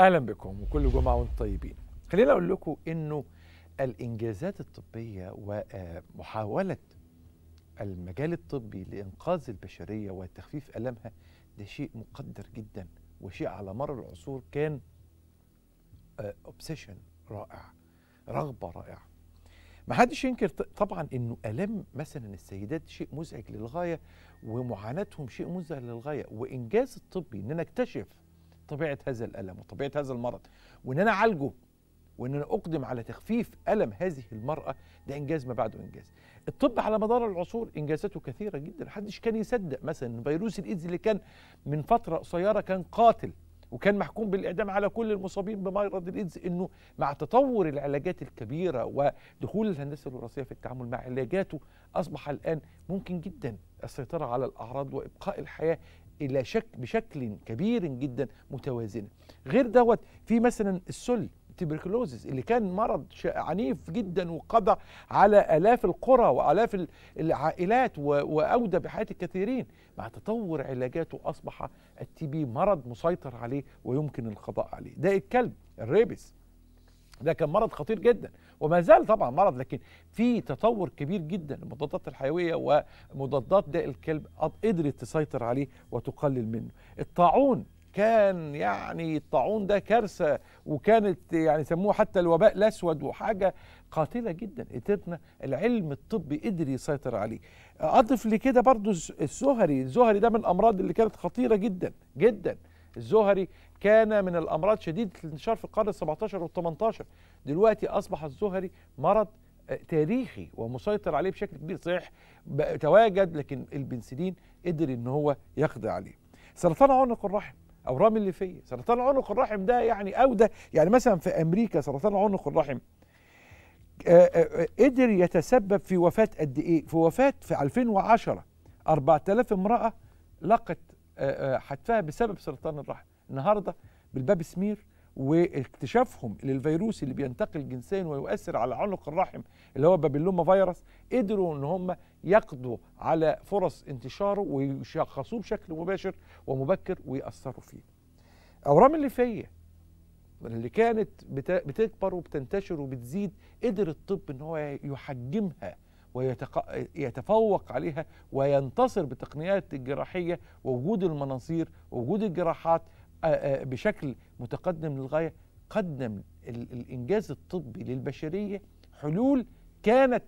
اهلا بكم وكل جمعه وانتم طيبين خليني اقول لكم انه الانجازات الطبيه ومحاوله المجال الطبي لانقاذ البشريه وتخفيف المها ده شيء مقدر جدا وشيء على مر العصور كان اوبسيشن آه، رائع رغبه رائعه ما حدش ينكر طبعا انه الام مثلا السيدات شيء مزعج للغايه ومعاناتهم شيء مزعج للغايه وانجاز الطبي ان انا اكتشف طبيعه هذا الالم وطبيعه هذا المرض وان انا اعالجه وان انا اقدم على تخفيف الم هذه المراه ده انجاز ما بعده انجاز الطب على مدار العصور انجازاته كثيره جدا محدش كان يصدق مثلا فيروس الايدز اللي كان من فتره قصيره كان قاتل وكان محكوم بالاعدام على كل المصابين بمرض الايدز انه مع تطور العلاجات الكبيره ودخول الهندسه الوراثيه في التعامل مع علاجاته اصبح الان ممكن جدا السيطره على الاعراض وابقاء الحياه الى شك بشكل كبير جدا متوازنه غير دوت في مثلا السل التبركلوزز اللي كان مرض عنيف جدا وقضى على الاف القرى والاف العائلات واودى بحياه الكثيرين مع تطور علاجاته اصبح التي بي مرض مسيطر عليه ويمكن القضاء عليه ده الكلب الريبس ده كان مرض خطير جدا وما زال طبعا مرض لكن في تطور كبير جدا المضادات الحيويه ومضادات داء الكلب قدرت تسيطر عليه وتقلل منه الطاعون كان يعني الطاعون ده كارثه وكانت يعني سموه حتى الوباء الاسود وحاجه قاتله جدا قدرنا العلم الطبي قدر يسيطر عليه اضف لكده برضو الزهري الزهري ده من الامراض اللي كانت خطيره جدا جدا الزهري كان من الامراض شديده الانتشار في القرن ال17 وال18 دلوقتي اصبح الزهري مرض آه، تاريخي ومسيطر عليه بشكل كبير صحيح تواجد لكن البنسلين قدر ان هو يقضي عليه سرطان عنق الرحم او اللي الليفيه سرطان عنق الرحم ده يعني او ده يعني مثلا في امريكا سرطان عنق الرحم آه، آه، قدر يتسبب في وفاه قد ايه في وفاه في 2010 4000 امراه لقت حتفها بسبب سرطان الرحم النهارده بالباب سمير واكتشافهم للفيروس اللي بينتقل جنسيا ويؤثر على عنق الرحم اللي هو بابلوما فيروس قدروا ان هم يقضوا على فرص انتشاره ويشخصوه بشكل مباشر ومبكر ويأثروا فيه. اورام الليفيه اللي كانت بتكبر وبتنتشر وبتزيد قدر الطب ان هو يحجمها ويتفوق عليها وينتصر بتقنيات الجراحيه ووجود المناصير ووجود الجراحات بشكل متقدم للغاية قدم الإنجاز الطبي للبشرية حلول كانت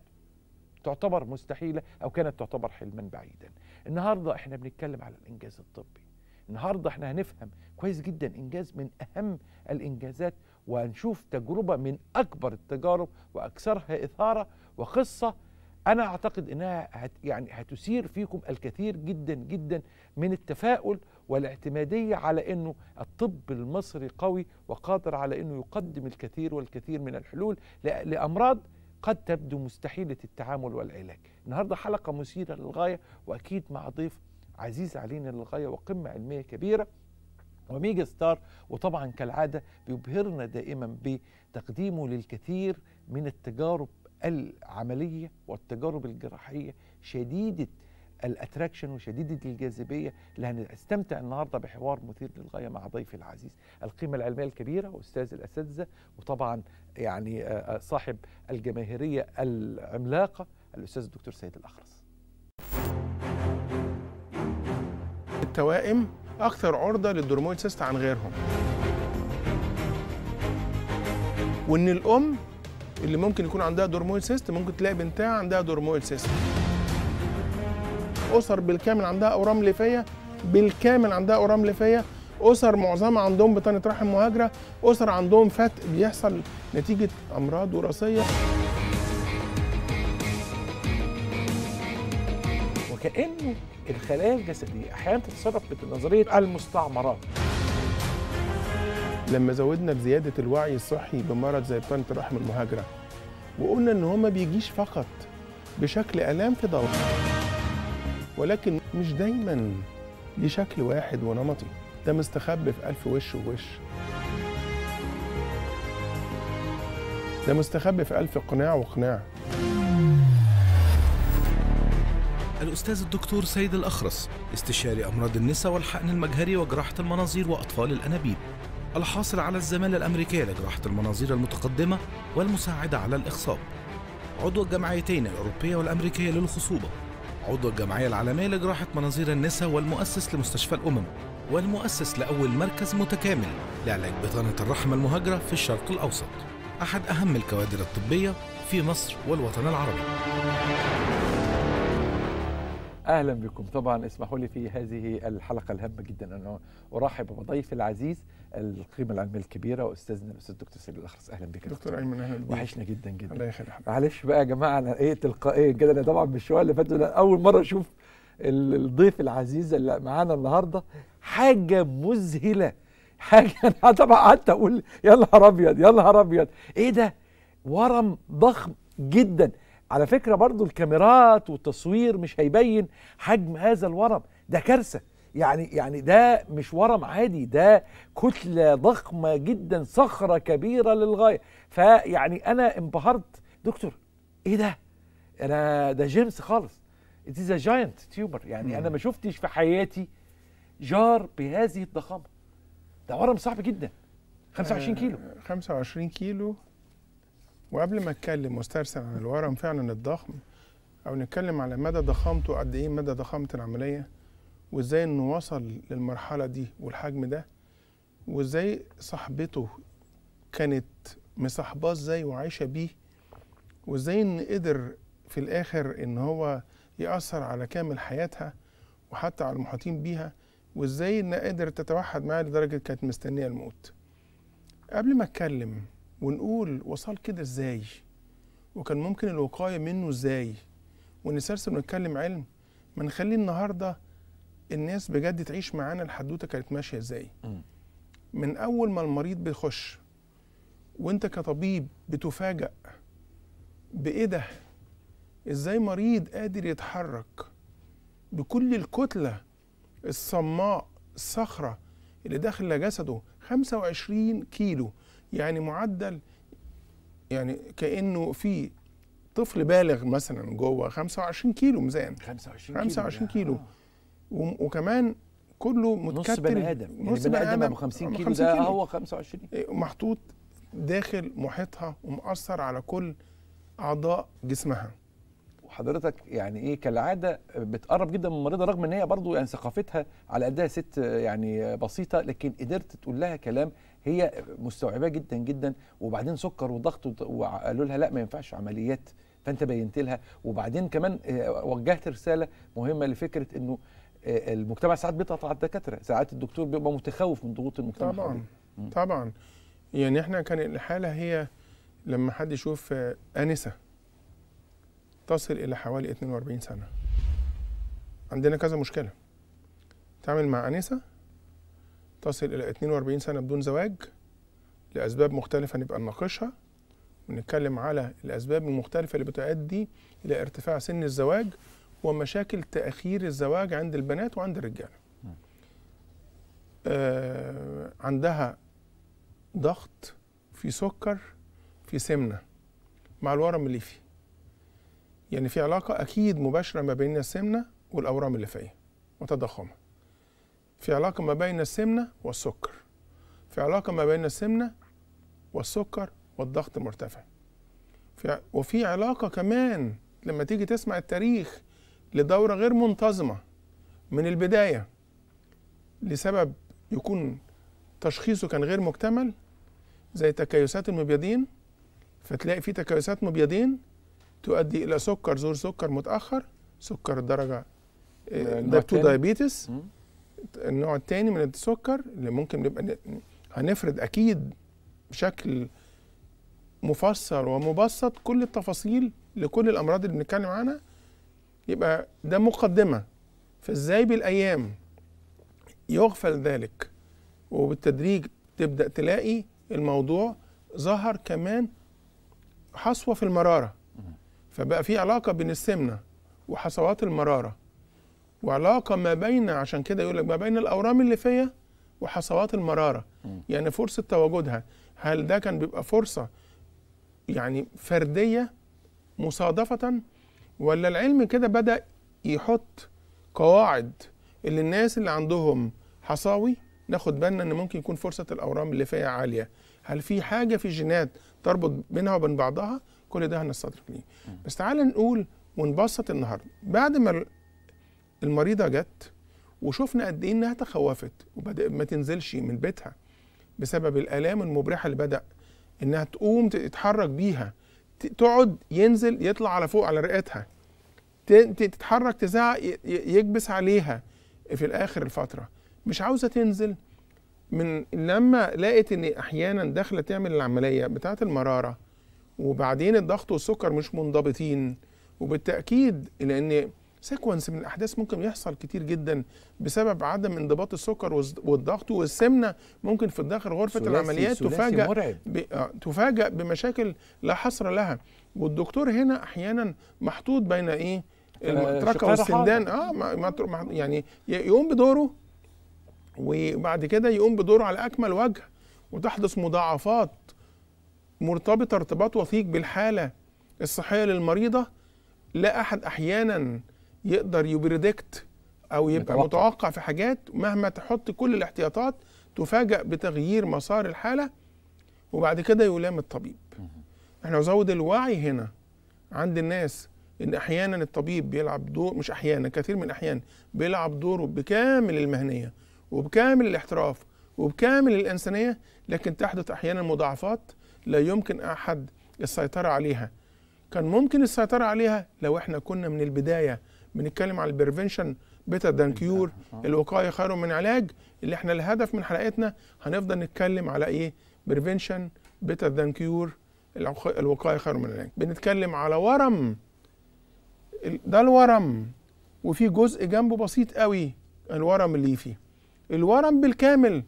تعتبر مستحيلة أو كانت تعتبر حلما بعيدا النهاردة احنا بنتكلم على الإنجاز الطبي النهاردة احنا هنفهم كويس جدا إنجاز من أهم الإنجازات وهنشوف تجربة من أكبر التجارب وأكثرها إثارة وقصة انا اعتقد انها هت يعني هتثير فيكم الكثير جدا جدا من التفاؤل والاعتماديه على انه الطب المصري قوي وقادر على انه يقدم الكثير والكثير من الحلول لامراض قد تبدو مستحيله التعامل والعلاج. النهارده حلقه مثيره للغايه واكيد مع ضيف عزيز علينا للغايه وقمه علميه كبيره وميجا ستار وطبعا كالعاده بيبهرنا دائما بتقديمه للكثير من التجارب العمليه والتجارب الجراحيه شديده الاتراكشن وشديده الجاذبيه اللي هنستمتع النهارده بحوار مثير للغايه مع ضيفي العزيز القيمه العلميه الكبيره استاذ الاساتذه وطبعا يعني آه، آه، صاحب الجماهيريه العملاقه الاستاذ الدكتور سيد الاخرس التوائم اكثر عرضه للدرمويد سيست عن غيرهم وان الام اللي ممكن يكون عندها دورمويل سيست ممكن تلاقي بنتها عندها دورمويل سيست اسر بالكامل عندها اورام ليفيه بالكامل عندها اورام ليفيه اسر معظمها عندهم بطانه رحم مهاجره اسر عندهم فات بيحصل نتيجه امراض وراثيه وكانه الخلايا الجسديه احيانا تتصرف بنظريه المستعمرات لما زودنا بزياده الوعي الصحي بمرض زي بطانه الرحم المهاجره وقلنا ان هو ما بيجيش فقط بشكل الام في ضوء ولكن مش دايما ليه شكل واحد ونمطي ده مستخبي في ألف وش ووش ده مستخبي في ألف قناع وقناع الأستاذ الدكتور سيد الأخرس استشاري أمراض النساء والحقن المجهري وجراحة المناظير وأطفال الأنابيب الحاصل على الزمالة الأمريكية لجراحة المناظير المتقدمة والمساعدة على الإخصاب عضو الجمعيتين الأوروبية والأمريكية للخصوبة عضو الجمعية العالمية لجراحة مناظير النساء والمؤسس لمستشفى الأمم والمؤسس لأول مركز متكامل لعلاج بطانة الرحم المهاجرة في الشرق الأوسط أحد أهم الكوادر الطبية في مصر والوطن العربي اهلا بكم طبعا اسمحوا لي في هذه الحلقه الهامه جدا ان ارحب بضيفي العزيز القيمه العلميه الكبيره واستاذنا الاستاذ دكتور سيد الاخرس اهلا بك دكتور ايمن اهلا بك وحشنا جدا جدا الله يخليك معلش بقى يا جماعه انا ايه تلقائيا كده انا طبعا مش اللي فاتوا اول مره اشوف الضيف العزيز اللي معانا النهارده حاجه مذهله حاجه انا طبعا قعدت اقول يا نهار ابيض يا نهار ابيض ايه ده ورم ضخم جدا على فكره برضو الكاميرات والتصوير مش هيبين حجم هذا الورم ده كارثه يعني يعني ده مش ورم عادي ده كتله ضخمه جدا صخره كبيره للغايه فيعني انا انبهرت دكتور ايه ده انا ده جيمس خالص It is a giant tumor يعني مم. انا ما شفتش في حياتي جار بهذه الضخامه ده ورم صعب جدا 25 كيلو 25 آه، كيلو وقبل ما اتكلم واسترسل عن الورم فعلا الضخم او نتكلم على مدى ضخامته قد ايه مدى ضخامه العمليه وازاي انه وصل للمرحله دي والحجم ده وازاي صاحبته كانت مصاحباه ازاي وعايشه بيه وازاي ان قدر في الاخر ان هو ياثر على كامل حياتها وحتى على المحيطين بيها وازاي انها قدر تتوحد معاه لدرجه كانت مستنيه الموت قبل ما اتكلم ونقول وصل كده ازاي وكان ممكن الوقايه منه ازاي ونسرسب ونتكلم علم ما نخليه النهارده الناس بجد تعيش معانا الحدوته كانت ماشيه ازاي من اول ما المريض بيخش وانت كطبيب بتفاجأ بايه ده ازاي مريض قادر يتحرك بكل الكتله الصماء الصخره اللي داخل جسده 25 كيلو يعني معدل يعني كانه في طفل بالغ مثلا جوه 25 كيلو ميزان 25 كيلو 25 كيلو, كيلو. آه. وكمان كله متكتل نص بني ادم يعني نص بني ادم ابو 50 كيلو ده هو 25 إيه، محطوط داخل محيطها ومأثر على كل اعضاء جسمها وحضرتك يعني ايه كالعاده بتقرب جدا من المريضه رغم ان هي برضه يعني ثقافتها على قدها ست يعني بسيطه لكن قدرت تقول لها كلام هي مستوعباه جدا جدا وبعدين سكر وضغط وقالوا لها لا ما ينفعش عمليات فانت بينت لها وبعدين كمان آه، وجهت رساله مهمه لفكره انه المجتمع ساعات بيضغط على الدكاتره ساعات الدكتور بيبقى متخوف من ضغوط المجتمع طبعا طبعا يعني احنا كان الحاله هي لما حد يشوف انسه تصل الى حوالي 42 سنه عندنا كذا مشكله تعمل مع انسه تصل الى 42 سنه بدون زواج لاسباب مختلفه نبقى نناقشها ونتكلم على الاسباب المختلفه اللي بتؤدي الى ارتفاع سن الزواج ومشاكل تأخير الزواج عند البنات وعند الرجالة آه عندها ضغط في سكر في سمنة مع الورم الليفي يعني في علاقة أكيد مباشرة ما بين السمنة والأورام الليفية وتضخمها في علاقة ما بين السمنة والسكر في علاقة ما بين السمنة والسكر والضغط المرتفع في وفي علاقة كمان لما تيجي تسمع التاريخ لدورة غير منتظمة من البداية لسبب يكون تشخيصه كان غير مكتمل زي تكيسات المبيضين فتلاقي في تكيسات مبيضين تؤدي إلى سكر زور سكر متأخر سكر الدرجة آه، ده دايبيتس دايابيتس النوع الثاني من السكر اللي ممكن نبقى هنفرد أكيد بشكل مفصل ومبسط كل التفاصيل لكل الأمراض اللي بنتكلم عنها يبقى ده مقدمة فازاي بالأيام يغفل ذلك وبالتدريج تبدأ تلاقي الموضوع ظهر كمان حصوة في المرارة فبقى في علاقة بين السمنة وحصوات المرارة وعلاقة ما بين عشان كده يقول لك ما بين الأورام اللي فيا وحصوات المرارة يعني فرصة تواجدها هل ده كان بيبقى فرصة يعني فردية مصادفة ولا العلم كده بدأ يحط قواعد اللي الناس اللي عندهم حصاوي ناخد بالنا ان ممكن يكون فرصه الاورام اللي فيها عاليه هل في حاجه في جينات تربط بينها وبين بعضها كل ده هنستدرك ليه بس تعال نقول ونبسط النهارده بعد ما المريضه جت وشفنا قد ايه انها تخوفت وبدا ما تنزلش من بيتها بسبب الالام المبرحه اللي بدا انها تقوم تتحرك بيها تقعد ينزل يطلع على فوق على رئتها تتحرك تزعق يكبس عليها في الاخر الفتره مش عاوزه تنزل من لما لقيت ان احيانا داخله تعمل العمليه بتاعه المراره وبعدين الضغط والسكر مش منضبطين وبالتاكيد لان سيكونس من الاحداث ممكن يحصل كتير جدا بسبب عدم انضباط السكر والضغط والسمنه ممكن في داخل غرفه سلاسي العمليات سلاسي تفاجأ آه، تفاجأ بمشاكل لا حصر لها والدكتور هنا احيانا محطوط بين ايه الاتراك آه، والسندان اه ما يعني يقوم بدوره وبعد كده يقوم بدوره على اكمل وجه وتحدث مضاعفات مرتبطه ارتباط وثيق بالحاله الصحيه للمريضه لا احد احيانا يقدر يبريدكت او يبقى متوقع. متوقع في حاجات مهما تحط كل الاحتياطات تفاجأ بتغيير مسار الحاله وبعد كده يلام الطبيب احنا نزود الوعي هنا عند الناس ان احيانا الطبيب بيلعب دور مش احيانا كثير من الاحيان بيلعب دوره بكامل المهنيه وبكامل الاحتراف وبكامل الانسانيه لكن تحدث احيانا مضاعفات لا يمكن احد السيطره عليها كان ممكن السيطره عليها لو احنا كنا من البدايه بنتكلم على البريفنشن بيتا دان كيور الوقايه خير من علاج اللي احنا الهدف من حلقتنا هنفضل نتكلم على ايه بريفنشن بيتا دان كيور الوقايه خير من العلاج بنتكلم على ورم ده الورم وفي جزء جنبه بسيط قوي الورم اللي فيه الورم بالكامل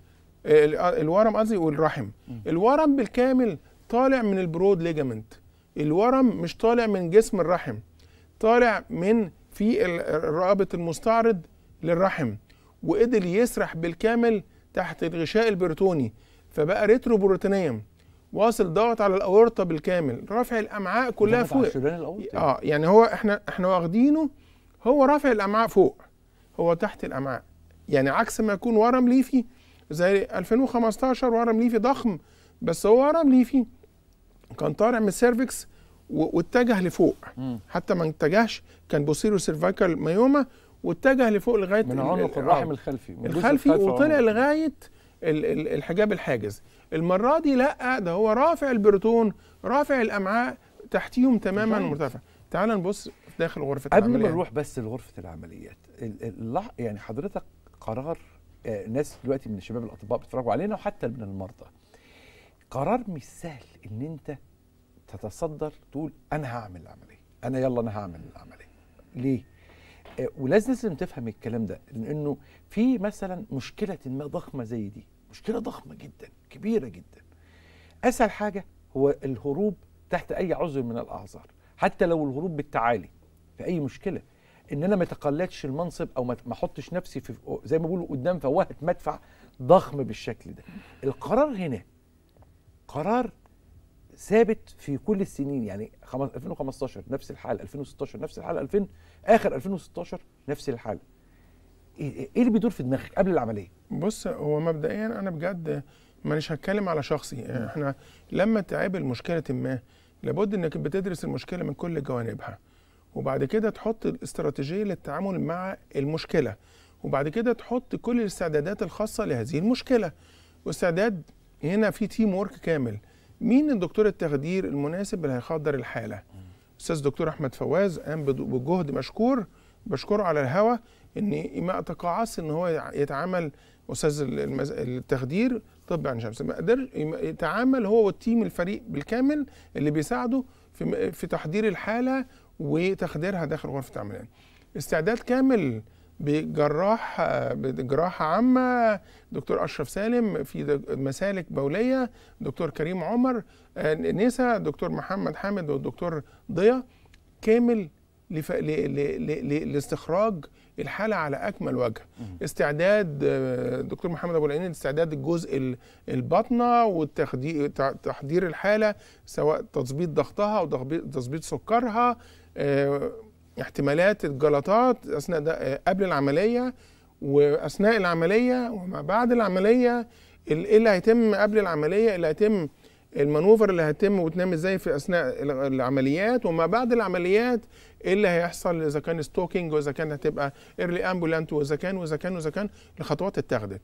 الورم قصدي والرحم الورم بالكامل طالع من البرود ليجامنت الورم مش طالع من جسم الرحم طالع من في الرابط المستعرض للرحم وقدر يسرح بالكامل تحت الغشاء البرتوني فبقى ريترو بروتينيوم واصل ضغط على الاورطه بالكامل رافع الامعاء كلها فوق يعني. اه يعني هو احنا احنا واخدينه هو رافع الامعاء فوق هو تحت الامعاء يعني عكس ما يكون ورم ليفي زي 2015 ورم ليفي ضخم بس هو ورم ليفي كان طالع من السيرفكس واتجه لفوق مم. حتى ما اتجهش كان بوسيرو سيرفيكال مايوما واتجه لفوق لغايه من عنق الرحم آه. الخلفي الخلفي وطلع لغايه الحجاب الحاجز المره دي لا ده هو رافع البروتون رافع الامعاء تحتيهم تماما مرتفع تعال نبص داخل غرفه قبل العمليات قبل ما نروح بس لغرفه العمليات يعني حضرتك قرار آه، ناس دلوقتي من الشباب الاطباء بيتفرجوا علينا وحتى من المرضى قرار مش سهل ان انت تتصدر تقول انا هعمل العمليه انا يلا انا هعمل العمليه ليه آه، ولازم تفهم الكلام ده لانه في مثلا مشكله ما ضخمه زي دي مشكله ضخمه جدا كبيره جدا اسهل حاجه هو الهروب تحت اي عذر من الاعذار حتى لو الهروب بالتعالي في اي مشكله ان انا ما تقلتش المنصب او ما احطش نفسي في زي ما بيقولوا قدام فوهه مدفع ضخم بالشكل ده القرار هنا قرار ثابت في كل السنين يعني 2015 نفس الحال 2016 نفس الحال 2000 اخر 2016 نفس الحال ايه اللي بيدور في دماغك قبل العمليه بص هو مبدئيا انا بجد مانيش هتكلم على شخصي يعني احنا لما تقابل مشكله ما لابد انك بتدرس المشكله من كل جوانبها وبعد كده تحط الاستراتيجيه للتعامل مع المشكله وبعد كده تحط كل الاستعدادات الخاصه لهذه المشكله واستعداد هنا في تيم وورك كامل مين الدكتور التخدير المناسب اللي هيخدر الحاله استاذ دكتور احمد فواز قام بجهد مشكور بشكره على الهوا ان ما تقاعس ان هو يتعامل استاذ المز... التخدير طب عين يعني شمس ما قدرش يتعامل هو والتيم الفريق بالكامل اللي بيساعده في في تحضير الحاله وتخديرها داخل غرفه العمليات. يعني استعداد كامل بجراح بجراحة عامة دكتور أشرف سالم في مسالك بولية دكتور كريم عمر آه، نسا دكتور محمد حامد والدكتور ضيا كامل لاستخراج الحاله على اكمل وجه استعداد آه، دكتور محمد ابو العين استعداد الجزء البطنه وتحضير الحاله سواء تظبيط ضغطها او تظبيط سكرها آه، احتمالات الجلطات اثناء آه، قبل العمليه واثناء العمليه وما بعد العمليه ايه اللي هيتم قبل العمليه اللي هيتم المانوفر اللي هيتم وتنام ازاي في اثناء العمليات وما بعد العمليات ايه اللي هيحصل اذا كان ستوكينج واذا كان هتبقى ايرلي امبولانت واذا كان واذا كان واذا كان الخطوات اتخذت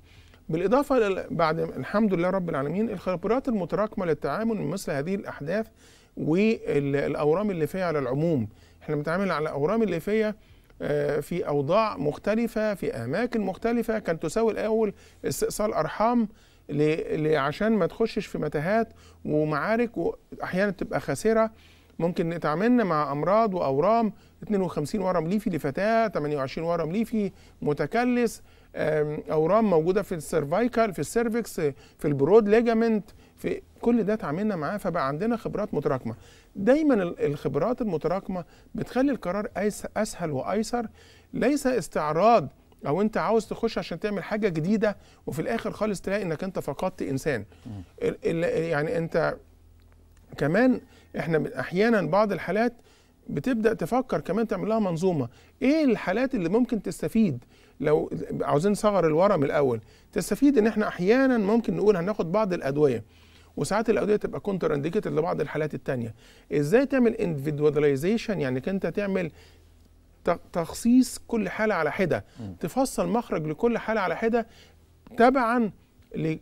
بالاضافه بعد الحمد لله رب العالمين الخبرات المتراكمه للتعامل من مثل هذه الاحداث والاورام الليفيه على العموم احنا بنتعامل على اورام الليفيه آه، في اوضاع مختلفه في اماكن مختلفه كانت تساوي الاول استئصال ارحام عشان ما تخشش في متاهات ومعارك واحيانا تبقى خاسره ممكن نتعاملنا مع امراض واورام 52 ورم ليفي لفتاه 28 ورم ليفي متكلس اورام موجوده في السيرفايكال في السيرفكس في البرود ليجامنت في كل ده اتعاملنا معاه فبقى عندنا خبرات متراكمه دايما الخبرات المتراكمه بتخلي القرار اسهل وايسر ليس استعراض او انت عاوز تخش عشان تعمل حاجه جديده وفي الاخر خالص تلاقي انك انت فقدت انسان يعني انت كمان احنا احيانا بعض الحالات بتبدا تفكر كمان تعمل لها منظومه ايه الحالات اللي ممكن تستفيد لو عاوزين صغر الورم الاول تستفيد ان احنا احيانا ممكن نقول هناخد بعض الادويه وساعات الادويه تبقى كونتر انديكيتد لبعض الحالات الثانيه ازاي تعمل اندفيدواليزيشن يعني انت تعمل تخصيص كل حاله على حده تفصل مخرج لكل حاله على حده تبعا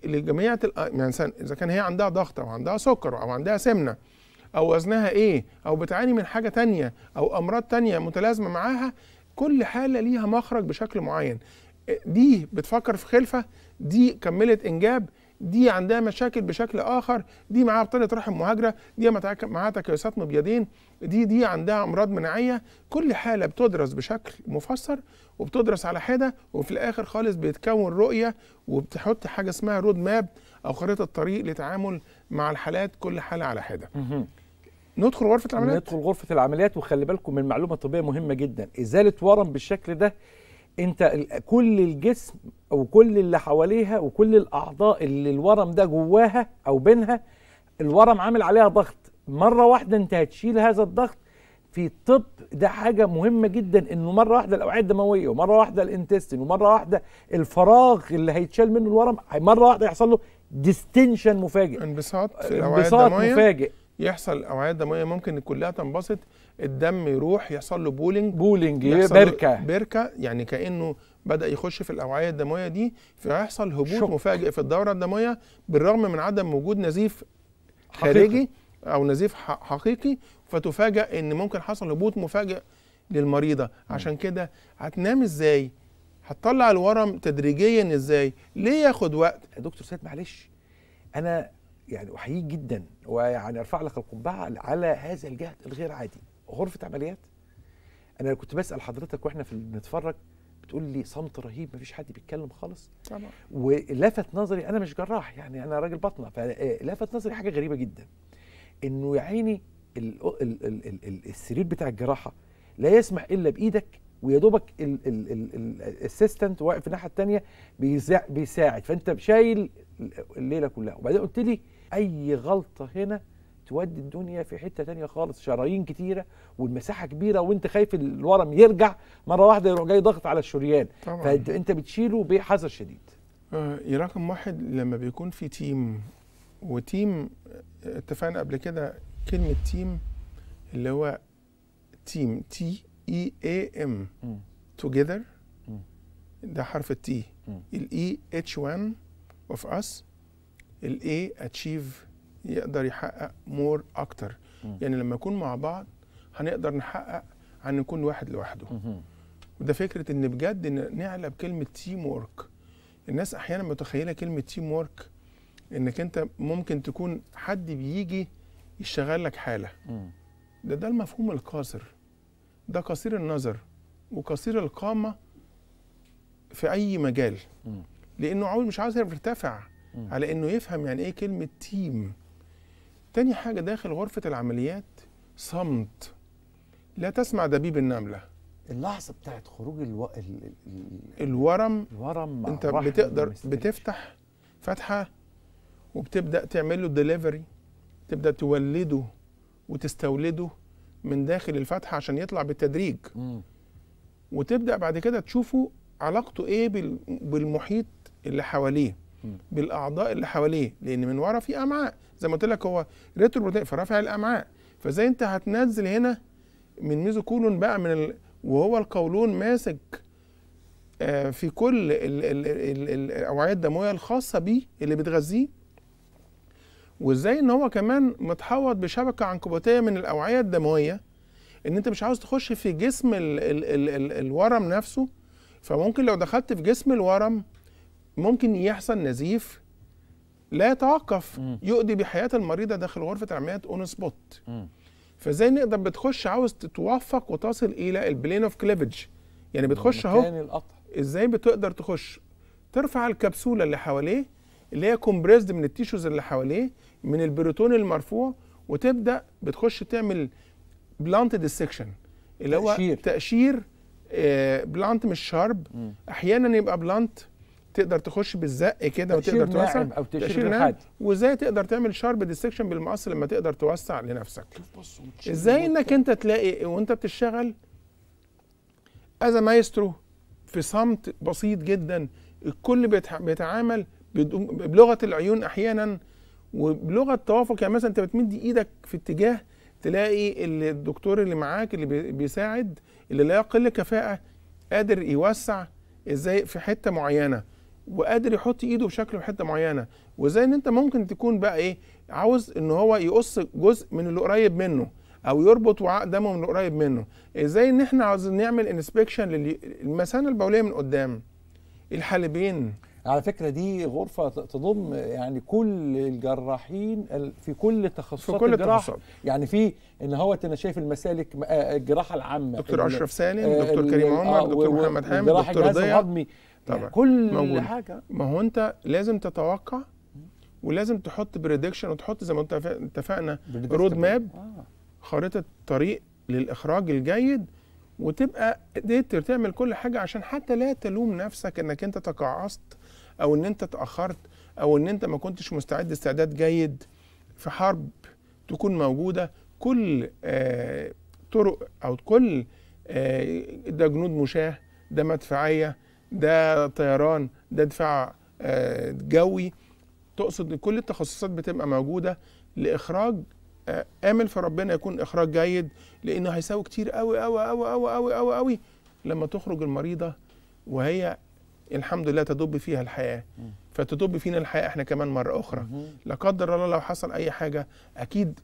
لجميع يعني اذا كان هي عندها ضغط او عندها سكر او عندها سمنه او وزنها ايه او بتعاني من حاجه تانية او امراض تانية متلازمه معاها كل حاله ليها مخرج بشكل معين دي بتفكر في خلفه دي كملت انجاب دي عندها مشاكل بشكل اخر دي معاها بطانه رحم مهاجره دي معاها تكيسات مبيضين دي دي عندها امراض مناعيه كل حاله بتدرس بشكل مفسر وبتدرس على حده وفي الاخر خالص بيتكون رؤيه وبتحط حاجه اسمها رود ماب او خريطه طريق لتعامل مع الحالات كل حاله على حده ندخل غرفه العمليات ندخل غرفه العمليات وخلي بالكم من معلومه طبيه مهمه جدا ازاله ورم بالشكل ده انت كل الجسم او كل اللي حواليها وكل الاعضاء اللي الورم ده جواها او بينها الورم عامل عليها ضغط مره واحده انت هتشيل هذا الضغط في الطب ده حاجه مهمه جدا انه مره واحده الاوعيه الدمويه ومره واحده الانتستين ومره واحده الفراغ اللي هيتشال منه الورم مره واحده يحصل له ديستنشن مفاجئ انبساط في آه، انبساط مفاجئ يحصل اوعيه دمويه ممكن كلها تنبسط الدم يروح يحصل له بولينج بولينج بركه بركه يعني كانه بدا يخش في الاوعيه الدمويه دي فيحصل هبوط شك. مفاجئ في الدوره الدمويه بالرغم من عدم وجود نزيف حقيقي. خارجي او نزيف حقيقي فتفاجئ ان ممكن حصل هبوط مفاجئ للمريضه عشان كده هتنام ازاي هتطلع الورم تدريجيا ازاي ليه ياخد وقت يا دكتور سيد معلش انا يعني احييك جدا ويعني ارفع لك القبعه على هذا الجهد الغير عادي غرفه عمليات انا كنت بسال حضرتك واحنا في بنتفرج بتقول لي صمت رهيب مفيش حد بيتكلم خالص طبعا ولفت نظري انا مش جراح يعني انا راجل بطنه فلفت آه، نظري حاجه غريبه جدا انه يا عيني السرير بتاع الجراحه لا يسمح الا بايدك ويا دوبك الاسيستنت واقف في الناحيه الثانيه بيساعد فانت شايل الليله كلها وبعدين قلت لي اي غلطه هنا تودي الدنيا في حته تانية خالص شرايين كتيره والمساحه كبيره وانت خايف الورم يرجع مره واحده يروح جاي ضغط على الشريان طبعا فانت بتشيله بحذر شديد آه رقم واحد لما بيكون في تيم وتيم اتفقنا قبل كده كلمه تيم اللي هو تيم تي اي اي ام توجذر ده حرف التي الاي اتش 1 اوف اس الاي اتشيف يقدر يحقق مور اكتر مم. يعني لما يكون مع بعض هنقدر نحقق عن نكون واحد لوحده مم. وده فكره ان بجد نعلى بكلمه تيم وورك الناس احيانا متخيله كلمه تيم وورك انك انت ممكن تكون حد بيجي يشغل لك حاله مم. ده ده المفهوم القاصر ده قصير النظر وقصير القامه في اي مجال لانه عاوز مش عاوز يرتفع على انه يفهم يعني ايه كلمه تيم تاني حاجه داخل غرفه العمليات صمت لا تسمع دبيب النمله اللحظه بتاعت خروج الو... ال... ال... الورم الورم انت بتقدر بتفتح فتحه وبتبدا تعمل له ديليفري تبدا تولده وتستولده من داخل الفتحه عشان يطلع بالتدريج م. وتبدا بعد كده تشوفه علاقته ايه بالمحيط اللي حواليه بالاعضاء اللي حواليه لان من ورا في امعاء زي ما قلت لك هو ريترو بروتين فرافع الامعاء فازاي انت هتنزل هنا من ميزوكولون بقى من ال... وهو القولون ماسك آه، في كل الاوعيه الدمويه الخاصه بيه اللي بتغذيه وازاي ان هو كمان متحوط بشبكه عنكبوتيه من الاوعيه الدمويه ان انت مش عاوز تخش في جسم الـ الـ الـ الـ الورم نفسه فممكن لو دخلت في جسم الورم ممكن يحصل نزيف لا يتوقف يؤدي بحياه المريضه داخل غرفه العمليات اون سبوت فازاي نقدر بتخش عاوز تتوفق وتصل الى البلين اوف كليفج يعني بتخش اهو ازاي بتقدر تخش ترفع الكبسوله اللي حواليه اللي هي كومبريزد من التيشوز اللي حواليه من البروتون المرفوع وتبدا بتخش تعمل بلانت ديسكشن اللي هو تأشير, تأشير بلانت آه، مش شارب احيانا يبقى بلانت تقدر تخش بالزق كده وتقدر توسع او تشير ناعم وازاي تقدر تعمل شارب ديسكشن بالمقص لما تقدر توسع لنفسك ازاي انك انت تلاقي وانت بتشتغل از مايسترو في صمت بسيط جدا الكل بيتعامل بلغه العيون احيانا وبلغه توافق يعني مثلا انت بتمد ايدك في اتجاه تلاقي الدكتور اللي معاك اللي بيساعد اللي لا يقل كفاءه قادر يوسع ازاي في حته معينه وقادر يحط ايده بشكل في حته معينه وازاي ان انت ممكن تكون بقى ايه عاوز ان هو يقص جزء من اللي قريب منه او يربط وعاء دمه من اللي قريب منه ازاي ان احنا عاوزين نعمل انسبكشن للمثانه البوليه من قدام الحالبين على فكره دي غرفه تضم يعني كل الجراحين في كل تخصصات في كل التخصصات يعني في ان هو انا شايف المسالك آه، الجراحه العامه دكتور اشرف سالم آه، دكتور كريم عمر آه، دكتور محمد حامد دكتور ضياء يعني كل موجود. حاجه ما هو انت لازم تتوقع ولازم تحط بريدكشن وتحط زي ما اتفقنا رود ماب خريطه طريق للاخراج الجيد وتبقى قدرت تعمل كل حاجه عشان حتى لا تلوم نفسك انك انت تقعصت او ان انت اتاخرت او ان انت ما كنتش مستعد استعداد جيد في حرب تكون موجوده كل آه طرق او كل آه ده جنود مشاه ده مدفعيه ده طيران ده دفاع آه جوي تقصد كل التخصصات بتبقى موجوده لاخراج آه، امل في ربنا يكون اخراج جيد لانه هيساوي كتير قوي قوي قوي قوي قوي قوي لما تخرج المريضه وهي الحمد لله تدب فيها الحياه فتدب فينا الحياه احنا كمان مره اخرى لا قدر الله لو حصل اي حاجه اكيد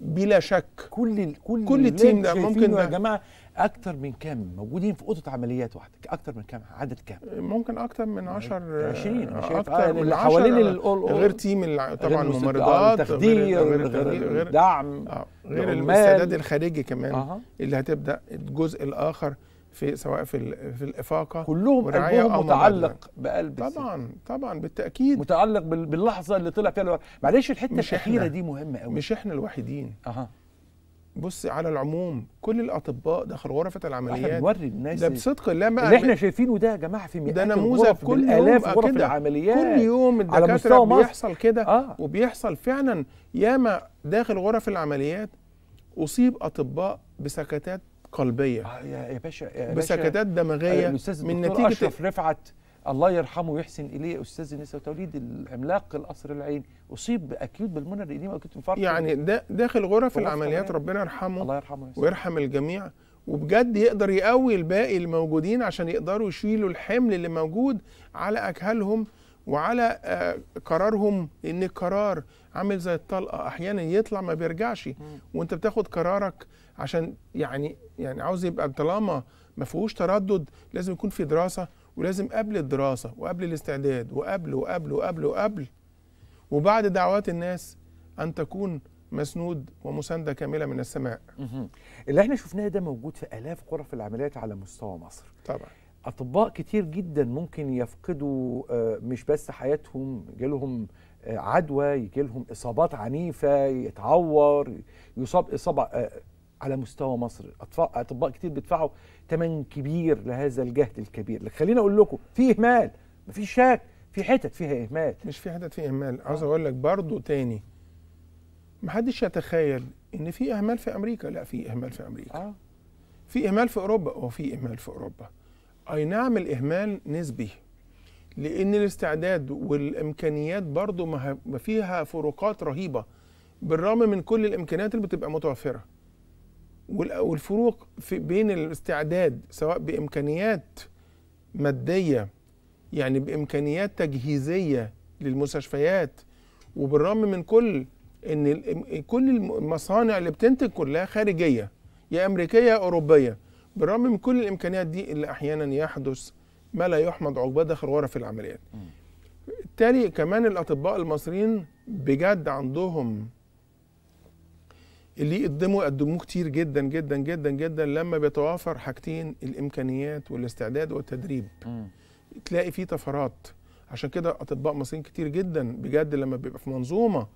بلا شك كل كل كل التيم ده ممكن يا جماعه اكتر من كام موجودين في اوضه عمليات واحده اكتر من كام عدد كام ممكن اكتر من 10 20 انا اكتر آه، من حوالين الاول غير تيم طبعا الممرضات تخدير غير, غير, غير, غير دعم غير السداد آه، الخارجي كمان آه. اللي هتبدا الجزء الاخر في سواء في في الافاقه كلهم قلبهم متعلق بقلب طبعا طبعا بالتاكيد متعلق باللحظه اللي طلع فيها الورق معلش الحته الاخيره دي مهمه قوي مش احنا الوحيدين اها بص على العموم كل الاطباء داخل غرفه العمليات احنا بنوري الناس ده بصدق الله اللي احنا شايفينه ده يا جماعه في مئات ده نموذج كل الاف غرف العمليات كل يوم الدكاتره بيحصل كده آه. وبيحصل فعلا ياما داخل غرف العمليات اصيب اطباء بسكتات قلبيه آه يا باشا يا بسكتات دماغيه آه، من نتيجه اشرف رفعت الله يرحمه ويحسن اليه استاذ النساء وتوليد العملاق القصر العيني اصيب باكيوت بالمنى الاديمه واكيوت مفرق يعني, يعني. داخل غرف العمليات ربنا يرحمه الله يرحمه يسلم. ويرحم الجميع وبجد يقدر يقوي الباقي الموجودين عشان يقدروا يشيلوا الحمل اللي موجود على أكهلهم وعلى آه، قرارهم لان القرار عامل زي الطلقه احيانا يطلع ما بيرجعش وانت بتاخد قرارك عشان يعني يعني عاوز يبقى طالما ما فيهوش تردد لازم يكون في دراسه ولازم قبل الدراسه وقبل الاستعداد وقبل وقبل وقبل وقبل وبعد دعوات الناس ان تكون مسنود ومسانده كامله من السماء. اللي احنا شفناه ده موجود في الاف غرف العمليات على مستوى مصر. طبعا. اطباء كتير جدا ممكن يفقدوا آه، مش بس حياتهم جالهم آه، عدوى يجي لهم اصابات عنيفه يتعور يصاب اصابه آه، على مستوى مصر اطباء كتير بيدفعوا ثمن كبير لهذا الجهد الكبير خليني اقول لكم في اهمال مفيش شك في حتت فيها اهمال مش في حتت فيها اهمال عاوز اقول لك برضه تاني محدش يتخيل ان في اهمال في امريكا لا في اهمال في امريكا آه. في اهمال في اوروبا في اهمال في اوروبا اي نعم الاهمال نسبي لان الاستعداد والامكانيات برضه ما فيها فروقات رهيبه بالرغم من كل الامكانيات اللي بتبقى متوفره والفروق في بين الاستعداد سواء بامكانيات ماديه يعني بامكانيات تجهيزيه للمستشفيات وبالرغم من كل ان كل المصانع اللي بتنتج كلها خارجيه يا امريكيه يا اوروبيه بالرغم من كل الامكانيات دي اللي احيانا يحدث ما لا يحمد عقباه داخل غرف في العمليات. بالتالي كمان الاطباء المصريين بجد عندهم اللي يقدموا قدموه كتير جدا جدا جدا جدا لما بيتوافر حاجتين الامكانيات والاستعداد والتدريب م. تلاقي فيه طفرات عشان كده اطباء مصريين كتير جدا بجد لما بيبقى في منظومه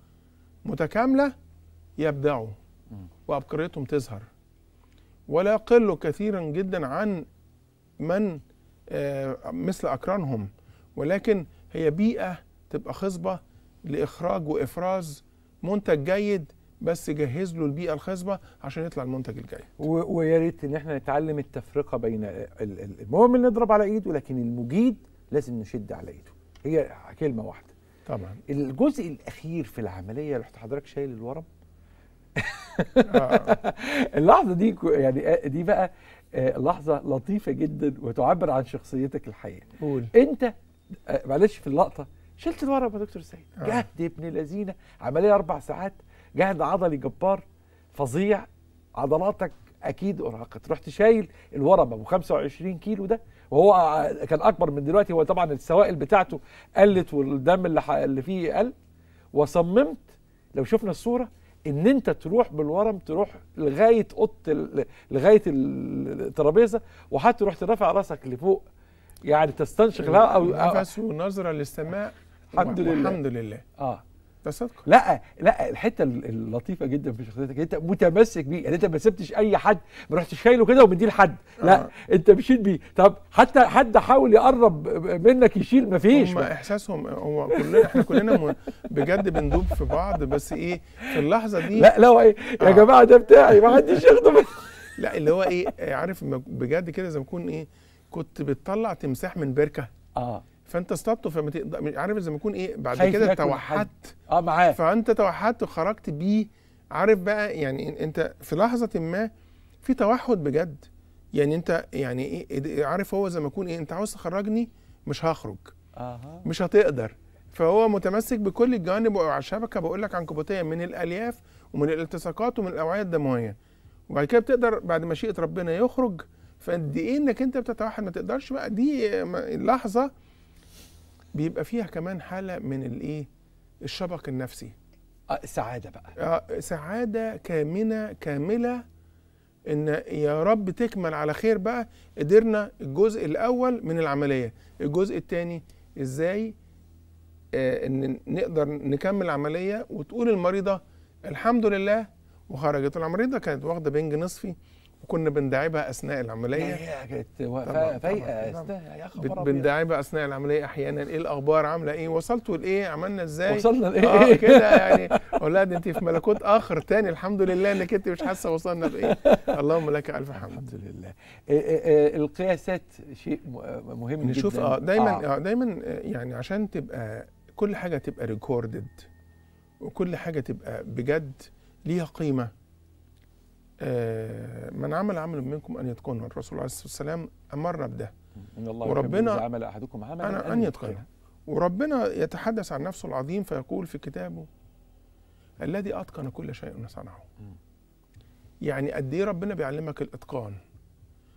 متكامله يبدعوا وعبقريتهم تظهر ولا يقل كثيرا جدا عن من آه، مثل اقرانهم ولكن هي بيئه تبقى خصبه لاخراج وافراز منتج جيد بس جهز له البيئه الخصبه عشان يطلع المنتج الجاي ويا ريت ان احنا نتعلم التفرقه بين المؤمن نضرب على ايده لكن المجيد لازم نشد على ايده هي كلمه واحده طبعا الجزء الاخير في العمليه رحت حضرتك شايل الورم آه. اللحظه دي يعني آه، دي بقى آه، لحظه لطيفه جدا وتعبر عن شخصيتك الحقيقيه قول انت معلش في اللقطه شلت الورم يا دكتور سيد جهد ابن لذينه عمليه اربع ساعات جهد عضلي جبار فظيع عضلاتك اكيد ارهقت رحت شايل الورم ابو 25 كيلو ده وهو كان اكبر من دلوقتي هو طبعا السوائل بتاعته قلت والدم اللي اللي فيه قل وصممت لو شفنا الصوره ان انت تروح بالورم تروح لغايه اوضه لغايه الترابيزه وحتى رحت رافع راسك لفوق يعني تستنشق الهواء او نفس ونظره للسماء الحمد لله الحمد لله اه تصدق لا لا الحته اللطيفه جدا في شخصيتك انت متمسك بيه يعني انت ما سبتش اي حد ما رحتش شايله كده ومديه لحد لا آه. انت مشيت بيه طب حتى حد حاول يقرب منك يشيل ما فيش هم احساسهم هو كلنا احنا كلنا بجد بندوب في بعض بس ايه في اللحظه دي لا لا ايه يا آه. جماعه ده بتاعي ما حدش ياخده لا اللي هو ايه عارف بجد كده زي ما اكون ايه كنت بتطلع تمساح من بركه اه فانت اصطدته فما تقدر عارف زي ما يكون ايه بعد كده توحدت اه معاه فانت توحدت وخرجت بيه عارف بقى يعني انت في لحظه ما في توحد بجد يعني انت يعني ايه عارف هو زي ما يكون ايه انت عاوز تخرجني مش هخرج اها مش هتقدر فهو متمسك بكل الجوانب وعلى الشبكه بقول لك عنكبوتيه من الالياف ومن الالتصاقات ومن الاوعيه الدمويه وبعد كده بتقدر بعد مشيئه ربنا يخرج فقد ايه انك انت بتتوحد ما تقدرش بقى دي اللحظه بيبقى فيها كمان حاله من الايه الشبق النفسي آه، سعاده بقى آه، سعاده كامنه كامله ان يا رب تكمل على خير بقى قدرنا الجزء الاول من العمليه الجزء الثاني ازاي آه، ان نقدر نكمل العمليه وتقول المريضه الحمد لله وخرجت المريضه كانت واخده بنج نصفي وكنا بنداعبها اثناء العمليه هي كانت فايقه يا خبر بنداعبها اثناء العمليه احيانا ايه الاخبار عامله ايه وصلتوا لايه عملنا ازاي وصلنا لايه اه كده يعني اقول انت في ملكوت اخر تاني الحمد لله انك انت مش حاسه وصلنا لايه اللهم لك الف حمد الحمد لله إيه، إيه، إيه، القياسات شيء مهم نشوف جدا نشوف اه دايما اه, آه، دايما آه، يعني عشان تبقى كل حاجه تبقى ريكوردد وكل حاجه تبقى بجد ليها قيمه آه، من عمل عمل منكم ان يتقنه الرسول عليه الصلاه والسلام امرنا بده ان الله وربنا عمل احدكم عملا أنا ان يتقنه وربنا يتحدث عن نفسه العظيم فيقول في كتابه الذي اتقن كل شيء صنعه يعني قد ايه ربنا بيعلمك الاتقان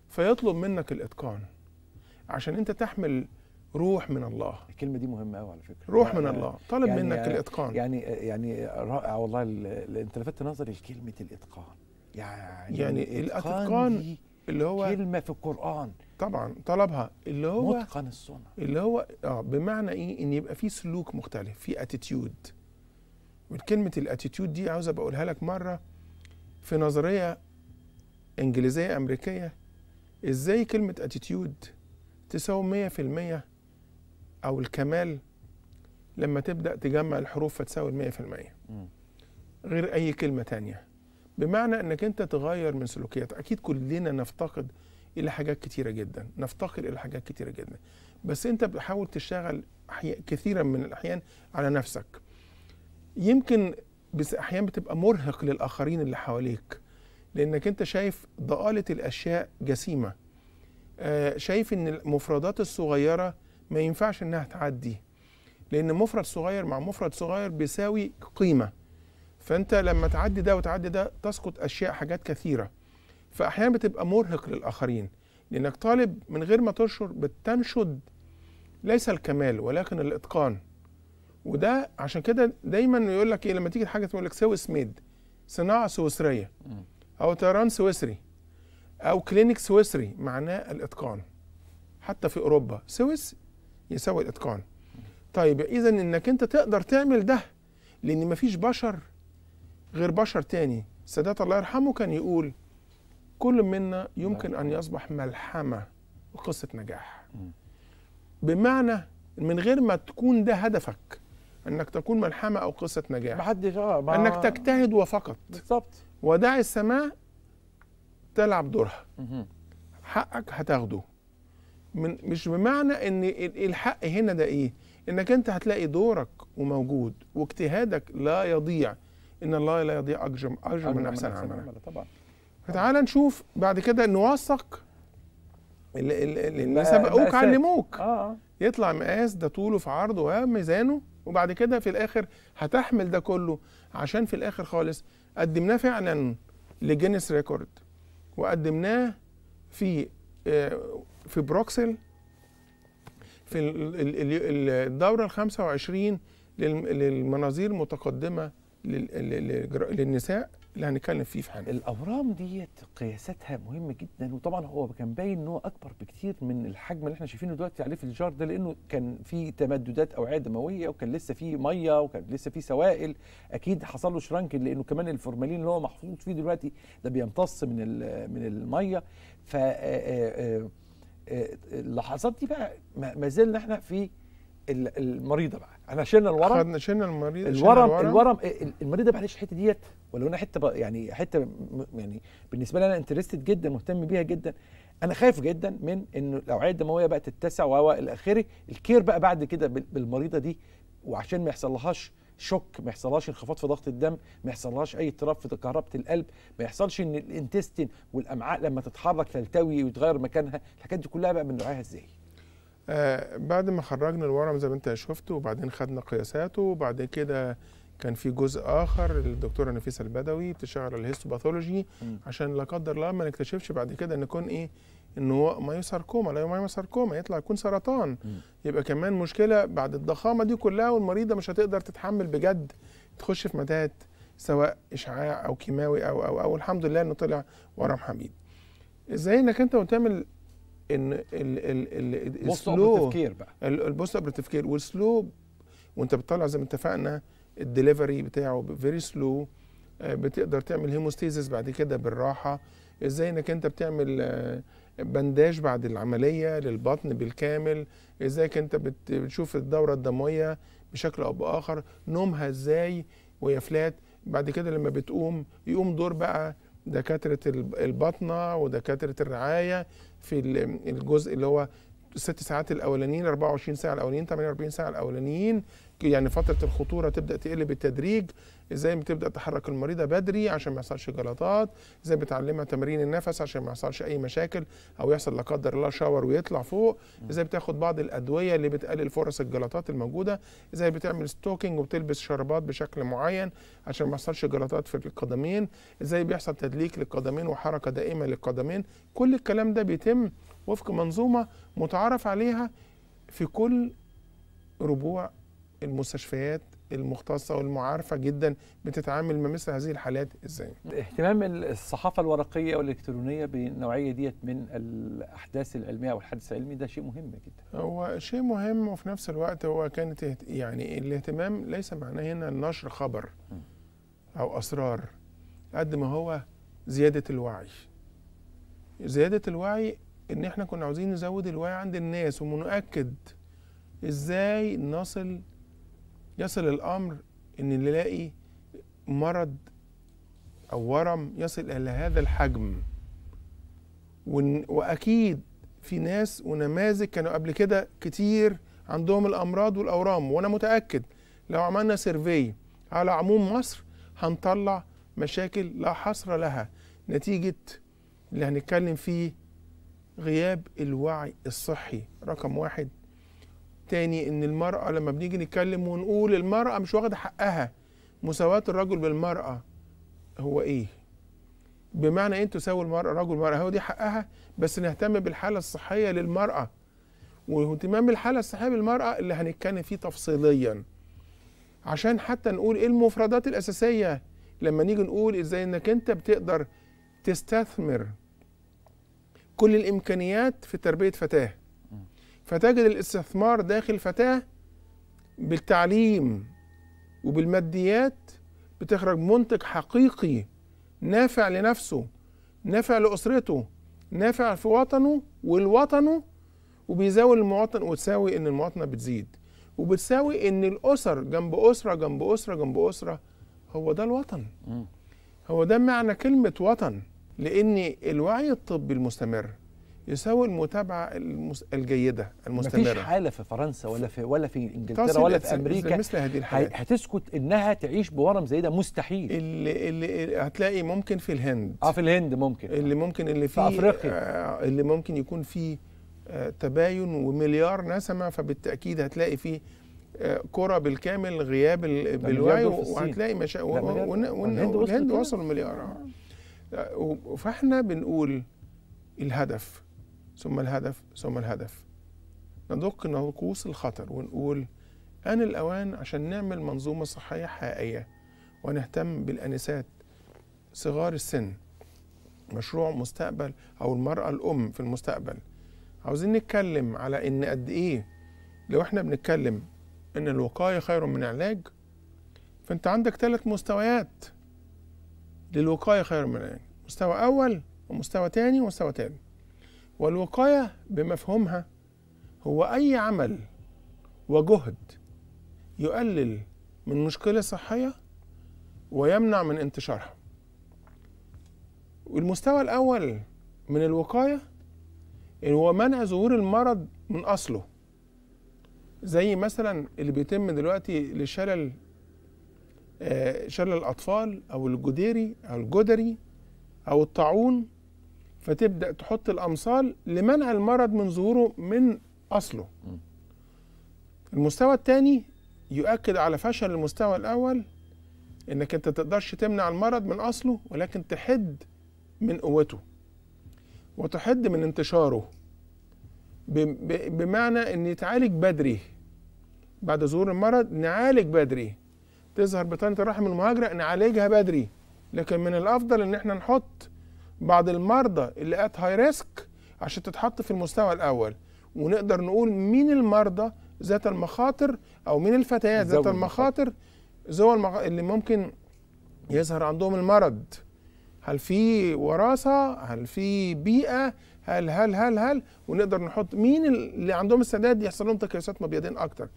فيطلب منك الاتقان عشان انت تحمل روح من الله الكلمة دي مهمة قوي على فكرة روح من الله طلب يعني منك الإتقان يعني يعني رائع والله أنت لفتت نظري لكلمة الإتقان يعني, يعني الاتقان اللي هو كلمه في القران طبعا طلبها اللي هو متقن الصنع اللي هو اه بمعنى ايه ان يبقى في سلوك مختلف في اتيتيود وكلمه الاتيتيود دي عاوز اقولها لك مره في نظريه انجليزيه امريكيه ازاي كلمه اتيتيود تساوي 100% او الكمال لما تبدا تجمع الحروف فتساوي 100% غير اي كلمه تانية بمعنى انك انت تغير من سلوكياتك اكيد كلنا نفتقد الى حاجات كتيره جدا نفتقر الى حاجات كتيره جدا بس انت بتحاول تشتغل كثيرا من الاحيان على نفسك يمكن بس احيانا بتبقى مرهق للاخرين اللي حواليك لانك انت شايف ضآلة الاشياء جسيمه آه، شايف ان المفردات الصغيره ما ينفعش انها تعدي لان مفرد صغير مع مفرد صغير بيساوي قيمه فانت لما تعدي ده وتعدي ده تسقط اشياء حاجات كثيره فاحيانا بتبقى مرهق للاخرين لانك طالب من غير ما تشعر بتنشد ليس الكمال ولكن الاتقان وده عشان كده دايما يقول لك ايه لما تيجي حاجه تقول لك سويس ميد صناعه سويسريه او طيران سويسري او كلينيك سويسري معناه الاتقان حتى في اوروبا سويس يساوي الاتقان طيب اذا انك انت تقدر تعمل ده لان مفيش بشر غير بشر تاني السادات الله يرحمه كان يقول كل منا يمكن نعم. ان يصبح ملحمه وقصه نجاح بمعنى من غير ما تكون ده هدفك انك تكون ملحمه او قصه نجاح محدش اه ما... انك تجتهد وفقط بالظبط وداعي السماء تلعب دورها حقك هتاخده من مش بمعنى ان الحق هنا ده ايه انك انت هتلاقي دورك وموجود واجتهادك لا يضيع ان الله لا يضيع اجر اجر من احسن عمل طبعا فتعال نشوف بعد كده نوثق اللي, اللي الناس سبقوك علموك آه،, آه. يطلع مقاس ده طوله في عرضه وميزانه وبعد كده في الاخر هتحمل ده كله عشان في الاخر خالص قدمناه فعلا لجينيس ريكورد وقدمناه في آه، في بروكسل في الدوره ال 25 للمناظير متقدمه للنساء اللي هنتكلم فيه في حاجه الاورام ديت قياساتها مهمه جدا وطبعا هو كان باين ان هو اكبر بكتير من الحجم اللي احنا شايفينه دلوقتي عليه في الجار ده لانه كان في تمددات اوعيه دمويه وكان لسه في ميه وكان لسه في سوائل اكيد حصل له شرنك لانه كمان الفورمالين اللي هو محطوط فيه دلوقتي ده بيمتص من من الميه ف اللحظات دي بقى ما زلنا احنا في المريضه بقى احنا شلنا الورم خدنا شلنا المريضه الورم شلنا الورم, الورم المريضه معلش الحته ديت ولو انا حته يعني حته يعني بالنسبه لي انا انترستد جدا مهتم بيها جدا انا خايف جدا من ان الاوعيه الدمويه بقى تتسع و الى اخره الكير بقى بعد كده بالمريضه دي وعشان ما يحصلهاش شوك ما يحصلهاش انخفاض في ضغط الدم ما يحصلهاش اي اضطراب في كهربه القلب ما يحصلش ان الانتستين والامعاء لما تتحرك تلتوي وتغير مكانها الحاجات دي كلها بقى بنراعيها ازاي آه، بعد ما خرجنا الورم زي ما انت شفته وبعدين خدنا قياساته وبعد كده كان في جزء اخر الدكتوره نفيسه البدوي بتشتغل الهيستوباثولوجي عشان لا قدر الله ما نكتشفش بعد كده ان يكون ايه ان هو مايوساركوما لا مايوساركوما يطلع يكون سرطان م. يبقى كمان مشكله بعد الضخامه دي كلها والمريضه مش هتقدر تتحمل بجد تخش في متاهه سواء اشعاع او كيماوي او او او الحمد لله انه طلع ورم حميد ازاي انك انت وتعمل ان ال ال ال السلو التفكير بقى البوست اب التفكير والسلو وانت بتطلع زي ما اتفقنا الدليفري بتاعه فيري سلو آه، بتقدر تعمل هيموستيزس بعد كده بالراحه ازاي انك انت بتعمل بنداج آه، بعد العمليه للبطن بالكامل ازاي انت بتشوف الدوره الدمويه بشكل او باخر نومها ازاي وهي فلات بعد كده لما بتقوم يقوم دور بقى دكاتره البطنه ودكاتره الرعايه في الجزء اللي هو الست ساعات الاولانيين 24 ساعه الاولانيين 48 ساعه الاولانيين يعني فتره الخطوره تبدا تقل بالتدريج ازاي بتبدا تحرك المريضه بدري عشان ما يحصلش جلطات ازاي بتعلمها تمارين النفس عشان ما يحصلش اي مشاكل او يحصل لا قدر الله شاور ويطلع فوق ازاي بتاخد بعض الادويه اللي بتقلل فرص الجلطات الموجوده ازاي بتعمل ستوكينج وبتلبس شرابات بشكل معين عشان ما يحصلش جلطات في القدمين ازاي بيحصل تدليك للقدمين وحركه دائمه للقدمين كل الكلام ده بيتم وفق منظومه متعارف عليها في كل ربوع المستشفيات المختصه والمعارفه جدا بتتعامل مع مثل هذه الحالات ازاي؟ اهتمام الصحافه الورقيه والالكترونيه بالنوعيه ديت من الاحداث العلميه او الحدث العلمي ده شيء مهم جدا. هو شيء مهم وفي نفس الوقت هو كانت يعني الاهتمام ليس معناه هنا نشر خبر او اسرار قد ما هو زياده الوعي. زياده الوعي ان احنا كنا عاوزين نزود الوعي عند الناس ونؤكد ازاي نصل يصل الامر ان نلاقي مرض او ورم يصل الى هذا الحجم واكيد في ناس ونماذج كانوا قبل كده كتير عندهم الامراض والاورام وانا متاكد لو عملنا سيرفي على عموم مصر هنطلع مشاكل لا حصر لها نتيجه اللي هنتكلم فيه غياب الوعي الصحي رقم واحد تاني ان المراه لما بنيجي نتكلم ونقول المراه مش واخده حقها مساواه الرجل بالمراه هو ايه بمعنى ايه تساوي المراه رجل المراه هو دي حقها بس نهتم بالحاله الصحيه للمراه واهتمام بالحاله الصحيه بالمراه اللي هنتكلم فيه تفصيليا عشان حتى نقول ايه المفردات الاساسيه لما نيجي نقول ازاي انك انت بتقدر تستثمر كل الامكانيات في تربيه فتاه فتجد الاستثمار داخل فتاة بالتعليم وبالماديات بتخرج منتج حقيقي نافع لنفسه نافع لأسرته نافع في وطنه والوطنه وبيزاول المواطن وتساوي ان المواطنه بتزيد وبتساوي ان الاسر جنب اسره جنب اسره جنب اسره هو ده الوطن هو ده معنى كلمه وطن لان الوعي الطبي المستمر يساوي المتابعه الجيده المستمره مفيش حاله في فرنسا ولا في ولا في انجلترا ولا في امريكا مثل هذه الحالات هتسكت انها تعيش بورم زي ده مستحيل اللي, اللي هتلاقي ممكن في الهند اه في الهند ممكن اللي ممكن اللي في, في افريقيا آه اللي ممكن يكون فيه آه تباين ومليار نسمه فبالتاكيد هتلاقي فيه آه، كره بالكامل غياب بالوعي وهتلاقي مشا... والهند وصلوا مليار آه، فاحنا بنقول الهدف ثم الهدف ثم الهدف ندق ناقوس الخطر ونقول آن الأوان عشان نعمل منظومة صحية حقيقية ونهتم بالأنسات صغار السن مشروع مستقبل أو المرأة الأم في المستقبل عاوزين نتكلم على إن قد إيه لو إحنا بنتكلم إن الوقاية خير من العلاج فأنت عندك ثلاث مستويات للوقاية خير من العلاج مستوى أول ومستوى تاني ومستوى تالت والوقاية بمفهومها هو أي عمل وجهد يقلل من مشكلة صحية ويمنع من انتشارها والمستوى الأول من الوقاية هو منع ظهور المرض من أصله زي مثلا اللي بيتم دلوقتي لشلل آه، شلل الأطفال أو الجديري أو الجدري أو الطاعون فتبدا تحط الامصال لمنع المرض من ظهوره من اصله المستوى الثاني يؤكد على فشل المستوى الاول انك انت تقدرش تمنع المرض من اصله ولكن تحد من قوته وتحد من انتشاره بمعنى ان يتعالج بدري بعد ظهور المرض نعالج بدري تظهر بطانه الرحم المهاجره نعالجها بدري لكن من الافضل ان احنا نحط بعض المرضى اللي ات هاي ريسك عشان تتحط في المستوى الاول ونقدر نقول مين المرضى ذات المخاطر او مين الفتيات ذات المخاطر ذو المخ... اللي ممكن يظهر عندهم المرض هل في وراثه هل في بيئه هل هل هل هل ونقدر نحط مين اللي عندهم السداد يحصل لهم تكيسات مبيضين اكتر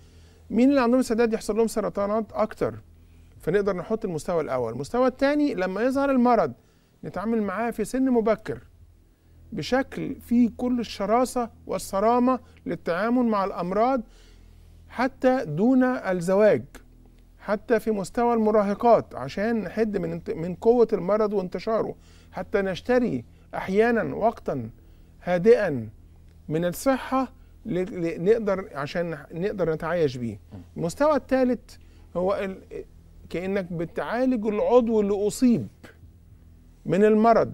مين اللي عندهم السداد يحصل لهم سرطانات اكتر فنقدر نحط المستوى الاول المستوى الثاني لما يظهر المرض نتعامل معاه في سن مبكر بشكل فيه كل الشراسة والصرامة للتعامل مع الأمراض حتى دون الزواج حتى في مستوى المراهقات عشان نحد من من قوة المرض وانتشاره حتى نشتري أحيانا وقتا هادئا من الصحة نقدر عشان نقدر نتعايش بيه المستوى الثالث هو كأنك بتعالج العضو اللي أصيب من المرض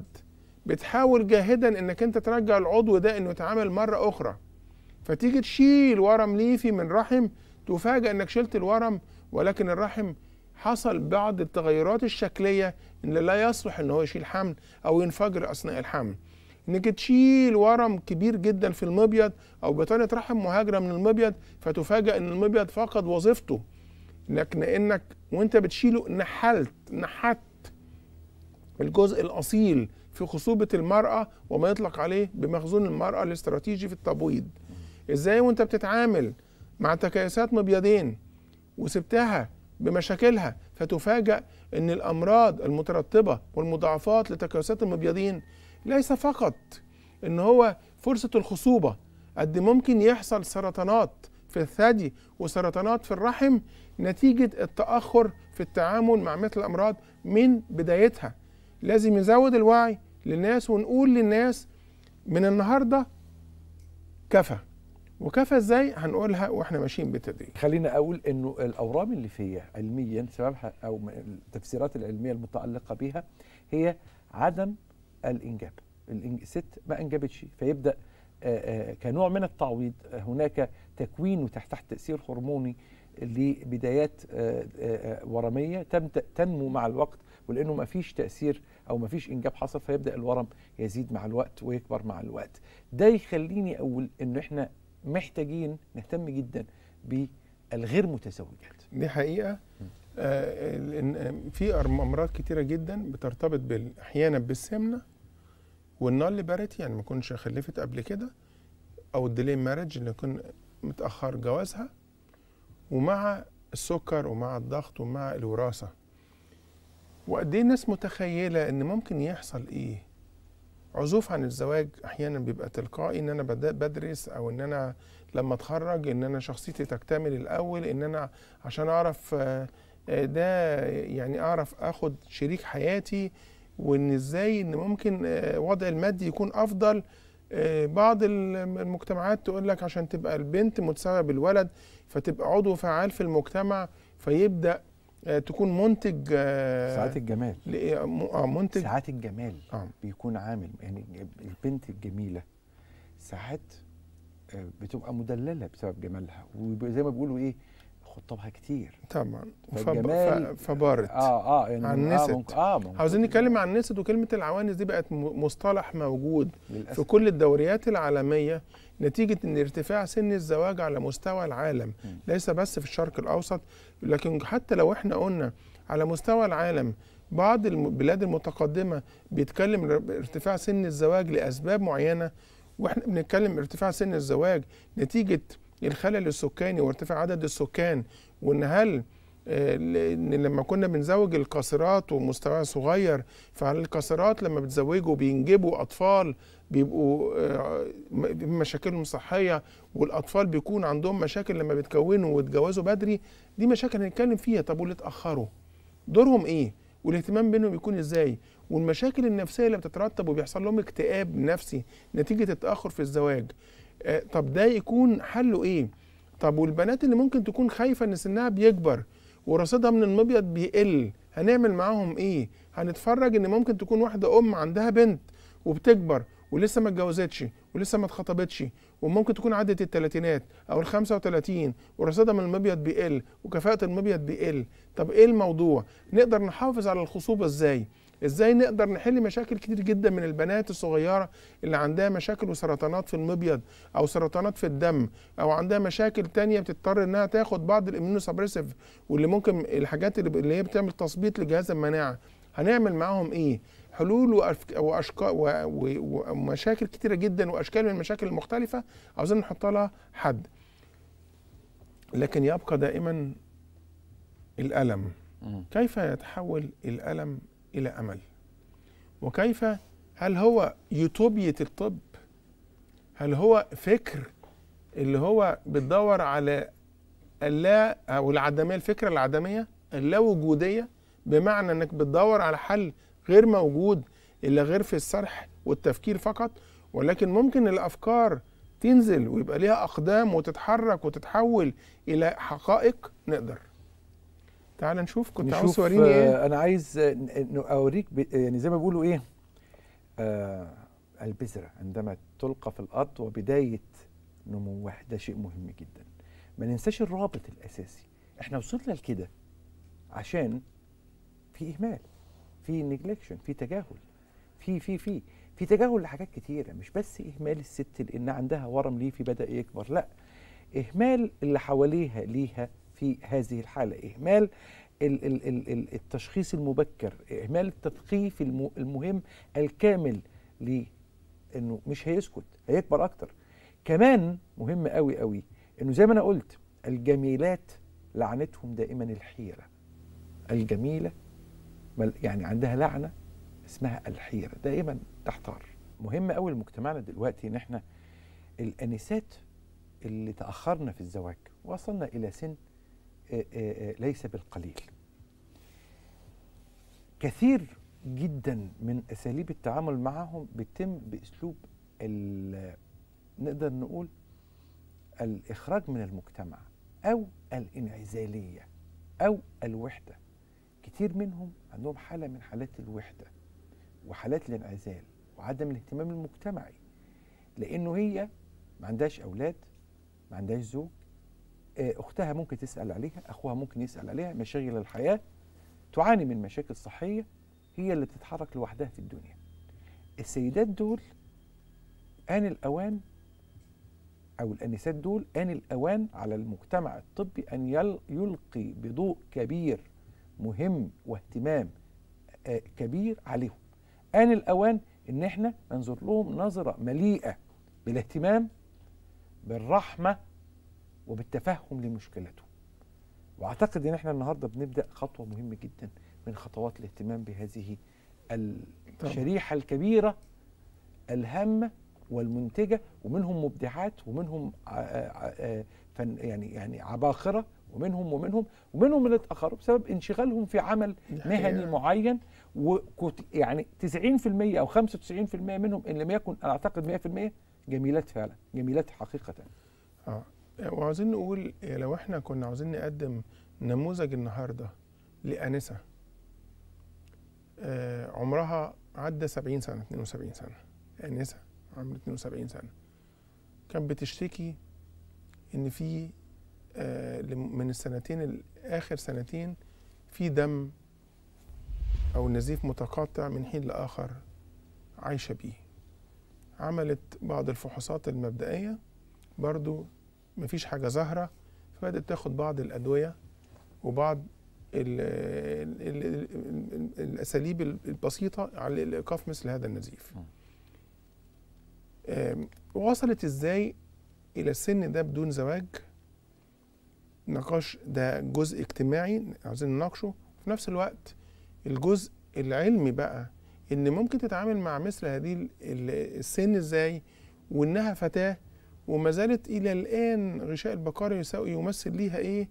بتحاول جاهدا انك انت ترجع العضو ده انه يتعامل مره اخرى فتيجي تشيل ورم ليفي من رحم تفاجئ انك شلت الورم ولكن الرحم حصل بعض التغيرات الشكليه اللي لا يصلح ان هو يشيل حمل او ينفجر اثناء الحمل انك تشيل ورم كبير جدا في المبيض او بطانه رحم مهاجره من المبيض فتفاجئ ان المبيض فقد وظيفته لكن انك وانت بتشيله نحلت نحت الجزء الأصيل في خصوبة المرأة وما يطلق عليه بمخزون المرأة الاستراتيجي في التبويض إزاي وأنت بتتعامل مع تكيسات مبيضين وسبتها بمشاكلها فتفاجأ أن الأمراض المترتبة والمضاعفات لتكيسات المبيضين ليس فقط أن هو فرصة الخصوبة قد ممكن يحصل سرطانات في الثدي وسرطانات في الرحم نتيجة التأخر في التعامل مع مثل الأمراض من بدايتها لازم نزود الوعي للناس ونقول للناس من النهارده كفى وكفى ازاي هنقولها واحنا ماشيين بالتدريج خلينا اقول انه الاورام اللي فيها علميا سببها او التفسيرات العلميه المتعلقه بها هي عدم الانجاب الست ما انجبتش فيبدا آه، آه، كنوع من التعويض آه، هناك تكوين تحت تاثير هرموني لبدايات ورميه تنمو مع الوقت ولانه ما فيش تاثير او ما فيش انجاب حصل فيبدا الورم يزيد مع الوقت ويكبر مع الوقت ده يخليني اقول ان احنا محتاجين نهتم جدا بالغير متزوجات دي حقيقه آه،, آه في امراض كتيره جدا بترتبط احيانا بالسمنه والنال باريتي يعني ما تكونش خلفت قبل كده او الديلي مارج اللي يكون متاخر جوازها ومع السكر ومع الضغط ومع الوراثه وقد ايه الناس متخيله ان ممكن يحصل ايه عزوف عن الزواج احيانا بيبقى تلقائي ان انا بدرس او ان انا لما اتخرج ان انا شخصيتي تكتمل الاول ان انا عشان اعرف آه، ده يعني اعرف اخد شريك حياتي وان ازاي ان ممكن آه، وضع المادي يكون افضل آه، بعض المجتمعات تقول لك عشان تبقى البنت متساويه بالولد فتبقى عضو فعال في المجتمع فيبدا آه، تكون منتج آه، ساعات الجمال آه،, اه منتج ساعات الجمال آه. بيكون عامل يعني البنت الجميله ساعات بتبقى مدلله بسبب جمالها وزي ما بيقولوا ايه خطابها كتير طبعا فالجمال فبارت اه اه يعني نسد آه, ممكن آه ممكن عاوزين نتكلم عن نسد وكلمه العوانس دي بقت مصطلح موجود للأسف. في كل الدوريات العالميه نتيجه ان ارتفاع سن الزواج على مستوى العالم ليس بس في الشرق الاوسط لكن حتى لو احنا قلنا على مستوى العالم بعض البلاد المتقدمه بيتكلم ارتفاع سن الزواج لاسباب معينه واحنا بنتكلم ارتفاع سن الزواج نتيجه الخلل السكاني وارتفاع عدد السكان وان هل آه، لان لما كنا بنزوج القاصرات ومستواها صغير فالقاصرات لما بتزوجوا بينجبوا اطفال بيبقوا آه، مشاكلهم صحيه والاطفال بيكون عندهم مشاكل لما بيتكونوا ويتجوزوا بدري دي مشاكل هنتكلم فيها طب واللي اتاخروا دورهم ايه والاهتمام بينهم بيكون ازاي والمشاكل النفسيه اللي بتترتب وبيحصل لهم اكتئاب نفسي نتيجه التاخر في الزواج آه، طب ده يكون حله ايه طب والبنات اللي ممكن تكون خايفه ان سنها بيكبر ورصيدها من المبيض بيقل هنعمل معاهم ايه هنتفرج ان ممكن تكون واحده ام عندها بنت وبتكبر ولسه ما اتجوزتش ولسه ما اتخطبتش وممكن تكون عدت الثلاثينات او ال 35 ورصيدها من المبيض بيقل وكفاءه المبيض بيقل طب ايه الموضوع نقدر نحافظ على الخصوبه ازاي ازاي نقدر نحل مشاكل كتير جدا من البنات الصغيره اللي عندها مشاكل وسرطانات في المبيض او سرطانات في الدم او عندها مشاكل تانية بتضطر انها تاخد بعض الاميونوسابريسيف واللي ممكن الحاجات اللي هي بتعمل تثبيط لجهاز المناعه هنعمل معاهم ايه حلول واشكا ومشاكل كتيره جدا واشكال من المشاكل المختلفه عاوزين نحط لها حد لكن يبقى دائما الالم كيف يتحول الالم إلى أمل وكيف هل هو يوتوبية الطب هل هو فكر اللي هو بتدور على اللا أو العدمية الفكرة العدمية اللا وجودية بمعنى أنك بتدور على حل غير موجود إلا غير في الصرح والتفكير فقط ولكن ممكن الأفكار تنزل ويبقى ليها أقدام وتتحرك وتتحول إلى حقائق نقدر تعال نشوف كنت عاوز توريني ايه آه، انا عايز آه، آه، اوريك يعني زي ما بيقولوا ايه آه البذره عندما تلقى في الارض وبدايه نموها ده شيء مهم جدا ما ننساش الرابط الاساسي احنا وصلنا لكده عشان في اهمال في نجلكشن في تجاهل في في في في تجاهل لحاجات كتيره مش بس اهمال الست لان عندها ورم ليفي بدا يكبر لا اهمال اللي حواليها ليها في هذه الحالة إهمال التشخيص المبكر إهمال التثقيف المهم الكامل لأنه مش هيسكت هيكبر أكتر كمان مهم قوي قوي إنه زي ما أنا قلت الجميلات لعنتهم دائما الحيرة الجميلة يعني عندها لعنة اسمها الحيرة دائما تحتار مهم قوي لمجتمعنا دلوقتي إن إحنا الأنسات اللي تأخرنا في الزواج وصلنا إلى سن آه، آه، آه، ليس بالقليل كثير جدا من اساليب التعامل معهم بيتم باسلوب نقدر نقول الاخراج من المجتمع او الانعزاليه او الوحده كتير منهم عندهم حاله من حالات الوحده وحالات الانعزال وعدم الاهتمام المجتمعي لانه هي ما عندهاش اولاد ما عندهاش زوج آه، اختها ممكن تسال عليها اخوها ممكن يسال عليها مشاغل الحياه تعاني من مشاكل صحيه هي اللي بتتحرك لوحدها في الدنيا السيدات دول آن الأوان أو الأنسات دول آن الأوان على المجتمع الطبي أن يلقي بضوء كبير مهم واهتمام آه، كبير عليهم آن الأوان إن إحنا ننظر لهم نظرة مليئة بالاهتمام بالرحمة وبالتفهم لمشكلته واعتقد ان احنا النهارده بنبدا خطوه مهمه جدا من خطوات الاهتمام بهذه الشريحه الكبيره الهامه والمنتجه ومنهم مبدعات ومنهم آه، آه، آه، فن يعني يعني عباقره ومنهم ومنهم ومنهم اللي اتاخروا بسبب انشغالهم في عمل مهني معين و يعني 90% او 95% منهم ان لم يكن انا اعتقد 100% جميلات فعلا جميلات حقيقه. اه وعاوزين نقول إيه، لو احنا كنا عاوزين نقدم نموذج النهارده لانسه آه، عمرها عدى 70 سنه 72 سنه انسه عمرها 72 سنه كانت بتشتكي ان في آه، من السنتين اخر سنتين في دم او نزيف متقاطع من حين لاخر عايشه بيه عملت بعض الفحوصات المبدئيه برضو مفيش حاجه ظاهره فبدات تاخد بعض الادويه وبعض الـ الـ الـ الاساليب البسيطه على الايقاف مثل هذا النزيف وصلت ازاي الى السن ده بدون زواج نقاش ده جزء اجتماعي عاوزين نناقشه في نفس الوقت الجزء العلمي بقى ان ممكن تتعامل مع مثل هذه السن ازاي وانها فتاه وما زالت الى الان غشاء البقره يمثل ليها ايه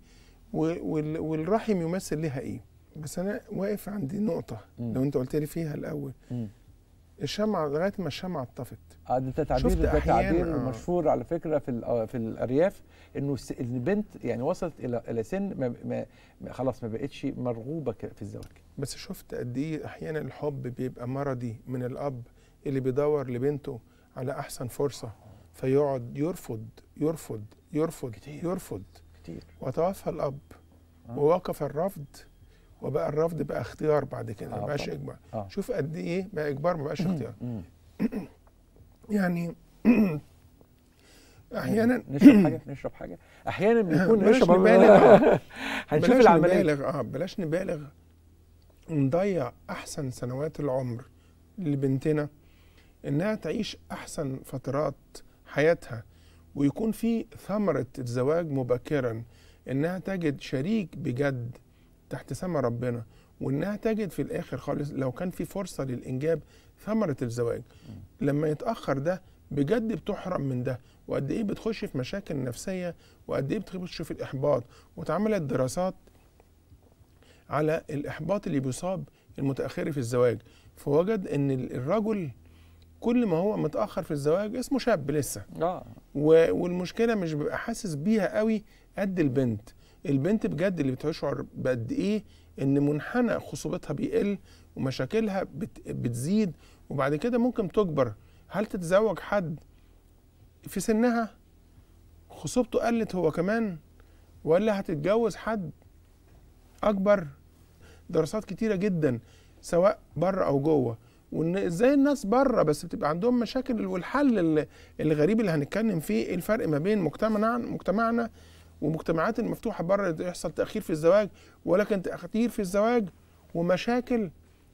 والرحم يمثل لها ايه بس انا واقف عند نقطه م. لو انت قلت لي فيها الاول م. الشمعة لغايه ما الشمعة اتطفت آه، ده تعبير ده تعبير آه. مشهور على فكره في آه، في الارياف انه البنت يعني وصلت الى الى سن ما ما خلاص ما بقتش مرغوبه في الزواج بس شفت قد ايه احيانا الحب بيبقى مرضي من الاب اللي بيدور لبنته على احسن فرصه فيقعد يرفض يرفض يرفض كتير يرفض كتير وتوفى الاب آه. ووقف الرفض وبقى الرفض بقى اختيار بعد كده آه ما بقاش اجبار آه. شوف قد ايه ما اجبار ما بقاش اختيار يعني, يعني احيانا نشرب حاجه نشرب حاجه احيانا بيكون بلاش نبالغ هنشوف العمليه نبالغ اه بلاش نبالغ نضيع احسن سنوات العمر لبنتنا انها تعيش احسن فترات حياتها ويكون في ثمرة الزواج مبكرا إنها تجد شريك بجد تحت سما ربنا وإنها تجد في الآخر خالص لو كان في فرصة للإنجاب ثمرة الزواج لما يتأخر ده بجد بتحرم من ده وقد إيه بتخش في مشاكل نفسية وقد إيه بتخش في الإحباط واتعملت دراسات على الإحباط اللي بيصاب المتأخر في الزواج فوجد إن الرجل كل ما هو متاخر في الزواج اسمه شاب لسه اه والمشكله مش بيبقى حاسس بيها قوي قد البنت البنت بجد اللي بتشعر بقد ايه ان منحنى خصوبتها بيقل ومشاكلها بت بتزيد وبعد كده ممكن تكبر هل تتزوج حد في سنها خصوبته قلت هو كمان ولا هتتجوز حد اكبر دراسات كتيره جدا سواء بره او جوه وان ازاي الناس بره بس بتبقى عندهم مشاكل والحل الغريب اللي هنتكلم فيه إيه الفرق ما بين مجتمعنا مجتمعنا ومجتمعات المفتوحه بره يحصل تاخير في الزواج ولكن تاخير في الزواج ومشاكل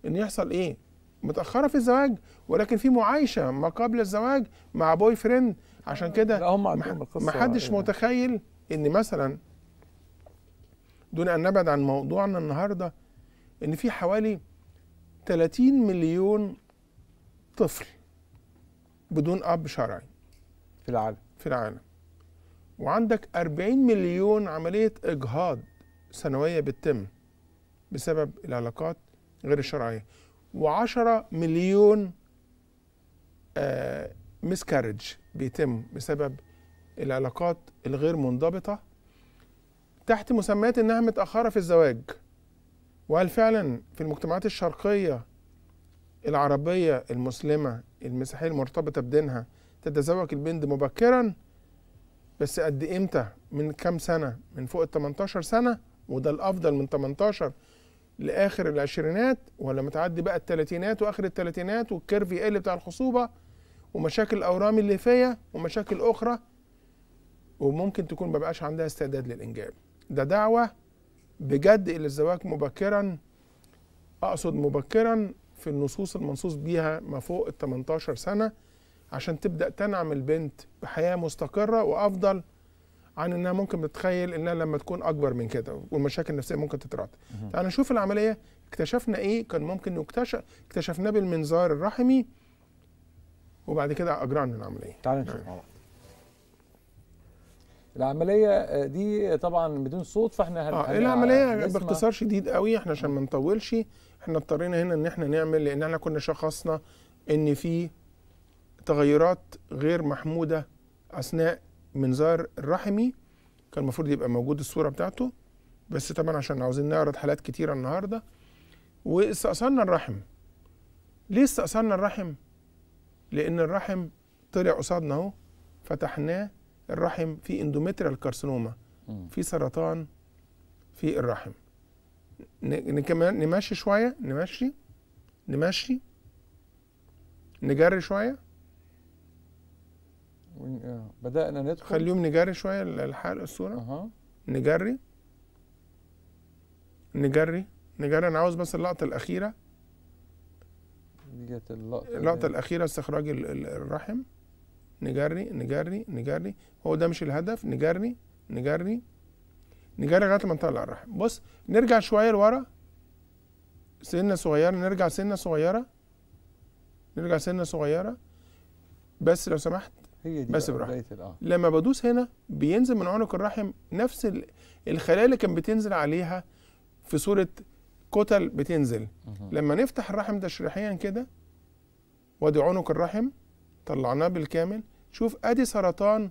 ان يحصل ايه متاخره في الزواج ولكن في معايشه ما قبل الزواج مع بوي فريند عشان آه، كده ما حدش يعني. متخيل ان مثلا دون ان نبعد عن موضوعنا النهارده ان في حوالي 30 مليون طفل بدون اب شرعي في العالم في العالم وعندك 40 مليون عمليه اجهاض سنويه بتتم بسبب العلاقات غير الشرعيه و10 مليون آه مسكارج بيتم بسبب العلاقات الغير منضبطه تحت مسميات انها متاخره في الزواج وهل فعلا في المجتمعات الشرقية العربية المسلمة المسيحية المرتبطة بدينها تتزوج البنت مبكرا بس قد امتى من كام سنة من فوق ال 18 سنة وده الأفضل من 18 لآخر العشرينات ولا متعدي بقى التلاتينات وآخر التلاتينات والكيرف يقل بتاع الخصوبة ومشاكل الأورام الليفية ومشاكل أخرى وممكن تكون مبقاش عندها استعداد للإنجاب ده دعوة بجد الى الزواج مبكرا اقصد مبكرا في النصوص المنصوص بيها ما فوق ال 18 سنه عشان تبدا تنعم البنت بحياه مستقره وافضل عن انها ممكن تتخيل انها لما تكون اكبر من كده والمشاكل النفسيه ممكن تتردد تعالى نشوف العمليه اكتشفنا ايه كان ممكن نكتشف اكتشفناه بالمنظار الرحمي وبعد كده اجرعنا العمليه تعال نشوف مع نعم. العمليه آه، دي طبعا بدون صوت فاحنا هن... آه العمليه باختصار شديد قوي احنا عشان ما نطولش احنا اضطرينا هنا ان احنا نعمل لان احنا كنا شخصنا ان في تغيرات غير محموده اثناء منظار الرحمي كان المفروض يبقى موجود الصوره بتاعته بس طبعا عشان عاوزين نعرض حالات كتيره النهارده واستأصلنا الرحم ليه استأصلنا الرحم لان الرحم طلع قصادنا اهو فتحناه الرحم في اندوميتريال كارسينوما في سرطان في الرحم نكمل نمشي شويه نمشي نمشي نجري شويه آه، بدأنا ندخل خليهم نجري شوية الحال الصورة أه. نجري نجري نجري أنا عاوز بس اللقطة الأخيرة اللقطة اللقطة الأخيرة استخراج الرحم نجري نجري نجري هو ده مش الهدف نجري نجري نجري لغايه ما نطلع الرحم بص نرجع شويه لورا سنه صغيره نرجع سنه صغيره نرجع سنه صغيره بس لو سمحت هي دي بس براحتك لما بدوس هنا بينزل من عنق الرحم نفس الخلايا اللي كان بتنزل عليها في صوره كتل بتنزل لما نفتح الرحم تشريحيا كده وادي عنق الرحم طلعناه بالكامل شوف ادي سرطان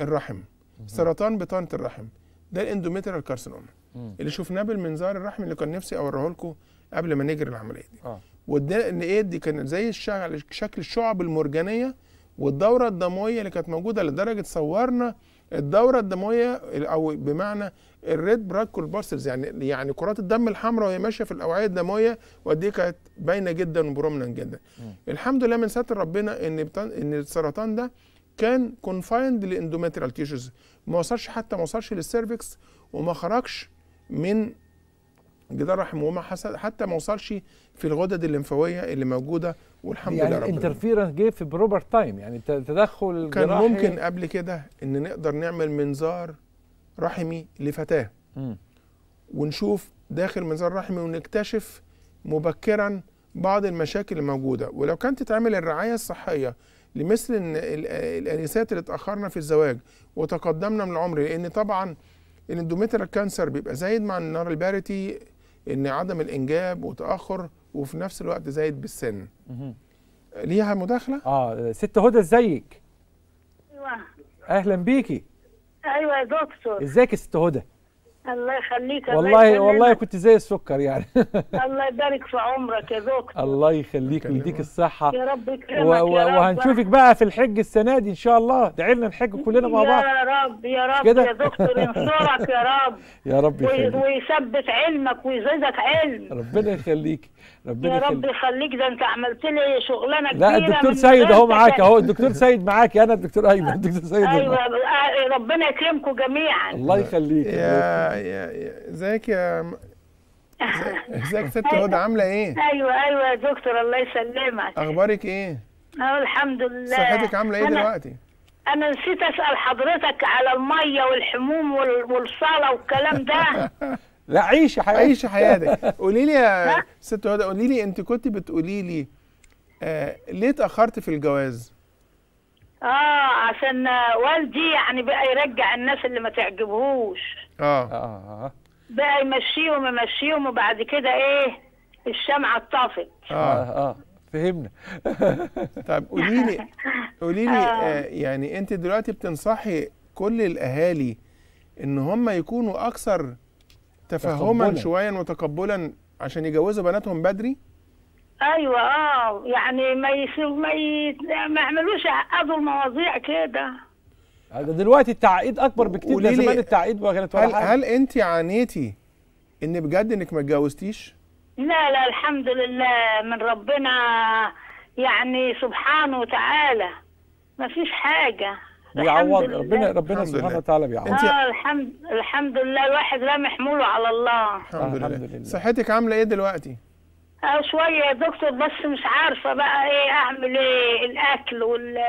الرحم سرطان بطانه الرحم ده الاندوميتريال كارسينوما اللي شفناه بالمنظار الرحم اللي كان نفسي اوريه لكم قبل ما نجري العمليه دي آه. وده ان ايه دي كانت زي شكل الشعب المرجانيه والدوره الدمويه اللي كانت موجوده لدرجه صورنا الدوره الدمويه او بمعنى الريد بلاد كورباسلز يعني يعني كرات الدم الحمراء وهي ماشيه في الاوعيه الدمويه ودي كانت باينه جدا وبرومنان جدا مم. الحمد لله من ستر ربنا ان ان السرطان ده كان كونفايند لاندوماتريال تيشوز ما وصلش حتى ما وصلش للسيرفكس وما خرجش من جدار رحم وما حصل حتى ما وصلش في الغدد الليمفاويه اللي موجوده والحمد يعني لله يعني الانترفيرنس جه في بروبر تايم يعني تدخل كان ممكن قبل كده ان نقدر نعمل منظار رحمي لفتاه ونشوف داخل منظار رحمي ونكتشف مبكرا بعض المشاكل الموجوده ولو كانت تتعمل الرعايه الصحيه لمثل الانسات اللي اتاخرنا في الزواج وتقدمنا من العمر لان طبعا الاندوميترال كانسر بيبقى زايد مع النار البارتي ان عدم الانجاب وتاخر وفي نفس الوقت زايد بالسن ليها مداخله اه ست هدى ازيك ايوه اهلا بيكي ايوه يا دكتور ازيك يا ست هدى الله يخليك والله الله والله كنت زي السكر يعني الله يبارك في عمرك يا زوجتي الله يخليك ويديك الصحه يا رب يكرمك و... و... وهنشوفك بقى في الحج السنه دي ان شاء الله دعي لنا نحج كلنا مع بعض يا رب يا رب يا دكتور ينصرك يا رب يا رب يخليك ويثبت علمك ويزيدك علم ربنا يخليك ربنا يا رب يخليك ده انت عملت لي شغلانه كبيره لا الدكتور سيد اهو معاك اهو الدكتور سيد معاك انا الدكتور ايمن الدكتور سيد ايوه آه، ربنا يكرمكم جميعا الله يخليك يا يا ازيك يا ازيك ست هدى أيوة. عامله ايه؟ ايوه ايوه يا دكتور الله يسلمك اخبارك ايه؟ اه الحمد لله صحتك عامله ايه دلوقتي؟ انا نسيت اسال حضرتك على الميه والحموم والصاله والكلام ده لا عيشي حياتك عيشي حياتك قولي لي يا ست هدى قولي لي انت كنت بتقولي لي آه ليه اتاخرت في الجواز؟ اه عشان والدي يعني بقى يرجع الناس اللي ما تعجبهوش اه اه بقى يمشيهم يمشيهم وبعد كده ايه الشمعه اتطفت اه اه فهمنا طب قولي لي قولي لي آه. آه يعني انت دلوقتي بتنصحي كل الاهالي ان هم يكونوا اكثر تفهما شويا وتقبلا عشان يجوزوا بناتهم بدري ايوه اه يعني ما يسيب ما, ي... ما يعملوش يعقدوا المواضيع كده دلوقتي التعقيد اكبر بكتير من زمان التعقيد بقى كانت هل, هل انت عانيتي ان بجد انك ما اتجوزتيش لا لا الحمد لله من ربنا يعني سبحانه وتعالى ما فيش حاجه بيعوض ربنا ربنا سبحانه وتعالى بيعوض اه الحمد الحمد لله الواحد لا محموله على الله الحمد, آه، لله, لله. لله صحتك عامله ايه دلوقتي؟ اه شويه يا دكتور بس مش عارفه بقى ايه اعمل ايه الاكل وال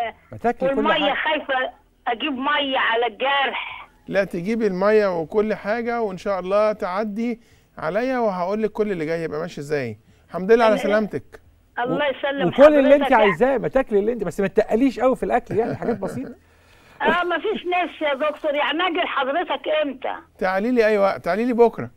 والميه خايفه اجيب ميه على الجرح لا تجيبي الميه وكل حاجه وان شاء الله تعدي عليا وهقول لك كل اللي جاي يبقى ماشي ازاي الحمد لله على سلامتك الله يسلم وكل اللي انت يعني. عايزاه ما تاكلي اللي انت بس ما تقليش قوي في الاكل يعني حاجات بسيطه اه ما فيش ناس يا دكتور يعني اجي لحضرتك امتى؟ تعالي لي اي وقت تعالي لي بكره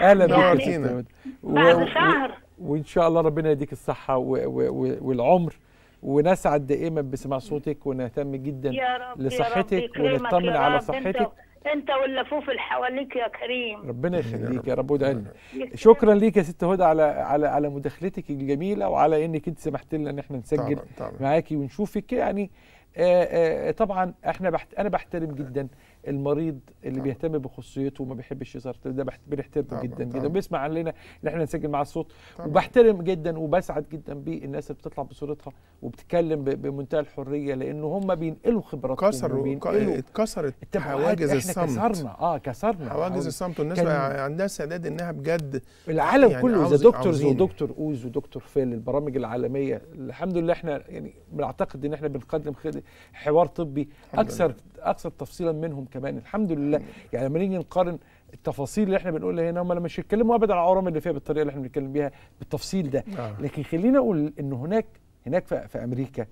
اهلا نورتينا بعد شهر وان شاء الله ربنا يديك الصحه و و والعمر ونسعد دائما بسماع صوتك ونهتم جدا يا رب لصحتك يا رب ونطمن يا رب على صحتك انت واللفوف اللي حواليك يا كريم ربنا يخليك يا رب وادعي شكرا ليك يا ست هدى على على على مداخلتك الجميله وعلى انك انت سمحت لنا ان احنا نسجل معاكي ونشوفك يعني آه، آه، طبعا احنا بحت انا بحترم جدا المريض اللي نعم. بيهتم بخصوصيته وما بيحبش يظهر ده بنحترمه جدا جدا وبيسمع علينا ان احنا نسجل معاه الصوت وبحترم جدا وبسعد جدا بالناس اللي بتطلع بصورتها وبتتكلم بمنتهى الحريه لانه هم بينقلوا خبراتهم كسروا اتكسرت حواجز الصمت كسرنا اه كسرنا حواجز الصمت والناس يعني عندها استعداد انها بجد العالم يعني كله ذا دكتورز ودكتور اوز ودكتور فيل البرامج العالميه الحمد لله احنا يعني بنعتقد ان احنا بنقدم حوار طبي اكثر اكثر تفصيلا منهم كمان الحمد لله يعني لما نيجي نقارن التفاصيل اللي احنا بنقولها هنا هم مش يتكلموا ابدا على الاورام اللي فيها بالطريقه اللي احنا بنتكلم بيها بالتفصيل ده نعم. لكن خلينا اقول ان هناك هناك في, في امريكا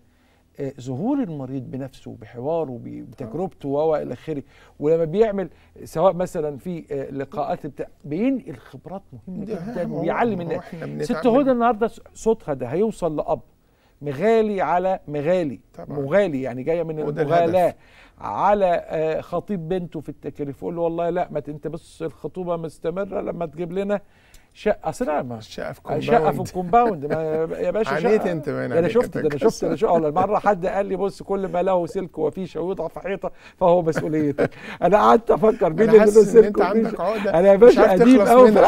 آه، ظهور المريض بنفسه بحواره نعم. بتجربته الى اخره ولما بيعمل سواء مثلا في آه، لقاءات بتاع بينقل خبرات مهمه جدا ويعلم الناس ست هدى النهارده صوتها ده هيوصل لاب مغالي على مغالي طبعا. مغالي يعني جايه من المغالاه على آه، خطيب بنته في التكاليف يقول له والله لا ما انت بص الخطوبه مستمره لما تجيب لنا شقه صنع ما شقه في كومباوند آه، شقه في الكومباوند يا باشا عانيت انت من انا شفت انا شفت انا شفت مره حد قال لي بص كل ما له سلك وفيش ويضع في حيطه فهو مسؤوليتك انا قعدت افكر مين اللي له سلك انت عندك عقده انا يا باشا قديم قوي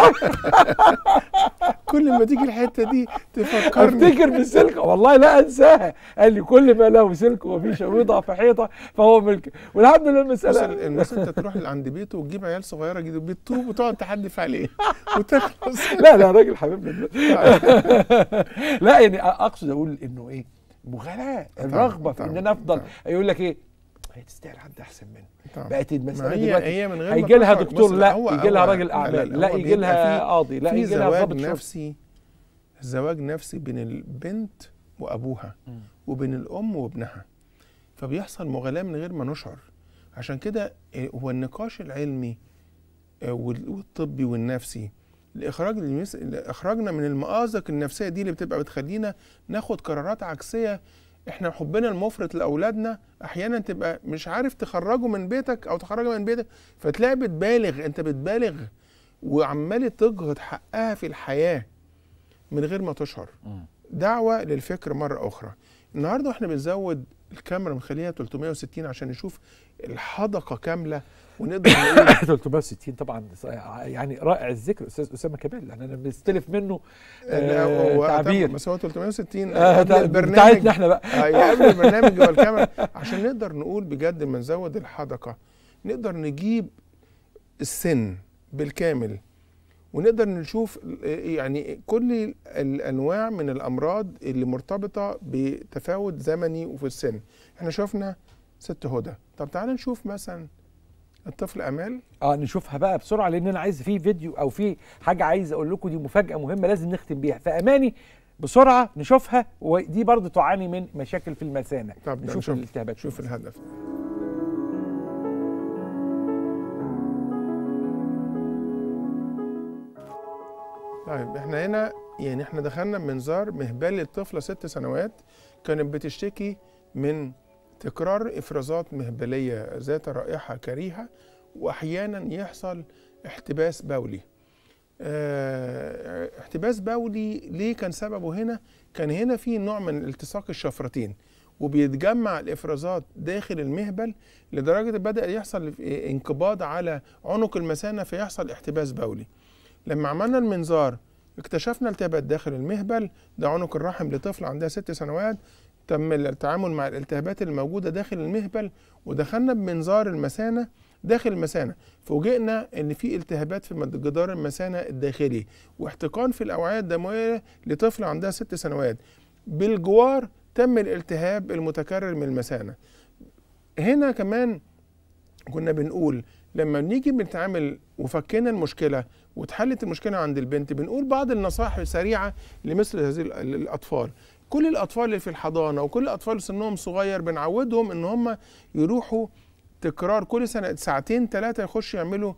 كل ما تيجي الحته دي تفكرني افتكر بالسلك والله لا انساها قال لي كل ما له سلك وفيش ويضع في حيطه فهو ملك والحمد لله المساله الناس انت تروح عند بيته وتجيب عيال صغيره جدا بتطوب وتقعد تحدف عليه وتخلص لا لا راجل حبيبنا لا يعني اقصد اقول انه ايه مغالاة الرغبة في ان انا افضل يقول لك ايه هي تستاهل حد احسن منه بقت المساله دلوقتي هي من غير هيجي لها دكتور لا يجي لها راجل اعمال لا يجي لها قاضي لا يجي لها ضابط نفسي زواج نفسي بين البنت وابوها وبين الام وابنها فبيحصل مغالاه من غير ما نشعر عشان كده إيه، هو النقاش العلمي آه، والطبي والنفسي لاخراج المس... لاخراجنا من المآزق النفسيه دي اللي بتبقى بتخلينا ناخد قرارات عكسيه احنا حبنا المفرط لاولادنا احيانا تبقى مش عارف تخرجه من بيتك او تخرجه من بيتك فتلاقي بتبالغ انت بتبالغ وعمال تجهض حقها في الحياه من غير ما تشعر دعوه للفكر مره اخرى النهارده احنا بنزود الكاميرا بنخليها 360 عشان نشوف الحدقه كامله ونقدر 360 طبعا يعني رائع الذكر استاذ اسامه كمال لان انا بستلف منه آه تعبير بس هو 360 آه قبل البرنامج بتاعتنا احنا بقى قبل البرنامج والكاميرا عشان نقدر نقول بجد لما نزود الحدقه نقدر نجيب السن بالكامل ونقدر نشوف يعني كل الانواع من الامراض اللي مرتبطه بتفاوت زمني وفي السن احنا شفنا ست هدى طب تعالى نشوف مثلا الطفل امال اه نشوفها بقى بسرعه لان انا عايز في فيديو او في حاجه عايز اقول لكم دي مفاجاه مهمه لازم نختم بيها فاماني بسرعه نشوفها ودي برضه تعاني من مشاكل في المثانه طب نشوف, نشوف الالتهابات شوف الهدف طيب احنا هنا يعني احنا دخلنا بمنظار مهبلي الطفله ست سنوات كانت بتشتكي من تكرار إفرازات مهبلية ذات رائحة كريهة وأحيانا يحصل احتباس بولي اه احتباس بولي ليه كان سببه هنا كان هنا في نوع من التصاق الشفرتين وبيتجمع الافرازات داخل المهبل لدرجه بدا يحصل انقباض على عنق المثانه فيحصل احتباس بولي لما عملنا المنظار اكتشفنا التهابات داخل المهبل ده عنق الرحم لطفل عندها ست سنوات تم التعامل مع الالتهابات الموجودة داخل المهبل ودخلنا بمنظار المثانة داخل المثانة فوجئنا ان في التهابات في جدار المثانة الداخلي واحتقان في الأوعية الدموية لطفل عندها ست سنوات بالجوار تم الالتهاب المتكرر من المثانة هنا كمان كنا بنقول لما بنيجي بنتعامل وفكينا المشكله واتحلت المشكله عند البنت بنقول بعض النصائح السريعه لمثل هذه الاطفال كل الاطفال اللي في الحضانه وكل الاطفال اللي سنهم صغير بنعودهم ان هم يروحوا تكرار كل سنه ساعتين ثلاثه يخشوا يعملوا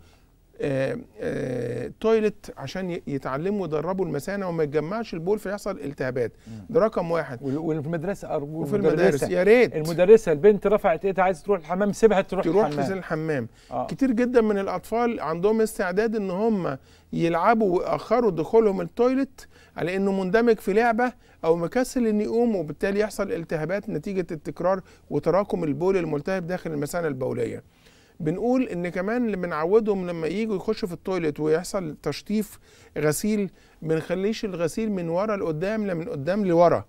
تويلت آه، آه، عشان يتعلموا يدربوا المثانه وما يتجمعش البول فيحصل التهابات ده رقم واحد وفي المدرسه ارجو وفي المدارس يا ريت المدرسه البنت رفعت ايدها عايزه تروح الحمام سيبها تروح تروح الحمام تروح الحمام آه. كتير جدا من الاطفال عندهم استعداد ان هم يلعبوا ويأخروا دخولهم التويلت على انه مندمج في لعبه او مكسل ان يقوم وبالتالي يحصل التهابات نتيجه التكرار وتراكم البول الملتهب داخل المثانه البوليه بنقول ان كمان اللي بنعودهم لما يجوا يخشوا في التويليت ويحصل تشطيف غسيل ما نخليش الغسيل من ورا لقدام لا من قدام لورا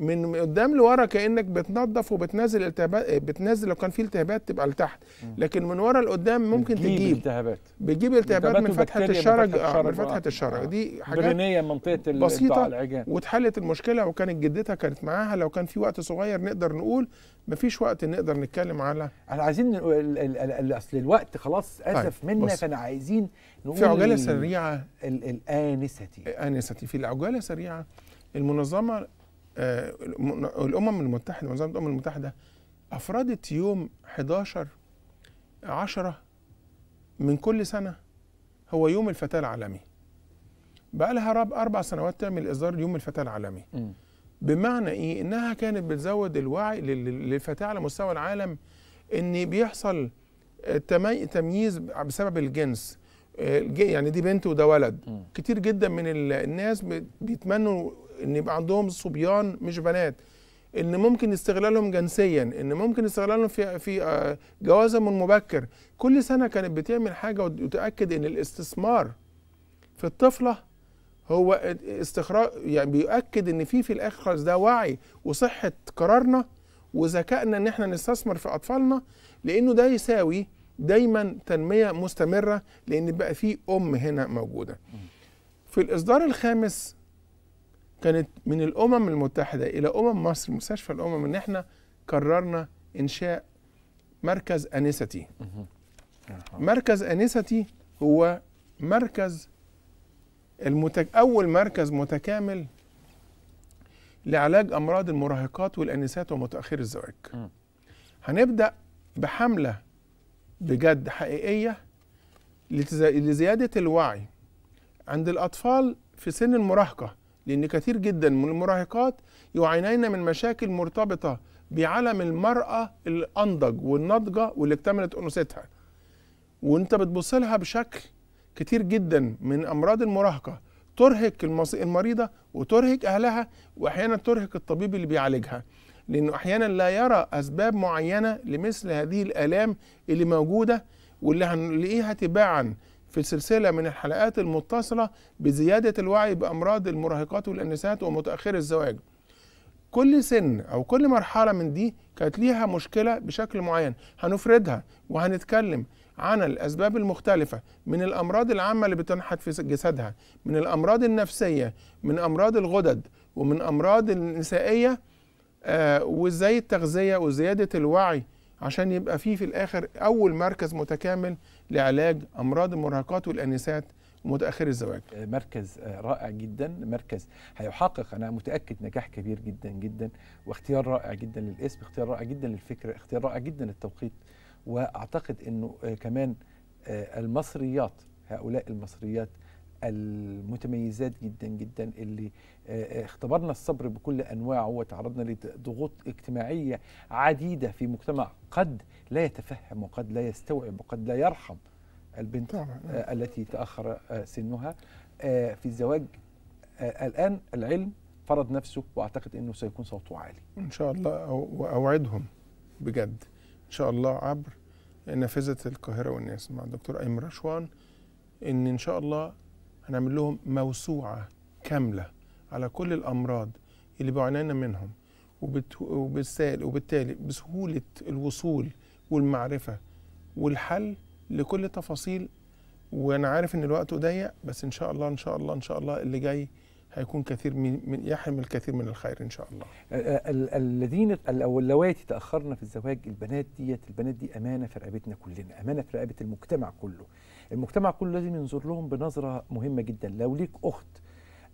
من قدام لورا كانك بتنظف وبتنزل التهابات آه، بتنزل لو كان في التهابات تبقى لتحت لكن من ورا لقدام ممكن بتجيب تجيب التهابات بتجيب التهابات من فتحه الشرج اه من فتحه آه. الشرج دي حاجات برينيه منطقه بسيطه واتحلت المشكله وكانت جدتها كانت معاها لو كان في وقت صغير نقدر نقول مفيش وقت نقدر نتكلم على احنا عايزين اصل الوقت خلاص اسف طيب، منك فانا عايزين في عجاله سريعه الانسه انسه في العجاله سريعه المنظمه آه الامم المتحده منظمه الامم المتحده افردت يوم 11 10 من كل سنه هو يوم الفتاه العالمي بقى لها رب اربع سنوات تعمل اصدار يوم الفتاه العالمي م. بمعنى ايه انها كانت بتزود الوعي للفتاه على مستوى العالم ان بيحصل آه، تمييز بسبب الجنس يعني دي بنت وده ولد م. كتير جدا من الناس بيتمنوا ان يبقى عندهم صبيان مش بنات ان ممكن استغلالهم جنسيا ان ممكن استغلالهم في في آه، جوازهم مبكر كل سنه كانت بتعمل حاجه وتاكد ان الاستثمار في الطفله هو استخراج يعني بيؤكد ان في في الاخر خالص ده وعي وصحه قرارنا وذكائنا ان احنا نستثمر في اطفالنا لانه ده يساوي دايما تنميه مستمره لان بقى في ام هنا موجوده في الاصدار الخامس كانت من الامم المتحده الى امم مصر مستشفى الامم ان احنا قررنا انشاء مركز انستي مركز انستي هو مركز المتك... اول مركز متكامل لعلاج امراض المراهقات والانسات ومتاخري الزواج هنبدا بحمله بجد حقيقيه لزياده الوعي عند الاطفال في سن المراهقه لان كثير جدا من المراهقات يعانين من مشاكل مرتبطه بعالم المراه الانضج والناضجه واللي اكتملت انوثتها وانت بتبص لها بشكل كتير جدا من امراض المراهقه ترهق المريضه وترهق اهلها واحيانا ترهق الطبيب اللي بيعالجها لأنه أحيانا لا يرى أسباب معينة لمثل هذه الآلام اللي موجودة واللي هنلاقيها تباعا في سلسلة من الحلقات المتصلة بزيادة الوعي بأمراض المراهقات والأنسات ومتأخر الزواج كل سن أو كل مرحلة من دي كانت ليها مشكلة بشكل معين هنفردها وهنتكلم عن الأسباب المختلفة من الأمراض العامة اللي بتنحت في جسدها من الأمراض النفسية من أمراض الغدد ومن أمراض النسائية آه، وازاي التغذيه وزياده الوعي عشان يبقى فيه في الاخر اول مركز متكامل لعلاج امراض المراهقات والانسات متاخر الزواج آه، مركز آه، رائع جدا مركز هيحقق انا متاكد نجاح كبير جدا جدا واختيار رائع جدا للاسم اختيار رائع جدا للفكره اختيار رائع جدا للتوقيت واعتقد انه كمان المصريات هؤلاء المصريات المتميزات جدا جدا اللي آه، آه، اختبرنا الصبر بكل انواعه وتعرضنا لضغوط اجتماعيه عديده في مجتمع قد لا يتفهم وقد لا يستوعب وقد لا يرحم البنت طبعا. آه، التي تاخر سنها في الزواج الان العلم فرض نفسه واعتقد انه سيكون صوته عالي ان شاء الله واوعدهم بجد ان شاء الله عبر نافذه القاهره والناس مع الدكتور ايمن رشوان ان ان شاء الله هنعمل لهم موسوعة كاملة على كل الأمراض اللي بعانينا منهم وبالتالي بسهولة الوصول والمعرفة والحل لكل تفاصيل وانا عارف ان الوقت ضيق بس ان شاء الله ان شاء الله ان شاء الله اللي جاي هيكون كثير من يحرم الكثير من الخير ان شاء الله الذين او اللواتي تاخرنا في الزواج البنات ديت البنات دي امانه في رقبتنا كلنا امانه في رقبه المجتمع كله المجتمع كله لازم ينظر لهم بنظره مهمه جدا لو ليك اخت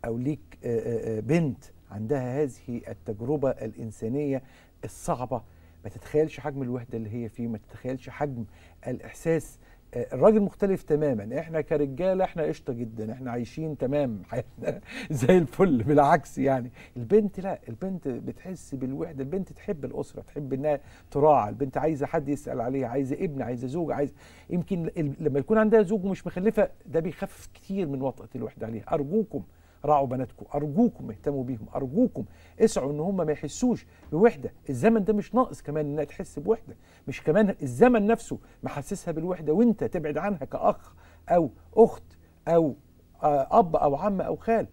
او ليك آه، آه، آه، بنت عندها هذه التجربه الانسانيه الصعبه ما تتخيلش حجم الوحده اللي هي فيه ما تتخيلش حجم الاحساس الراجل مختلف تماما احنا كرجاله احنا قشطه جدا احنا عايشين تمام حياتنا زي الفل بالعكس يعني البنت لا البنت بتحس بالوحده البنت تحب الاسره تحب انها تراعى البنت عايزه حد يسال عليها عايزه ابن عايزه زوج عايزه يمكن لما يكون عندها زوج ومش مخلفه ده بيخفف كتير من وطأة الوحده عليها ارجوكم راعوا بناتكم ارجوكم اهتموا بيهم ارجوكم اسعوا ان هم ما يحسوش بوحده الزمن ده مش ناقص كمان انها تحس بوحده مش كمان الزمن نفسه محسسها بالوحده وانت تبعد عنها كاخ او اخت او آه، اب او عم او خال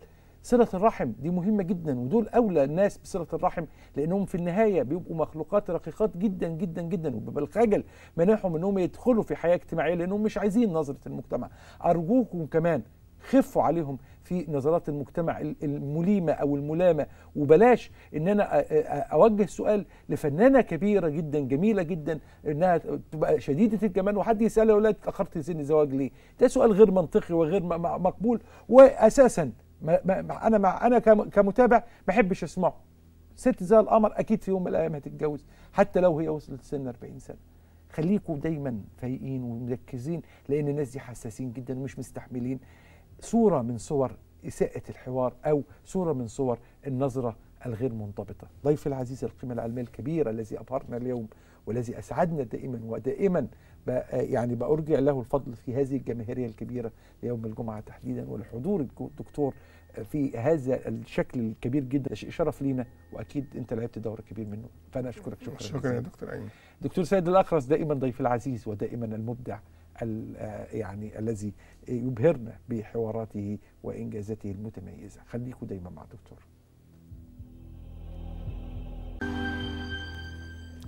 صلة الرحم دي مهمة جدا ودول أولى الناس بصلة الرحم لأنهم في النهاية بيبقوا مخلوقات رقيقات جدا جدا جدا وبيبقى الخجل أنهم يدخلوا في حياة اجتماعية لأنهم مش عايزين نظرة المجتمع أرجوكم كمان خفوا عليهم في نظرات المجتمع المليمه او الملامه وبلاش ان انا اوجه سؤال لفنانه كبيره جدا جميله جدا انها تبقى شديده الجمال وحد يسالها ولا تأخرت سن الزواج ليه؟ ده سؤال غير منطقي وغير مقبول واساسا ما ما انا مع انا كمتابع ما اسمعه. ست زي القمر اكيد في يوم من الايام هتتجوز حتى لو هي وصلت سن 40 سنه. خليكم دايما فايقين ومركزين لان الناس دي حساسين جدا ومش مستحملين صورة من صور إساءة الحوار أو صورة من صور النظرة الغير منضبطة ضيف العزيز القيمة العلمية الكبيرة الذي أظهرنا اليوم والذي أسعدنا دائما ودائما يعني بأرجع له الفضل في هذه الجماهيرية الكبيرة ليوم الجمعة تحديدا ولحضور الدكتور في هذا الشكل الكبير جدا شرف لينا واكيد انت لعبت دور كبير منه فانا اشكرك شكرا شكرا يا دكتور ايمن دكتور سيد الاقرص دائما ضيف العزيز ودائما المبدع آه، يعني الذي يبهرنا بحواراته وإنجازاته المتميزة خليكم دايما مع الدكتور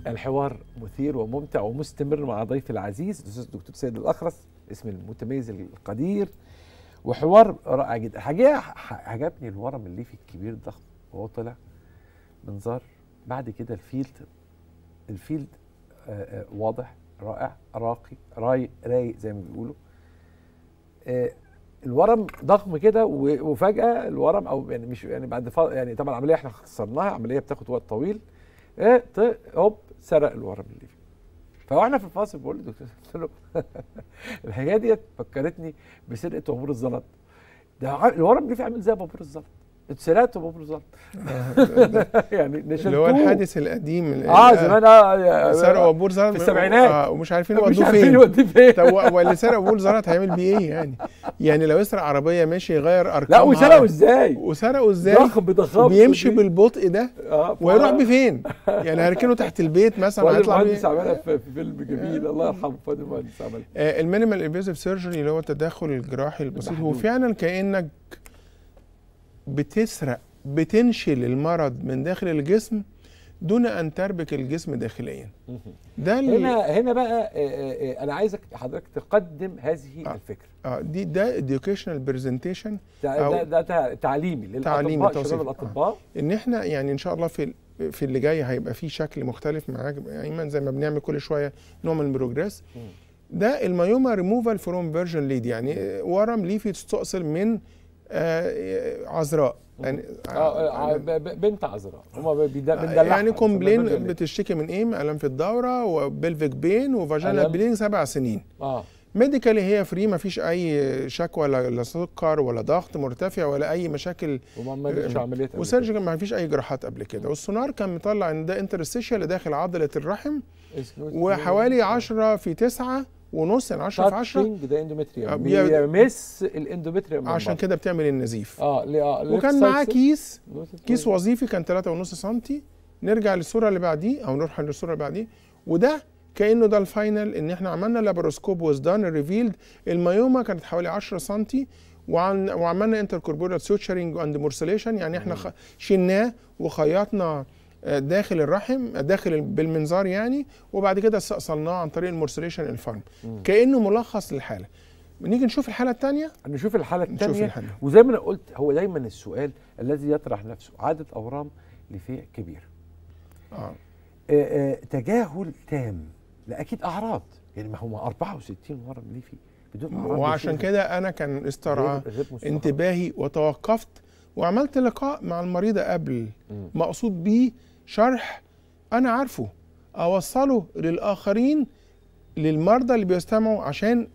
الحوار مثير وممتع ومستمر مع ضيف العزيز الاستاذ الدكتور سيد الاخرس اسم المتميز القدير وحوار رائع جدا حاجه عجبني الورم الليفي الكبير الضخم وهو طلع منظار بعد كده الفيلد الفيلد آه، آه، واضح رائع راقي رايق رايق زي ما بيقولوا آه، الورم ضخم كده وفجاه الورم او يعني مش يعني بعد يعني طبعا العمليه احنا خسرناها عمليه بتاخد وقت طويل ايه هوب سرق الورم اللي فيه فاحنا في الفاصل بقول للدكتور قلت له الحكايه ديت فكرتني بسرقه بابور الزلط ده الورم اللي فيه عامل زي بابور الزلط اتسرقت ابو بالظبط يعني ده اللي هو الحادث القديم اه زمان اه سرقوا ابو زلط في السبعينات آه ومش عارفين يودوه فين مش يودوه فين طب واللي سرق ابو زلط هيعمل بيه ايه يعني؟ يعني لو يسرق عربيه ماشي يغير ارقامها لا وسرقوا ازاي؟ وسرقوا ازاي؟ ضخم بضخامه بيمشي بالبطء ده آه ويروح بفين؟ يعني هيركنه تحت البيت مثلا هيطلع المهندس عملها في فيلم جميل الله يرحمه فادي المهندس عملها آه، المينيمال انفيزيف سيرجري اللي هو التدخل الجراحي البسيط هو فعلا كانك بتسرق بتنشل المرض من داخل الجسم دون ان تربك الجسم داخليا ده اللي هنا هنا بقى آه، آه، آه، انا عايزك حضرتك تقدم هذه آه الفكره اه دي ده educational برزنتيشن ده, ده, ده تعليمي للاطباء تعليمي شباب الاطباء آه. ان احنا يعني ان شاء الله في في اللي جاي هيبقى في شكل مختلف معاك ايمن زي ما بنعمل كل شويه نوع من البروجريس ده المايوما ريموفال فروم فيرجن ليد يعني ورم ليفي تستقصر من آه، عذراء يعني اه, آه،, آه، بنت عذراء هما بندلعها يعني كومبلين بتشتكي من ايه؟ الام في الدوره وبلفيك بين وفاجينا بلين سبع سنين اه ميديكالي هي فري ما فيش اي شكوى لا سكر ولا ضغط مرتفع ولا اي مشاكل وما عملتش عمليات وسيرجيكال ما فيش اي جراحات قبل كده والسونار كان مطلع ان ده اللي داخل عضله الرحم وحوالي 10 في 9 ونص يعني 10 في 10 ده اندومتريوم بيمس الاندومتريوم عشان كده بتعمل النزيف اه اه وكان معاه كيس كيس وظيفي كان 3.5 سم نرجع للصوره اللي بعديه او نروح للصوره اللي بعديه وده كانه ده الفاينل ان احنا عملنا لابروسكوب ويز دان ريفيلد الميوما كانت حوالي 10 سم وعن وعملنا انتركوربورال سوتشرنج اند مرسليشن يعني احنا شلناه وخيطنا آه، داخل الرحم آه، داخل بالمنظار يعني وبعد كده استأصلناه عن طريق المرسليشن الفارم كانه ملخص للحاله نيجي نشوف الحاله الثانيه نشوف الحاله الثانيه وزي ما انا قلت هو دايما السؤال الذي يطرح نفسه عدد اورام لفئه كبير آه. آه. آه تجاهل تام لا اكيد اعراض يعني ما هو 64 ورم ليه في بدون اعراض وعشان كده انا كان استرعى انتباهي وتوقفت وعملت لقاء مع المريضه قبل مقصود بيه شرح انا عارفه اوصله للاخرين للمرضى اللي بيستمعوا عشان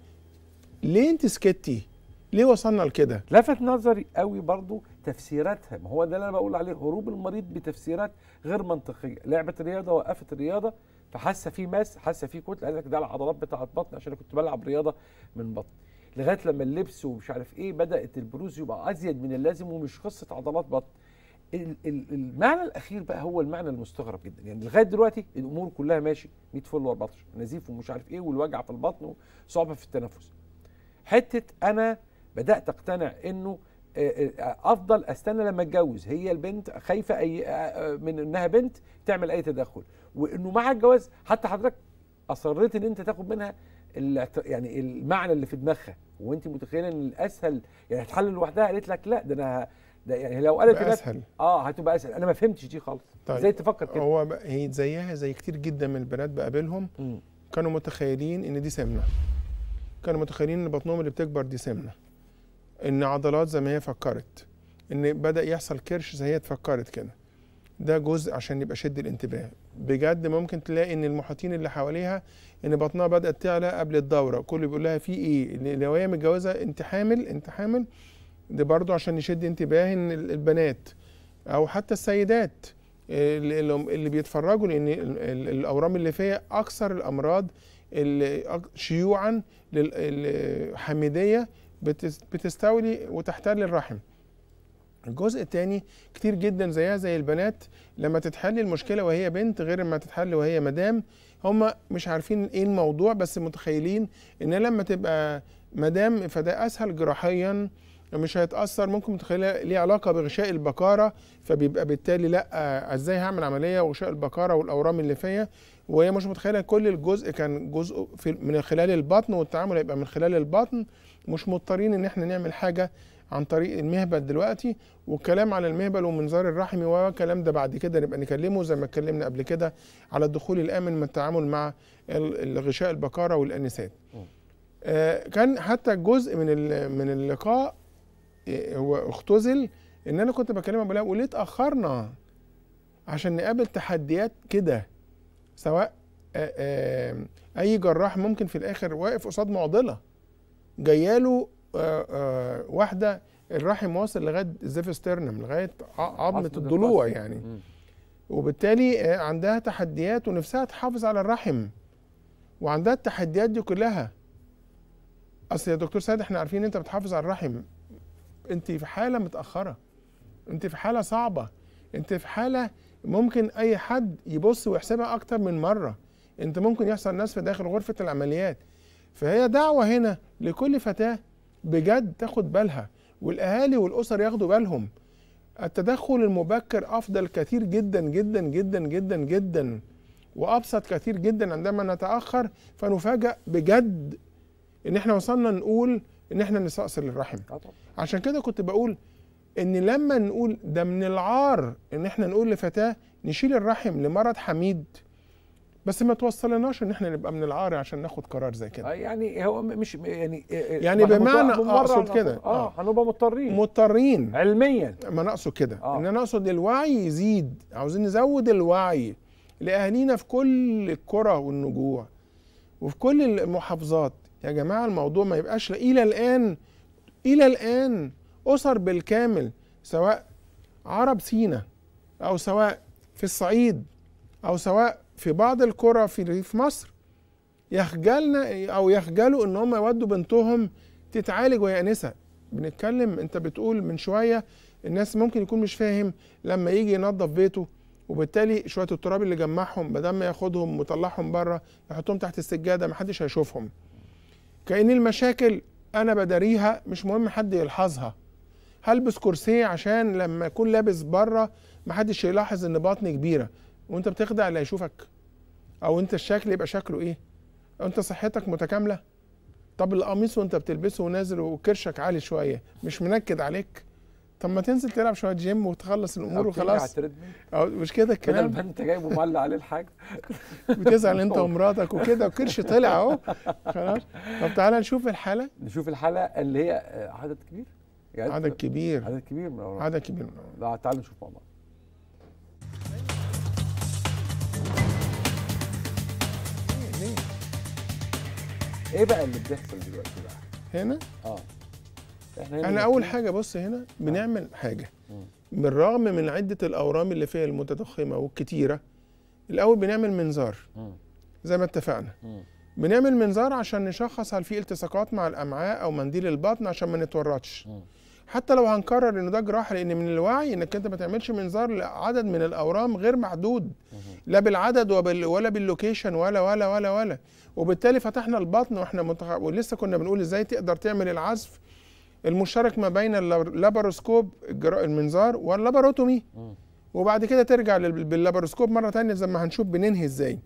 ليه انت سكتي ليه وصلنا لكده لفت نظري قوي برضو تفسيراتها ما هو ده اللي انا بقول عليه هروب المريض بتفسيرات غير منطقيه لعبه رياضه وقفت الرياضه فحاسه في ماس حاسه في كتله قال لك ده العضلات بتاعت بطني عشان كنت بلعب رياضه من بطني لغايه لما اللبس ومش عارف ايه بدات البروز يبقى ازيد من اللازم ومش قصه عضلات بطن المعنى الاخير بقى هو المعنى المستغرب جدا يعني لغايه دلوقتي الامور كلها ماشي 100 فل و14 نزيف ومش عارف ايه والوجع في البطن وصعوبه في التنفس حته انا بدات اقتنع انه آه، آه، افضل استنى لما اتجوز هي البنت خايفه اي آه، من انها بنت تعمل اي تدخل وانه مع الجواز حتى حضرتك اصريت ان انت تاخد منها يعني المعنى اللي في دماغها وانت متخيله ان الاسهل يعني هتحل لوحدها قالت لك لا ده انا ده يعني لو قالت هناك اسهل اه هتبقى اسهل انا ما فهمتش دي خالص طيب. ازاي تفكر كده هو هي زيها زي كتير جدا من البنات بقابلهم م. كانوا متخيلين ان دي سمنه كانوا متخيلين ان بطنهم اللي بتكبر دي سمنه ان عضلات زي ما هي فكرت ان بدا يحصل كرش زي هي اتفكرت كده ده جزء عشان يبقى شد الانتباه بجد ممكن تلاقي ان المحيطين اللي حواليها ان بطنها بدات تعلى قبل الدوره كله بيقول لها في ايه لو هي متجوزه انت حامل انت حامل دي برضو عشان نشد انتباه ان البنات او حتى السيدات اللي بيتفرجوا لان الاورام اللي فيها اكثر الامراض شيوعا للحميديه بتستولي وتحتل الرحم الجزء الثاني كتير جدا زيها زي البنات لما تتحل المشكله وهي بنت غير لما تتحل وهي مدام هم مش عارفين ايه الموضوع بس متخيلين ان لما تبقى مدام فده اسهل جراحيا يعني مش هيتاثر ممكن متخيلها ليه علاقه بغشاء البكاره فبيبقى بالتالي لا ازاي هعمل عمليه وغشاء البكاره والاورام اللي فيا وهي مش متخيله كل الجزء كان جزء في من خلال البطن والتعامل هيبقى من خلال البطن مش مضطرين ان احنا نعمل حاجه عن طريق المهبل دلوقتي والكلام على المهبل ومنظار الرحم والكلام ده بعد كده نبقى نكلمه زي ما اتكلمنا قبل كده على الدخول الامن من التعامل مع غشاء البكاره والانسات. آه، كان حتى جزء من من اللقاء إيه، هو اختزل ان انا كنت بكلم ابو لهب وليه اتاخرنا عشان نقابل تحديات كده سواء آه، آه، اي جراح ممكن في الاخر واقف قصاد معضله جياله آه، واحده الرحم واصل لغايه زيف ستيرنم لغايه عظمه الضلوع يعني وبالتالي عندها تحديات ونفسها تحافظ على الرحم وعندها التحديات دي كلها اصل يا دكتور سعد احنا عارفين انت بتحافظ على الرحم انت في حاله متاخره انت في حاله صعبه انت في حاله ممكن اي حد يبص ويحسبها اكتر من مره انت ممكن يحصل ناس في داخل غرفه العمليات فهي دعوه هنا لكل فتاه بجد تاخد بالها والاهالي والاسر ياخدوا بالهم التدخل المبكر افضل كتير جدا جدا جدا جدا جدا وابسط كتير جدا عندما نتاخر فنفاجأ بجد ان احنا وصلنا نقول ان احنا نستأصل الرحم عشان كده كنت بقول ان لما نقول ده من العار ان احنا نقول لفتاه نشيل الرحم لمرض حميد بس ما توصلناش ان احنا نبقى من العار عشان ناخد قرار زي كده آه، يعني هو مش يعني آه، آه، يعني بمعنى اقصد كده اه هنبقى مضطرين مضطرين علميا ما انا اقصد كده آه. ان انا اقصد الوعي يزيد عاوزين نزود الوعي لاهالينا في كل القرى والنجوع وفي كل المحافظات يا جماعه الموضوع ما يبقاش الى الان الى الان اسر بالكامل سواء عرب سينا او سواء في الصعيد او سواء في بعض القرى في ريف مصر يخجلنا او يخجلوا ان هم يودوا بنتهم تتعالج وهي انسه بنتكلم انت بتقول من شويه الناس ممكن يكون مش فاهم لما يجي ينظف بيته وبالتالي شويه التراب اللي جمعهم بدل ما ياخدهم ويطلعهم بره يحطهم تحت السجاده محدش هيشوفهم كأن المشاكل أنا بداريها مش مهم حد يلحظها هلبس كرسية عشان لما أكون لابس بره محدش يلاحظ إن بطني كبيرة وأنت بتخدع اللي هيشوفك أو أنت الشكل يبقى شكله إيه أو أنت صحتك متكاملة طب القميص وأنت بتلبسه ونازل وكرشك عالي شوية مش منكد عليك طب ما تنزل تلعب شويه جيم وتخلص الامور وخلاص أو مش كده الكلام بدل ما انت جايبه مولع عليه الحاج بتزعل انت ومراتك وكده وكرش طلع اهو خلاص طب تعالى نشوف الحاله نشوف الحاله اللي هي آه، عدد كبير يعني عدد كبير عدد كبير من عدد كبير من تعالى نشوف مع بعض إيه،, إيه؟, ايه بقى اللي بيحصل دلوقتي بقى؟ هنا؟ اه احنا اول حاجه بص هنا آه. بنعمل حاجه بالرغم من عده الاورام اللي فيها المتضخمه والكتيره الاول بنعمل منظار زي ما اتفقنا بنعمل منظار عشان نشخص هل في التصاقات مع الامعاء او منديل البطن عشان ما نتورطش حتى لو هنكرر ان ده جراحه لان من الوعي انك انت ما تعملش منظار لعدد من الاورام غير محدود لا بالعدد وبال ولا باللوكيشن ولا ولا ولا ولا وبالتالي فتحنا البطن واحنا متخ... ولسه كنا بنقول ازاي تقدر تعمل العزف المشترك ما بين اللابروسكوب المنظار واللابروتومي وبعد كده ترجع باللابروسكوب مره ثانيه زي ما هنشوف بننهي ازاي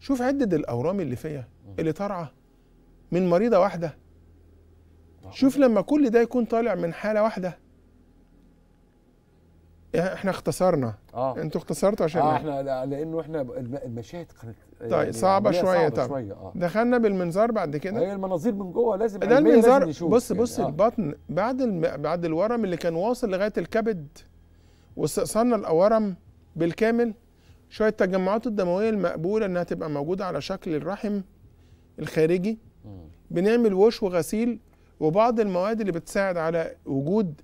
شوف عده الاورام اللي فيها اللي طالعه من مريضه واحده شوف لما كل ده يكون طالع من حاله واحده احنا اختصرنا اه انتوا اختصرتوا عشان اه احنا لانه احنا المشاهد كانت آه، طيب يعني صعبه شويه طيب شوية آه. دخلنا بالمنظار بعد كده هي المناظير من جوه لازم ده المنظار لازم بص بص يعني. آه. البطن بعد الم... بعد الورم اللي كان واصل لغايه الكبد واستئصلنا الورم بالكامل شويه التجمعات الدمويه المقبوله انها تبقى موجوده على شكل الرحم الخارجي م. بنعمل وش وغسيل وبعض المواد اللي بتساعد على وجود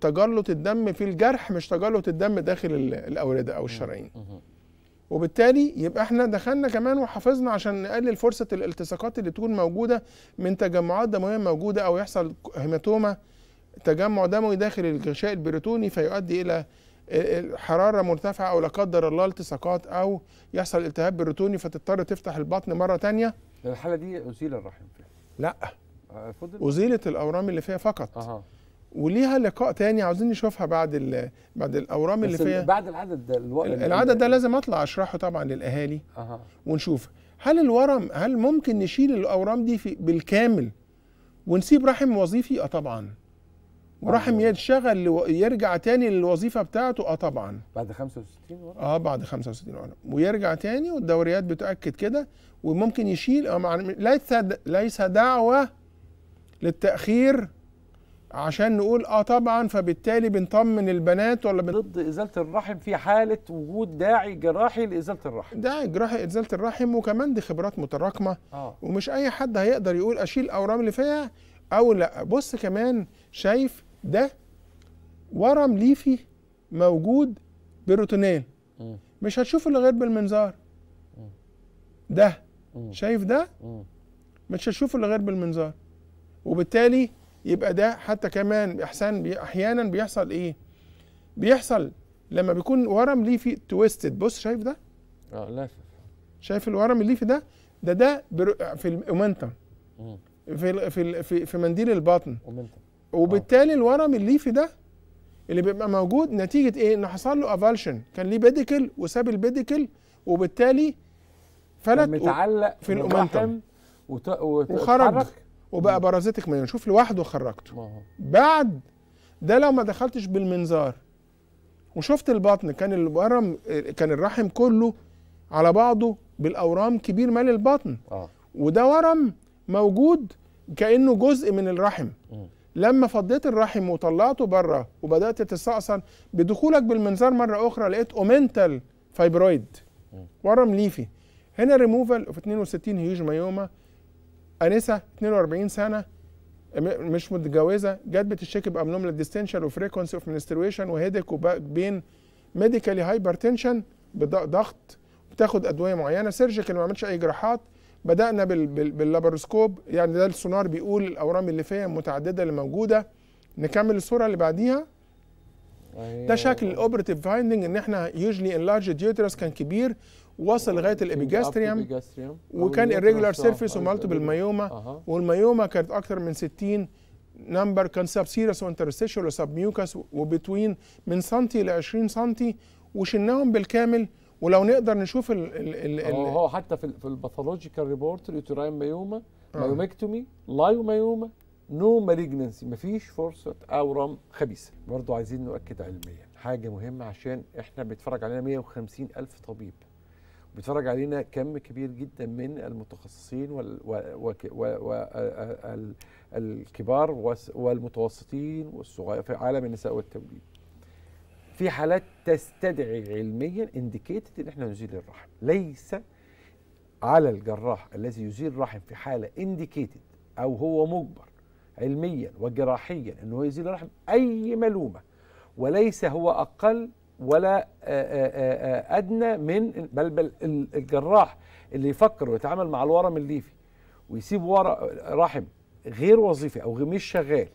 تجلط الدم في الجرح مش تجلط الدم داخل الاورده او الشرايين وبالتالي يبقى احنا دخلنا كمان وحافظنا عشان نقلل فرصه الالتصاقات اللي تكون موجوده من تجمعات دمويه موجوده او يحصل هيماتوما تجمع دموي داخل الغشاء البريتوني فيؤدي الى حراره مرتفعه او لا قدر الله التصاقات او يحصل التهاب بريتوني فتضطر تفتح البطن مره ثانيه الحاله دي ازيل الرحم فيها لا آه، ازيلت الاورام اللي فيها فقط أه. وليها لقاء تاني عاوزين نشوفها بعد بعد الاورام اللي فيها بعد العدد ده العدد ده لازم اطلع اشرحه طبعا للاهالي أه. ونشوف هل الورم هل ممكن نشيل الاورام دي في بالكامل ونسيب رحم وظيفي اه طبعا ورحم يشتغل يرجع تاني للوظيفه بتاعته اه طبعا بعد 65 ورم اه بعد 65 ورم ويرجع تاني والدوريات بتاكد كده وممكن يشيل آه ليس ليس دعوه للتاخير عشان نقول اه طبعا فبالتالي بنطمن البنات ولا بن... ضد ازاله الرحم في حاله وجود داعي جراحي لازاله الرحم داعي جراحي ازاله الرحم وكمان دي خبرات متراكمه آه. ومش اي حد هيقدر يقول اشيل اورام اللي فيها او لا بص كمان شايف ده ورم ليفي موجود بروتينين مش هتشوف الا غير بالمنظار ده شايف ده مش هتشوف الا غير بالمنظار وبالتالي يبقى ده حتى كمان احسان بي احيانا بيحصل ايه بيحصل لما بيكون ورم ليفي تويستد بص شايف ده اه لافف شايف الورم الليفي ده ده ده في الاومنتم في في في, في منديل البطن وبالتالي الورم الليفي ده اللي بيبقى موجود نتيجه ايه ان حصل له افالشن كان ليه بيديكل وساب البيديكل وبالتالي فلت متعلق في الاومنتم وخرج وبقى بارازيتك مليون شوف لوحده خرجته بعد ده لو ما دخلتش بالمنظار وشفت البطن كان الورم كان الرحم كله على بعضه بالاورام كبير مال البطن آه. وده ورم موجود كانه جزء من الرحم لما فضيت الرحم وطلعته بره وبدات تستأصل بدخولك بالمنظار مره اخرى لقيت اومنتال فايبرويد ورم ليفي هنا ريموفال اوف 62 هيوج مايوما انسه 42 سنه مش متجوزه جت بتشتكي بامنوملا ديستنشن وفريكونسي اوف منستريشن وهيدك وباك بين ميديكالي هايبرتنشن بضغط بتاخد ادويه معينه سيرجيكال ما عملتش اي جراحات بدانا باللابروسكوب يعني ده السونار بيقول الاورام اللي فيها المتعدده اللي موجوده نكمل الصوره اللي بعديها ده أيوة. شكل الاوبرتيف فايندنج ان احنا يوجلي انلارج ديوترس كان كبير وصل لغايه الابيجاستريوم وكان الريجولار سيرفيس ومالتيبل مايوما والمايوما كانت اكثر من 60 نمبر كان سب سيرس وانترستيشال وسب ميوكس وبتوين من سنتي ل 20 سنتي وشلناهم بالكامل ولو نقدر نشوف ال ال ال هو حتى في, في الباثولوجيكال ريبورت اليوتراين مايوما آه. مايوميكتومي مايومكتومي لايومايوما نو مالجنسي مفيش فرصه اورام خبيثه برضه عايزين نؤكد علميا حاجه مهمه عشان احنا بيتفرج علينا 150 الف طبيب بيتفرج علينا كم كبير جدا من المتخصصين والكبار والمتوسطين والصغير في عالم النساء والتوليد في حالات تستدعي علميا انديكيتد ان احنا نزيل الرحم ليس على الجراح الذي يزيل رحم في حاله انديكيتد او هو مجبر علميا وجراحيا انه يزيل الرحم اي ملومه وليس هو اقل ولا ادنى من بل بل الجراح اللي يفكر ويتعامل مع الورم الليفي ويسيب ورا رحم غير وظيفي او مش شغال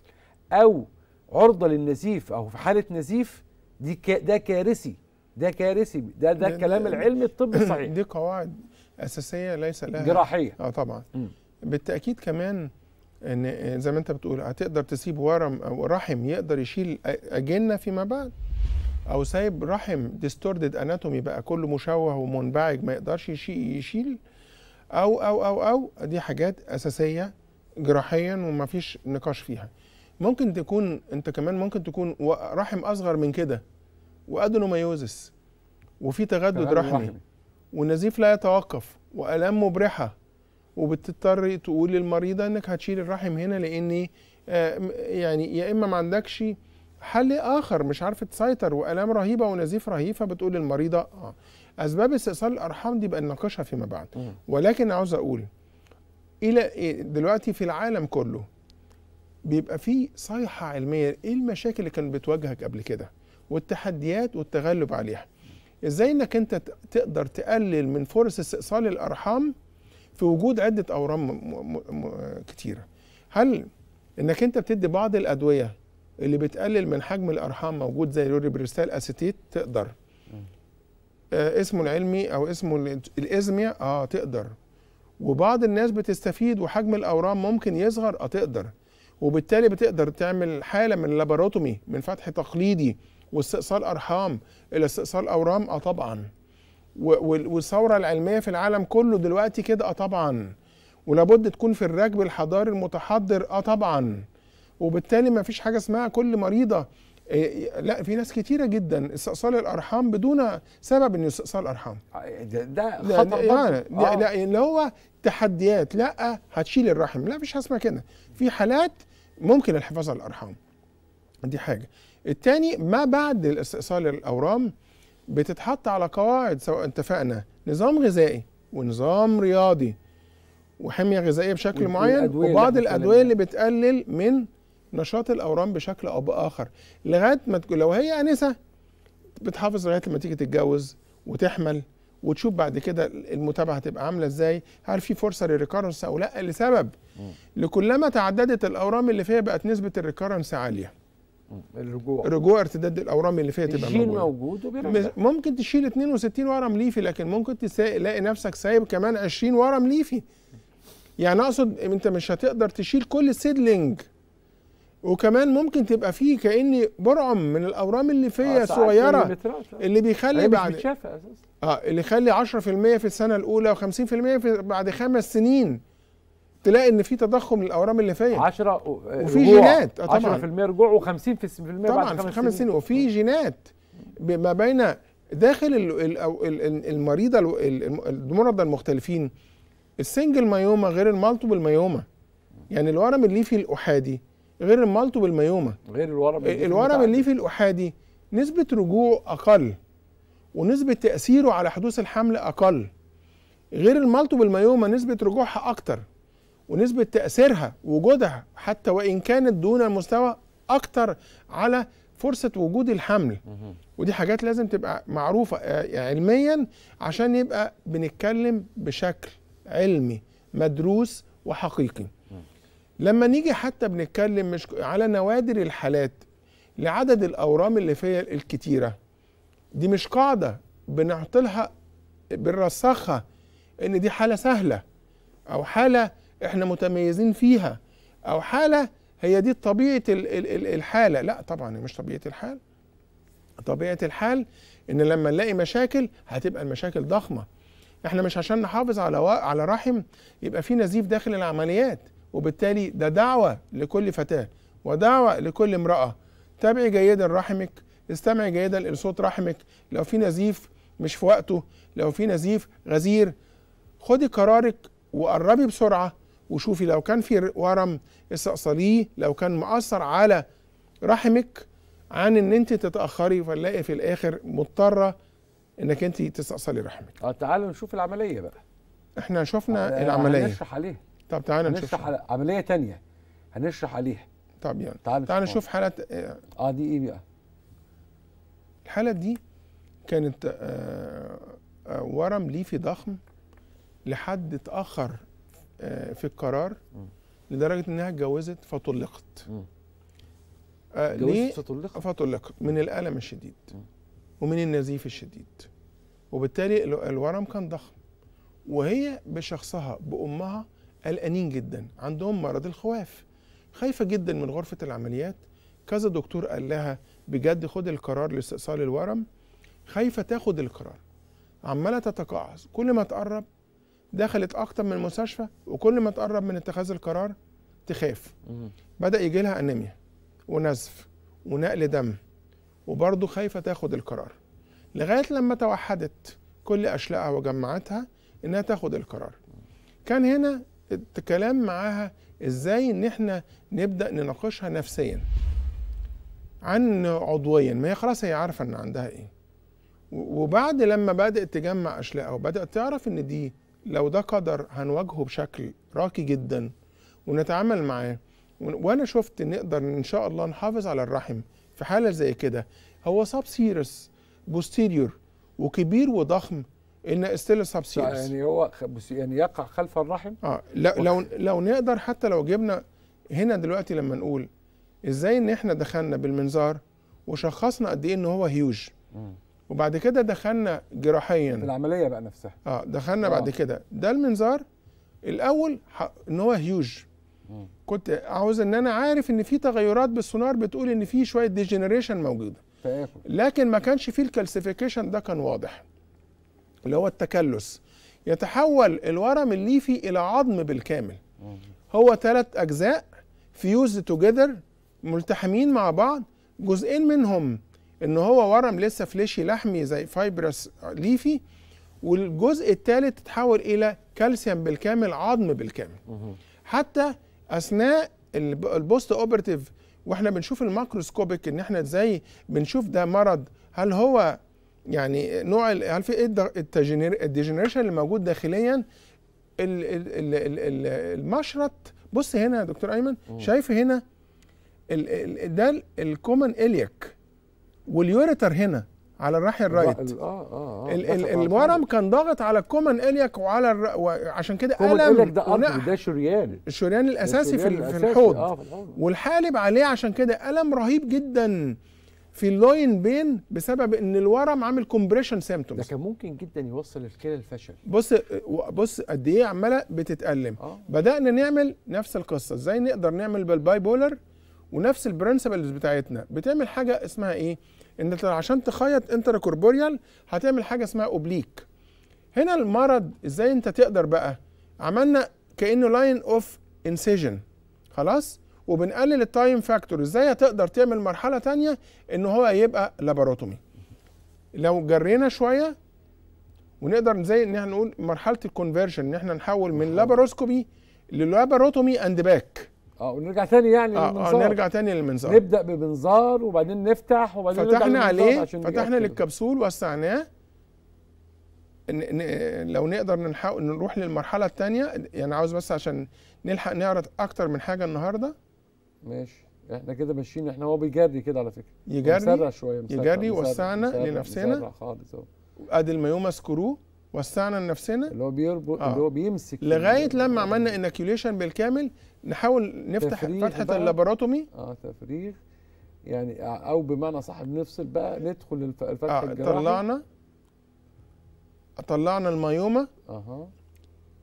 او عرضه للنزيف او في حاله نزيف دي ده كارثي ده كارثي ده ده الكلام العلمي الطبي الصحيح دي قواعد اساسيه ليس لها جراحيه اه طبعا م. بالتاكيد كمان ان آه، زي ما انت بتقول هتقدر تسيب ورم او رحم يقدر يشيل اجنه فيما بعد او سايب رحم ديستوردد اناتومي بقى كله مشوه ومنبعج ما يقدرش يشيل او او او او دي حاجات اساسيه جراحيا ومفيش نقاش فيها ممكن تكون انت كمان ممكن تكون رحم اصغر من كده وادنوميوزس وفي تغدد رحمي والنزيف لا يتوقف والام مبرحه وبتضطر تقول للمريضه انك هتشيل الرحم هنا لان آه، يعني يا اما ما عندكش حل آخر مش عارفة تسيطر وآلام رهيبة ونزيف رهيفه بتقول المريضة آه أسباب استئصال الأرحام دي بقى نناقشها فيما بعد ولكن عاوز أقول إلى إيه، دلوقتي في العالم كله بيبقى في صيحة علمية إيه المشاكل اللي كانت بتواجهك قبل كده والتحديات والتغلب عليها إزاي إنك أنت تقدر تقلل من فرص استئصال الأرحام في وجود عدة أورام كتيرة هل إنك أنت بتدي بعض الأدوية اللي بتقلل من حجم الارحام موجود زي الوريبريستال اسيتيت تقدر آه اسمه العلمي او اسمه الازميا اه تقدر وبعض الناس بتستفيد وحجم الاورام ممكن يصغر اه تقدر وبالتالي بتقدر تعمل حاله من لاباروتومي من فتح تقليدي واستئصال ارحام الى استئصال اورام اه طبعا والثوره العلميه في العالم كله دلوقتي كده اه طبعا ولابد تكون في الركب الحضاري المتحضر اه طبعا وبالتالي ما فيش حاجه اسمها كل مريضه آه، لا في ناس كتيرة جدا استئصال الأرحام بدون سبب إن استئصال الأرحام آه، ده, ده خطأ لا يعني، يعني، آه. لا, لا اللي هو تحديات لا هتشيل الرحم لا مفيش حاجة اسمها كده في حالات ممكن الحفاظ على الأرحام دي حاجة التاني ما بعد الاستئصال الأورام بتتحط على قواعد سواء اتفقنا نظام غذائي ونظام رياضي وحمية غذائية بشكل معين وبعض الأدوية اللي بتقلل من نشاط الاورام بشكل او باخر لغايه ما تكون لو هي انسه بتحافظ لغايه لما تيجي تتجوز وتحمل وتشوف بعد كده المتابعه هتبقى عامله ازاي هل في فرصه للريكارنس او لا لسبب لكلما تعددت الاورام اللي فيها بقت نسبه الريكارنس عاليه الرجوع رجوع ارتداد الاورام اللي فيها تبقى موجوده موجود وبيرجع ممكن تشيل 62 ورم ليفي لكن ممكن تلاقي نفسك سايب كمان 20 ورم ليفي يعني اقصد انت مش هتقدر تشيل كل سيدلينج وكمان ممكن تبقى فيه كاني برعم من الاورام اللي فيا آه صغيره آه. اللي بيخلي يعني بعد اه اللي يخلي 10% في السنه الاولى و50% في بعد خمس سنين تلاقي ان في تضخم للاورام اللي فيا 10 آه، وفي جينات آه طبعا 10% رجوع و50% بعد خمس سنين, سنين وفي جينات ما بين داخل المريضه المرضى المختلفين السنجل مايوما غير المالتيبل مايوما يعني الورم الليفي الاحادي غير المالتو بالميومه غير الورم إيه، الورم اللي في الاحادي نسبه رجوعه اقل ونسبه تاثيره على حدوث الحمل اقل غير المالتو بالميومه نسبه رجوعها اكتر ونسبه تاثيرها وجودها حتى وان كانت دون المستوى اكتر على فرصه وجود الحمل ودي حاجات لازم تبقى معروفه آه، علميا عشان يبقى بنتكلم بشكل علمي مدروس وحقيقي لما نيجي حتى بنتكلم مش على نوادر الحالات لعدد الاورام اللي فيها الكتيره دي مش قاعده بنعطلها بنرسخها ان دي حاله سهله او حاله احنا متميزين فيها او حاله هي دي طبيعه الحاله لا طبعا مش طبيعه الحال طبيعه الحال ان لما نلاقي مشاكل هتبقى المشاكل ضخمه احنا مش عشان نحافظ على على رحم يبقى في نزيف داخل العمليات وبالتالي ده دعوة لكل فتاة ودعوة لكل امرأة تابعي جيدا رحمك استمعي جيدا لصوت رحمك لو في نزيف مش في وقته لو في نزيف غزير خدي قرارك وقربي بسرعة وشوفي لو كان في ورم استأصليه لو كان مؤثر على رحمك عن ان انت تتاخري فنلاقي في الاخر مضطره انك انت تستأصلي رحمك. اه تعالوا نشوف العمليه بقى. احنا شفنا آه، العمليه. هنشرح عليها. طب تعالى نشوف نشرح على عمليه تانية هنشرح عليها طب يلا يعني. تعال تعالى نشوف حاله اه دي ايه بقى الحاله دي كانت آه آه ورم ليفي ضخم لحد اتاخر آه في القرار لدرجه انها اتجوزت فطلقت آه، ليه فطلقت فطلقت من الالم الشديد ومن النزيف الشديد وبالتالي الورم كان ضخم وهي بشخصها بامها قلقانين جدا عندهم مرض الخواف خايفه جدا من غرفه العمليات كذا دكتور قال لها بجد خد القرار لاستئصال الورم خايفه تاخد القرار عماله تتقاعس كل ما تقرب دخلت اكتر من المستشفى وكل ما تقرب من اتخاذ القرار تخاف بدا يجي لها انيميا ونزف ونقل دم وبرضه خايفه تاخد القرار لغايه لما توحدت كل اشلائها وجمعتها انها تاخد القرار كان هنا كلام معاها ازاي ان احنا نبدا نناقشها نفسيا عن عضويا ما هي خلاص هي عارفه ان عندها ايه وبعد لما بدات تجمع اشلاءها وبدات تعرف ان دي لو ده قدر هنواجهه بشكل راقي جدا ونتعامل معاه وانا شفت نقدر ان شاء الله نحافظ على الرحم في حاله زي كده هو سب سيرس بوستيريور وكبير وضخم ان ستيل سبسيدس يعني هو يعني يقع خلف الرحم اه لو لو نقدر حتى لو جبنا هنا دلوقتي لما نقول ازاي ان احنا دخلنا بالمنظار وشخصنا قد ايه ان هو هيوج وبعد كده دخلنا جراحيا العمليه بقى نفسها اه دخلنا آه. بعد كده ده المنظار الاول ان هو هيوج كنت عاوز ان انا عارف ان في تغيرات بالسونار بتقول ان في شويه ديجنريشن موجوده لكن ما كانش فيه الكالسيفيكيشن ده كان واضح اللي هو التكلس يتحول الورم الليفي الى عظم بالكامل هو ثلاث اجزاء فيوز توجذر ملتحمين مع بعض جزئين منهم ان هو ورم لسه فليشي لحمي زي فايبرس ليفي والجزء الثالث تتحول الى كالسيوم بالكامل عظم بالكامل حتى اثناء البوست اوبرتيف واحنا بنشوف الماكروسكوبيك ان احنا ازاي بنشوف ده مرض هل هو يعني نوع عارف ايه الديجنريشن اللي موجود داخليا المشرط بص هنا يا دكتور ايمن شايف هنا ده الكومن اليك واليوريتر هنا على الراحل الرايت اه اه, آه، الورم كان ضاغط على الكومن اليك وعلى عشان كده الم ده ده شريان الشريان الاساسي في, الأساسي في الحوض آه والحالب عليه عشان كده الم رهيب جدا في اللوين بين بسبب ان الورم عامل كومبريشن سيمتومز ده كان ممكن جدا يوصل الكلى الفشل بص بص قد ايه عماله بتتالم آه. بدانا نعمل نفس القصه ازاي نقدر نعمل بالباي بولر ونفس البرنسبلز بتاعتنا بتعمل حاجه اسمها ايه انت عشان تخيط انتركوربوريال هتعمل حاجه اسمها اوبليك هنا المرض ازاي انت تقدر بقى عملنا كانه لاين اوف انسيجن خلاص وبنقلل التايم فاكتور ازاي هتقدر تعمل مرحله ثانيه ان هو يبقى لاباروتومي لو جرينا شويه ونقدر زي ان احنا نقول مرحله الكونفرجن ان احنا نحول من لابروسكوبي للاباروتومي اند باك اه ونرجع تاني يعني آه, آه، للمنظار اه نرجع تاني للمنظار نبدا بمنظار وبعدين نفتح وبعدين فتحنا عليه عشان فتحنا للكبسول وسعناه لو نقدر نلحق نروح للمرحله الثانيه يعني عاوز بس عشان نلحق نعرض اكتر من حاجه النهارده ماشي احنا كده ماشيين احنا هو بيجري كده على فكره يجري مسرع شويه مسرع يجري وسعنا لنفسنا مسرع خالص اهو ادي المايوما سكرو وسعنا لنفسنا اللي هو بيربط آه. اللي هو بيمسك لغايه لما آه. عملنا انكيوليشن بالكامل نحاول نفتح فتحه اللابراتومي اه تفريغ يعني آه، او بمعنى صح بنفصل بقى ندخل الفتحه آه. الجراحيه طلعنا طلعنا المايوما اها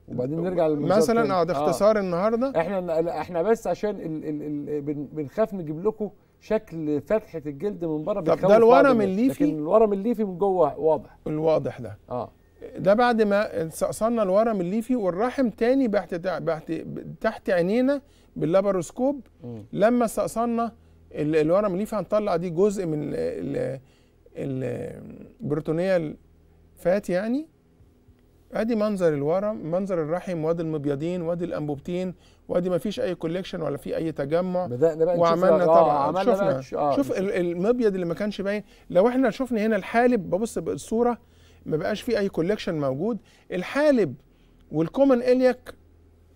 وبعدين نرجع للمذاكره مثلا اه ده آه. اختصار آه. النهارده احنا احنا بس عشان ال ال ال بنخاف نجيب لكم شكل فتحه الجلد من بره طب ده الورم الليفي لكن الورم الليفي من جوه واضح الواضح ده اه ده بعد ما استأصلنا الورم الليفي والرحم تاني بحت بحت تحت عينينا باللابروسكوب لما استأصلنا الورم الليفي هنطلع دي جزء من البروتونيه الفات يعني ادي منظر الورم منظر الرحم وادي المبيضين وادي الانبوبتين وادي ما فيش اي كوليكشن ولا في اي تجمع بدانا بقى وعملنا آه، طبعا عملنا شفنا بقى آه. شوف المبيض اللي ما كانش باين لو احنا شفنا هنا الحالب ببص بالصوره ما بقاش في اي كوليكشن موجود الحالب والكومن اليك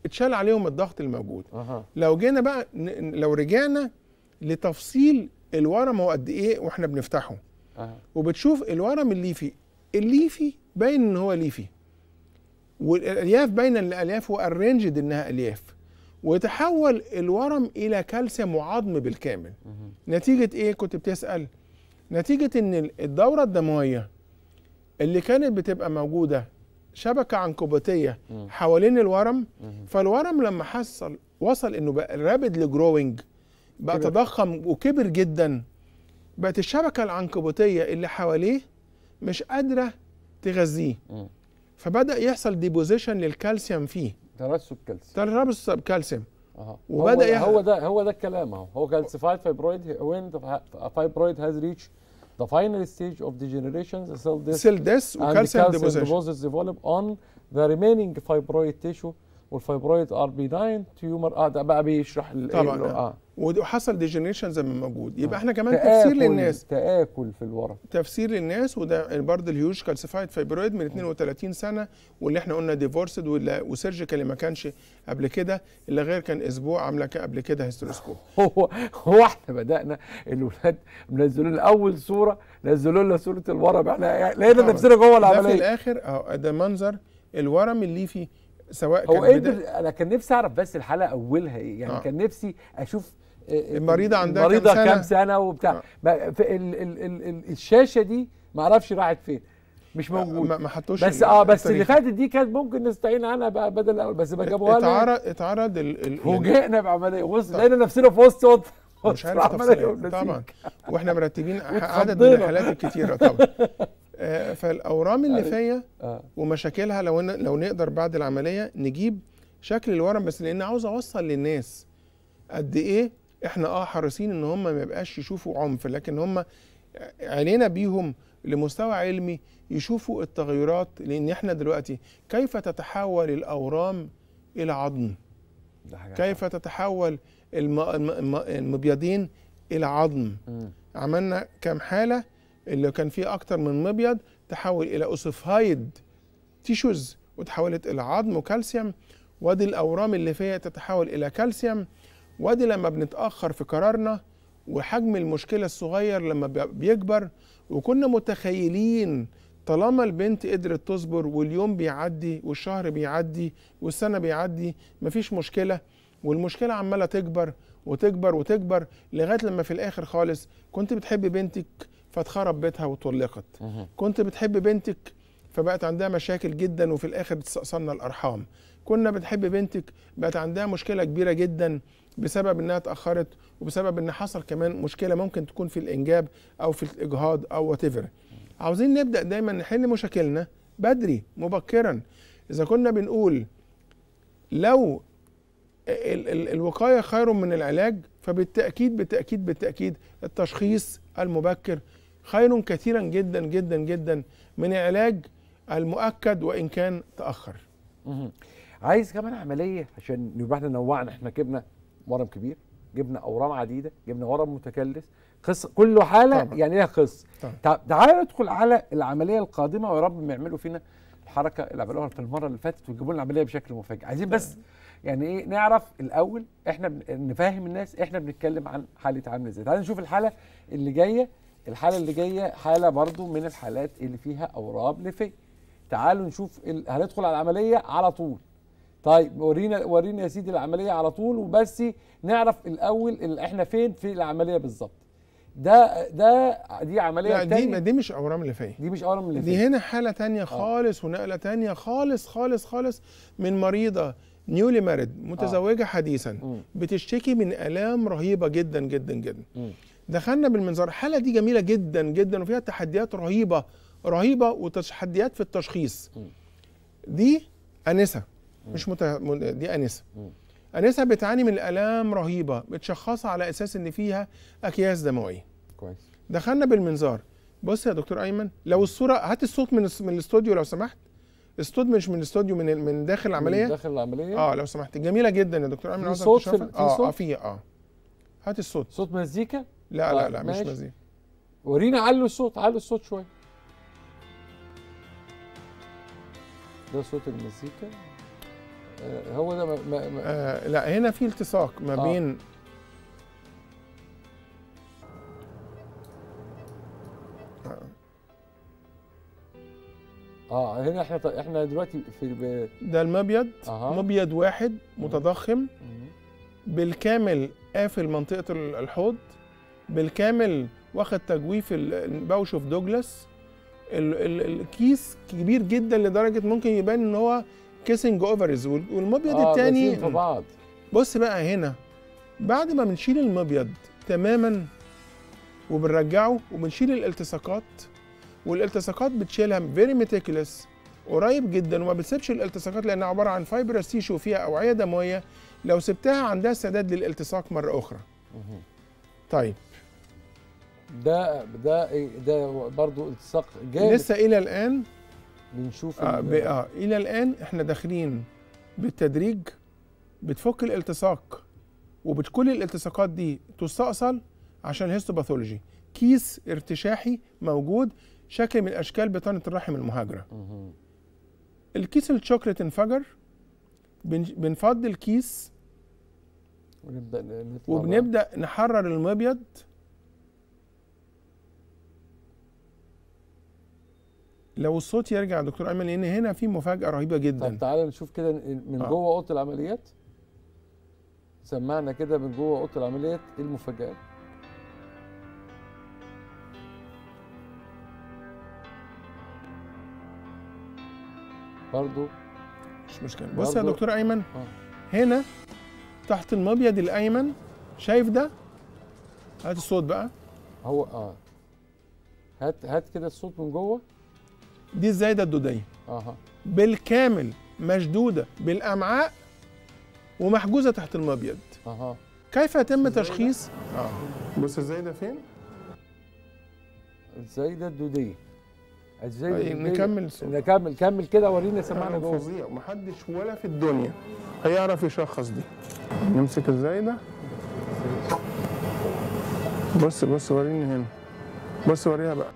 اتشال عليهم الضغط الموجود أه. لو جينا بقى لو رجعنا لتفصيل الورم هو قد ايه واحنا بنفتحه أه. وبتشوف الورم الليفي الليفي باين ان هو ليفي والالياف بين الالياف هو ارينجد انها الياف ويتحول الورم الى كالسيوم وعظم بالكامل نتيجه ايه كنت بتسال نتيجه ان الدوره الدمويه اللي كانت بتبقى موجوده شبكه عنكبوتيه حوالين الورم فالورم لما حصل وصل انه بقى رابد لجروينج بقى كبير. تضخم وكبر جدا بقت الشبكه العنكبوتيه اللي حواليه مش قادره تغذيه فبدا يحصل ديبوزيشن للكالسيوم فيه ترسب كالسيوم ترسب كالسيوم أه. وبدا هو, يح... هو ده هو ده الكلام اهو هو كالسيفايد فايبرويد وين فايبرويد هاز ريتش the final stage of degeneration the cell death cell death ديبوزيشن ديبوزيشن calcium deposits develop on the remaining والفايبرويد ار بي 9 تيومر اه ده بقى بيشرح طبعا اه وحصل ديجنريشن زي ما موجود يبقى آه. احنا كمان تفسير للناس تاكل في الورم تفسير للناس وده برضه الهيوج كالسيفايد فايبرويد من 32 سنه واللي احنا قلنا ديفورسد وسيرجيكال اللي ما كانش قبل كده اللي غير كان اسبوع عامله قبل كده هيستروسكوب هو هو احنا بدانا الولاد منزلوا لنا اول صوره نزلوا لنا صوره الورم احنا يعني لقينا نفسنا جوه العمليه في الاخر اه ده منظر الورم الليفي سواء هو كان قدر انا كان نفسي اعرف بس الحلقه اولها ايه يعني آه. كان نفسي اشوف آه، آه، المريضه عندها المريضه كم سنه, كم سنة وبتاع آه. ال ال ال الشاشه دي ما اعرفش راحت فين مش آه، موجود ما حطوش بس اه بس التاريخ. اللي فاتت دي كانت ممكن نستعين عنها بقى بدل الاول بس ما جابوها اتعرض اتعرض يعني فوجئنا بعمليه بص لقينا نفسنا في وسط وسط مش عارف طبعا واحنا مرتبين عدد من الحالات الكتيره طبعا آه، فالاورام آه. فيا آه. ومشاكلها لو لو نقدر بعد العمليه نجيب شكل الورم بس لان عاوز اوصل للناس قد ايه احنا اه حريصين ان هم ما يبقاش يشوفوا عنف لكن هم عينينا بيهم لمستوى علمي يشوفوا التغيرات لان احنا دلوقتي كيف تتحول الاورام الى عظم كيف تتحول الم... الم... الم... المبيضين الى عظم عملنا كم حاله اللي كان فيه اكتر من مبيض تحول الى اوسوفايد تيشوز وتحولت الى عظم وكالسيوم وادي الاورام اللي فيها تتحول الى كالسيوم وادي لما بنتاخر في قرارنا وحجم المشكله الصغير لما بيكبر وكنا متخيلين طالما البنت قدرت تصبر واليوم بيعدي والشهر بيعدي والسنه بيعدي مفيش مشكله والمشكله عماله تكبر وتكبر وتكبر لغايه لما في الاخر خالص كنت بتحبي بنتك فاتخرب بيتها وطلقت كنت بتحب بنتك فبقت عندها مشاكل جدا وفي الاخر بتستأصلنا الارحام كنا بنحب بنتك بقت عندها مشكله كبيره جدا بسبب انها اتاخرت وبسبب ان حصل كمان مشكله ممكن تكون في الانجاب او في الاجهاض او وات عاوزين نبدا دايما نحل مشاكلنا بدري مبكرا اذا كنا بنقول لو ال ال الوقايه خير من العلاج فبالتاكيد بالتاكيد بالتاكيد التشخيص المبكر خير كثيرا جدا جدا جدا من علاج المؤكد وان كان تاخر عايز كمان عمليه عشان يبقى احنا نوعنا احنا جبنا ورم كبير جبنا اورام عديده جبنا ورم متكلس قصه كل حاله طبعا. يعني لها قصه طب تعالوا ندخل على العمليه القادمه ويا رب ما يعملوا فينا الحركه اللي عملوها في المره اللي فاتت ويجيبوا لنا العمليه بشكل مفاجئ عايزين بس طيب. يعني ايه نعرف الاول احنا نفهم الناس احنا بنتكلم عن حاله عامله ازاي تعالوا نشوف الحاله اللي جايه الحاله اللي جايه حاله برضو من الحالات اللي فيها اورام لفي تعالوا نشوف ال... هندخل على العمليه على طول طيب ورينا ورينا يا سيدي العمليه على طول وبس نعرف الاول اللي احنا فين في العمليه بالظبط ده ده دي عمليه لا دي تانية. دي مش اورام لفيه دي مش اورام لفيه دي هنا حاله تانية آه. خالص آه. ونقله تانية خالص خالص خالص من مريضه نيولي مارد آه. متزوجه آه. حديثا م. بتشتكي من الام رهيبه جدا جدا جدا م. دخلنا بالمنظار الحاله دي جميله جدا جدا وفيها تحديات رهيبه رهيبه وتحديات في التشخيص دي انسه مش مت... دي انسه انسه بتعاني من الام رهيبه بتشخصها على اساس ان فيها اكياس دمويه كويس دخلنا بالمنظار بص يا دكتور ايمن لو الصوره هات الصوت من من الاستوديو لو سمحت الصوت مش من الاستوديو من من داخل العمليه من داخل العمليه اه لو سمحت جميله جدا يا دكتور ايمن عاوزك تشوفها اه اه في اه هات الصوت صوت مزيكا لا لا طيب، لا مش مزيكا ورينا علوا الصوت علوا الصوت شويه ده صوت المزيكا آه هو ده ما ما ما آه لا هنا في التصاق ما آه. بين اه, آه، هنا احنا احنا دلوقتي في ده المبيض آه. مبيض واحد متضخم مم. بالكامل قافل منطقه الحوض بالكامل واخد تجويف باوشوف اوف دوجلاس الكيس كبير جدا لدرجه ممكن يبان ان هو كيسنج اوفرز والمبيض آه الثاني بص بقى هنا بعد ما بنشيل المبيض تماما وبنرجعه وبنشيل الالتصاقات والالتصاقات بتشيلها فيري ميتيكلس قريب جدا وما بتسيبش الالتصاقات لانها عباره عن فايبرس تيشو فيها اوعيه دمويه لو سبتها عندها استعداد للالتصاق مره اخرى طيب ده ده ده برضو التصاق جامد لسه الى الان بنشوف آه, آه الى الان احنا داخلين بالتدريج بتفك الالتصاق وبكل الالتصاقات دي تستأصل عشان الهيستوباثولوجي كيس ارتشاحي موجود شكل من اشكال بطانه الرحم المهاجره الكيس الشوكليت انفجر بنفض الكيس ونبدا وبنبدا بقى. نحرر المبيض لو الصوت يرجع يا دكتور ايمن لان هنا في مفاجاه رهيبه جدا طب تعالى نشوف كده من آه. جوه اوضه العمليات سمعنا كده من جوه اوضه العمليات ايه المفاجات برضو مش مشكله بص يا دكتور ايمن آه. هنا تحت المبيض الايمن شايف ده هات الصوت بقى هو اه هات هات كده الصوت من جوه دي الزايده الدوديه اها بالكامل مشدوده بالامعاء ومحجوزه تحت المبيض اها كيف يتم تشخيص اه بص الزايده فين الزايده الدوديه ازاي طيب، نكمل صوت. نكمل كمل كده ورينا سمعنا جوه فظيع ولا في الدنيا هيعرف يشخص دي نمسك ازاي ده بص بص وريني هنا بص وريها بقى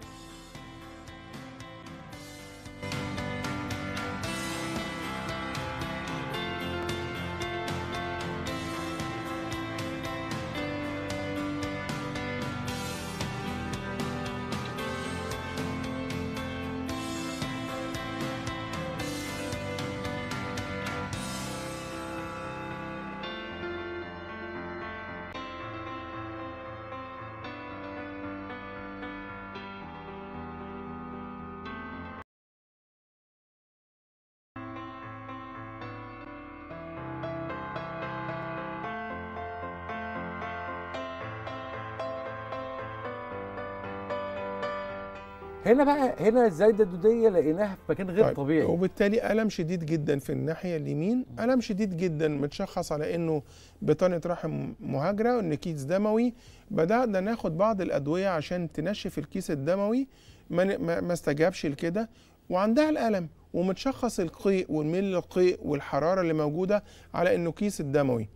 هنا بقى هنا الزايده الدوديه لقيناها في مكان غير طيب. طبيعي وبالتالي الم شديد جدا في الناحيه اليمين الم شديد جدا متشخص على انه بطانه رحم مهاجره كيس دموي بدانا ناخد بعض الادويه عشان تنشف الكيس الدموي ما ما استجابش لكده وعندها الالم ومتشخص القيء والميل القيء والحراره اللي موجوده على انه كيس الدموي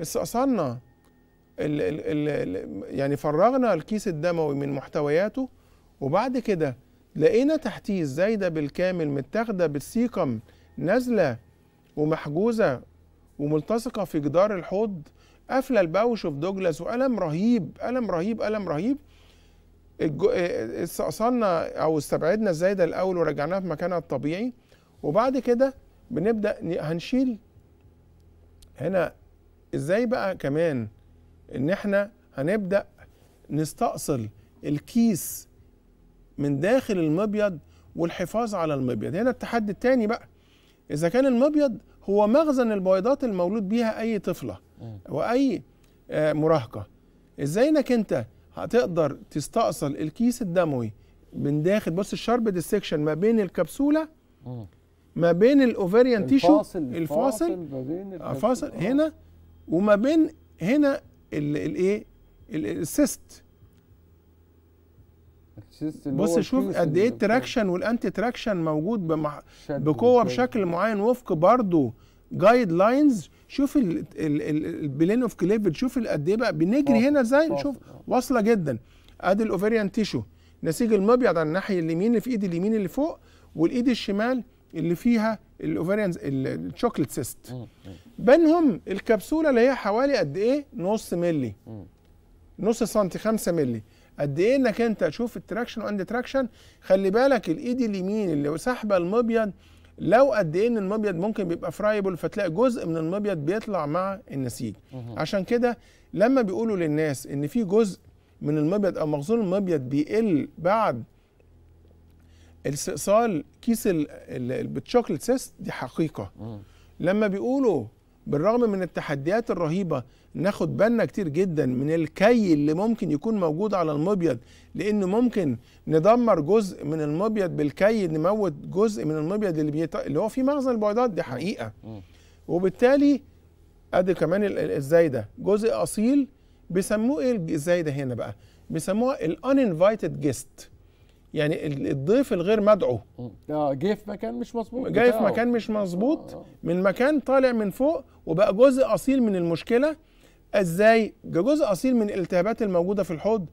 استأصلنا ال ال ال يعني فرغنا الكيس الدموي من محتوياته وبعد كده لقينا تحتيه الزايده بالكامل متاخده بالسيقم نازله ومحجوزه وملتصقه في جدار الحوض قافله البوش في دوجلاس والم رهيب الم رهيب الم رهيب آه، آه، استأصلنا او استبعدنا الزايده الاول ورجعناها في مكانها الطبيعي وبعد كده بنبدا هنشيل هنا ازاي بقى كمان ان احنا هنبدا نستأصل الكيس من داخل المبيض والحفاظ على المبيض هنا التحدي الثاني بقى اذا كان المبيض هو مخزن البويضات المولود بيها اي طفله واي آه، مراهقه ازاي انك انت هتقدر تستأصل الكيس الدموي من داخل بص الشرب ديسكشن ما بين الكبسوله ما بين الاوفريان تيشو الفاصل الفاصل, الفاصل آه، هنا وما بين هنا الايه السيست اللي بص شوف قد ايه التراكشن والانتي تراكشن موجود بمح... بقوه بشكل معين وفق برضه جايد لاينز شوف البلين اوف كليفج شوف قد ايه بقى بنجري هنا ازاي شوف واصله جدا ادي الاوفيريان تيشو نسيج المبيض على الناحيه اليمين اللي في ايد اليمين اللي فوق والايد الشمال اللي فيها الاوفيريان الشوكليت سيست بينهم الكبسوله اللي هي حوالي قد ايه نص ملي نص سنتي 5 ملي قد ايه انك انت تشوف التراكشن واند تراكشن خلي بالك الايد اليمين اللي ساحبه المبيض لو قد ايه ان المبيض ممكن بيبقى فرايبل فتلاقي جزء من المبيض بيطلع مع النسيج عشان كده لما بيقولوا للناس ان في جزء من المبيض او مخزون المبيض بيقل بعد استئصال كيس البتشوكلت سيست دي حقيقه لما بيقولوا بالرغم من التحديات الرهيبه ناخد بالنا كتير جدا من الكي اللي ممكن يكون موجود على المبيض لان ممكن ندمر جزء من المبيض بالكي نموت جزء من المبيض اللي بيط... اللي هو في مخزن البويضات دي حقيقه وبالتالي ادي كمان الزايده جزء اصيل بيسموه ايه الزايده هنا بقى بيسموها الانفايتد جيست يعني الضيف الغير مدعو اه جه في مكان مش مظبوط جاي في مكان مش مظبوط آه. من مكان طالع من فوق وبقى جزء اصيل من المشكله ازاي جزء اصيل من الالتهابات الموجوده في الحوض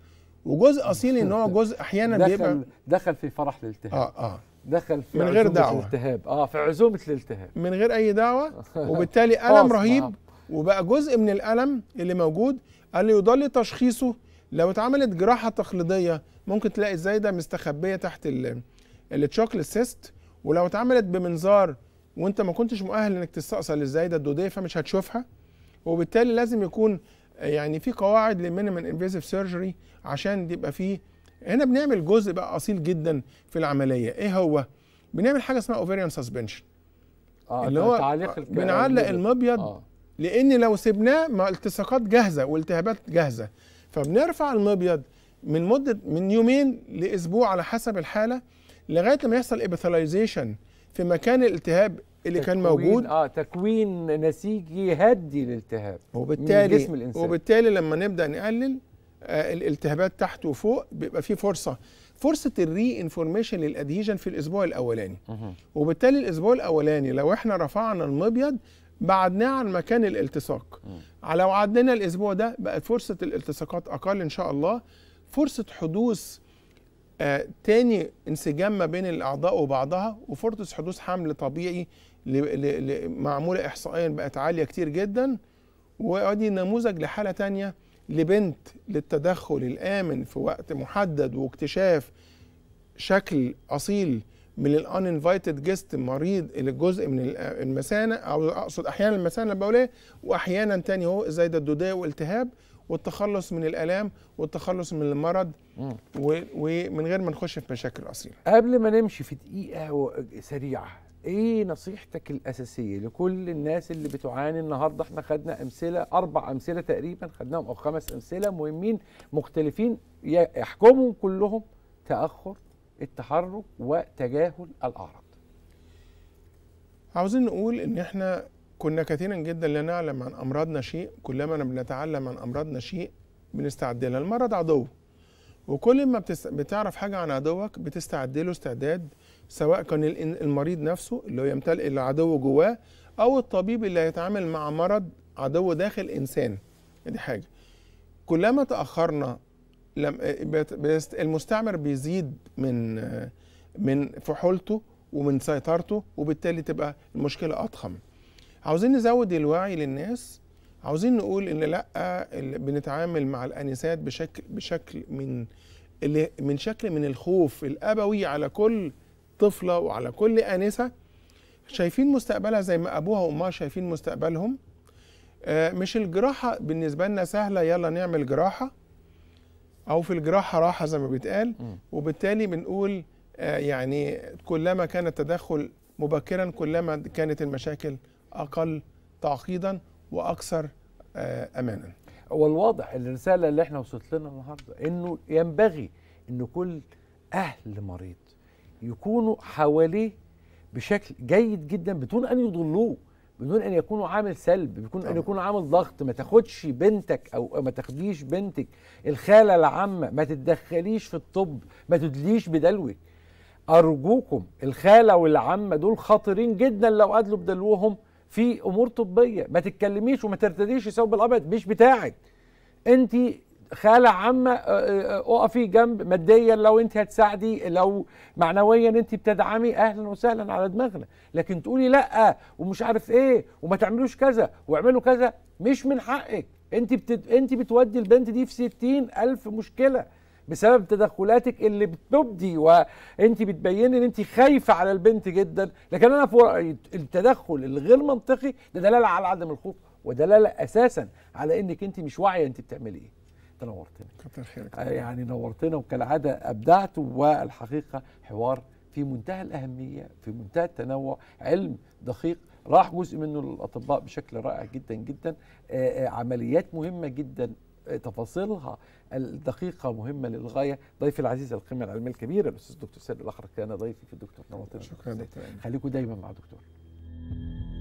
وجزء اصيل ان هو جزء احيانا دخل بيبقى دخل في فرح الالتهاب اه اه دخل في من غير دعوه الالتهاب اه في عزومه الالتهاب من غير اي دعوه وبالتالي الم رهيب وبقى جزء من الالم اللي موجود اللي يضل تشخيصه لو اتعملت جراحه تقليديه ممكن تلاقي الزايده مستخبيه تحت التشوكل سيست ولو اتعملت بمنظار وانت ما كنتش مؤهل انك تستأصل الزايده الدوديه فمش هتشوفها وبالتالي لازم يكون يعني في قواعد للمينيمال انفيزيف سيرجري عشان يبقى فيه هنا بنعمل جزء بقى اصيل جدا في العمليه ايه هو بنعمل حاجه اسمها اوفيريان سسبنشن اه اللي هو تعليق بنعلق المبيض آه. لان لو سبناه مع التصاقات جاهزه والتهابات جاهزه فبنرفع المبيض من مده من يومين لاسبوع على حسب الحاله لغايه لما يحصل ابيثالايزيشن في مكان الالتهاب اللي كان موجود اه تكوين نسيجي هدي للالتهاب وبالتالي من جسم الانسان وبالتالي لما نبدا نقلل آه الالتهابات تحت وفوق بيبقى في فرصه فرصه الري انفورميشن للادهيجن في الاسبوع الاولاني وبالتالي الاسبوع الاولاني لو احنا رفعنا المبيض بعدناه عن مكان الالتصاق لو عدنا الاسبوع ده بقت فرصه الالتصاقات اقل ان شاء الله فرصه حدوث آه تاني انسجام ما بين الاعضاء وبعضها وفرصه حدوث حمل طبيعي معموله احصائيا بقت عاليه كتير جدا وادي نموذج لحاله تانية لبنت للتدخل الامن في وقت محدد واكتشاف شكل اصيل من الان انفيتد جيست مريض الجزء من المثانه او اقصد احيانا المثانه البوليه واحيانا تاني هو ده الدوديه والتهاب والتخلص من الالام والتخلص من المرض ومن غير ما نخش في مشاكل اصيله. قبل ما نمشي في دقيقه سريعه ايه نصيحتك الاساسيه لكل الناس اللي بتعاني النهارده احنا خدنا امثله اربع امثله تقريبا خدناهم او خمس امثله مهمين مختلفين يحكمهم كلهم تاخر التحرك وتجاهل الاعراض عاوزين نقول ان احنا كنا كثيرا جدا لا نعلم عن امراضنا شيء كلما بنتعلم عن امراضنا شيء بنستعد لها المرض عدو وكل ما بتعرف حاجه عن عدوك بتستعد له استعداد سواء كان المريض نفسه اللي هو يمتلئ العدو جواه او الطبيب اللي هيتعامل مع مرض عدو داخل انسان دي حاجه كلما تاخرنا لم المستعمر بيزيد من من فحولته ومن سيطرته وبالتالي تبقى المشكله اضخم عاوزين نزود الوعي للناس عاوزين نقول ان لا بنتعامل مع الانسات بشكل بشكل من من شكل من الخوف الابوي على كل طفله وعلى كل انسه شايفين مستقبلها زي ما ابوها وامها شايفين مستقبلهم آه، مش الجراحه بالنسبه لنا سهله يلا نعمل جراحه او في الجراحه راحه زي ما بيتقال وبالتالي بنقول آه، يعني كلما كان التدخل مبكرا كلما كانت المشاكل اقل تعقيدا واكثر آه، امانا والواضح الرساله اللي احنا وصلت لنا النهارده انه ينبغي ان كل اهل مريض يكونوا حواليه بشكل جيد جدا بدون ان يضلوه بدون ان يكونوا عامل سلب بدون ان يكونوا عامل ضغط ما تاخدش بنتك او ما تاخديش بنتك الخاله العامه ما تتدخليش في الطب ما تدليش بدلوك ارجوكم الخاله والعمه دول خطيرين جدا لو ادلوا بدلوهم في امور طبيه ما تتكلميش وما ترتديش الثوب الابيض مش بتاعك انت خالة عامة آه، آه، اقفي جنب ماديا لو انت هتساعدي لو معنويا انت بتدعمي اهلا وسهلا على دماغنا لكن تقولي لا ومش عارف ايه وما تعملوش كذا واعملوا كذا مش من حقك انت بتد... انت بتودي البنت دي في ستين الف مشكله بسبب تدخلاتك اللي بتبدي وانت بتبين ان انت خايفه على البنت جدا لكن انا في رايي التدخل الغير منطقي ده دلاله على عدم الخوف ودلاله اساسا على انك انت مش واعيه انت بتعملي ايه انت نورتنا كتر خيرك آه، يعني نورتنا وكالعاده ابدعت والحقيقه حوار في منتهى الاهميه في منتهى التنوع علم دقيق راح جزء منه للاطباء بشكل رائع جدا جدا آه، آه، عمليات مهمه جدا تفاصيلها الدقيقة مهمة للغاية ضيفي العزيز القيمة العلمية الكبيرة الأستاذ الدكتور سيد الأخرج كان ضيفي في الدكتور نورتنا شكرا دكتور خليكم دايما مع دكتور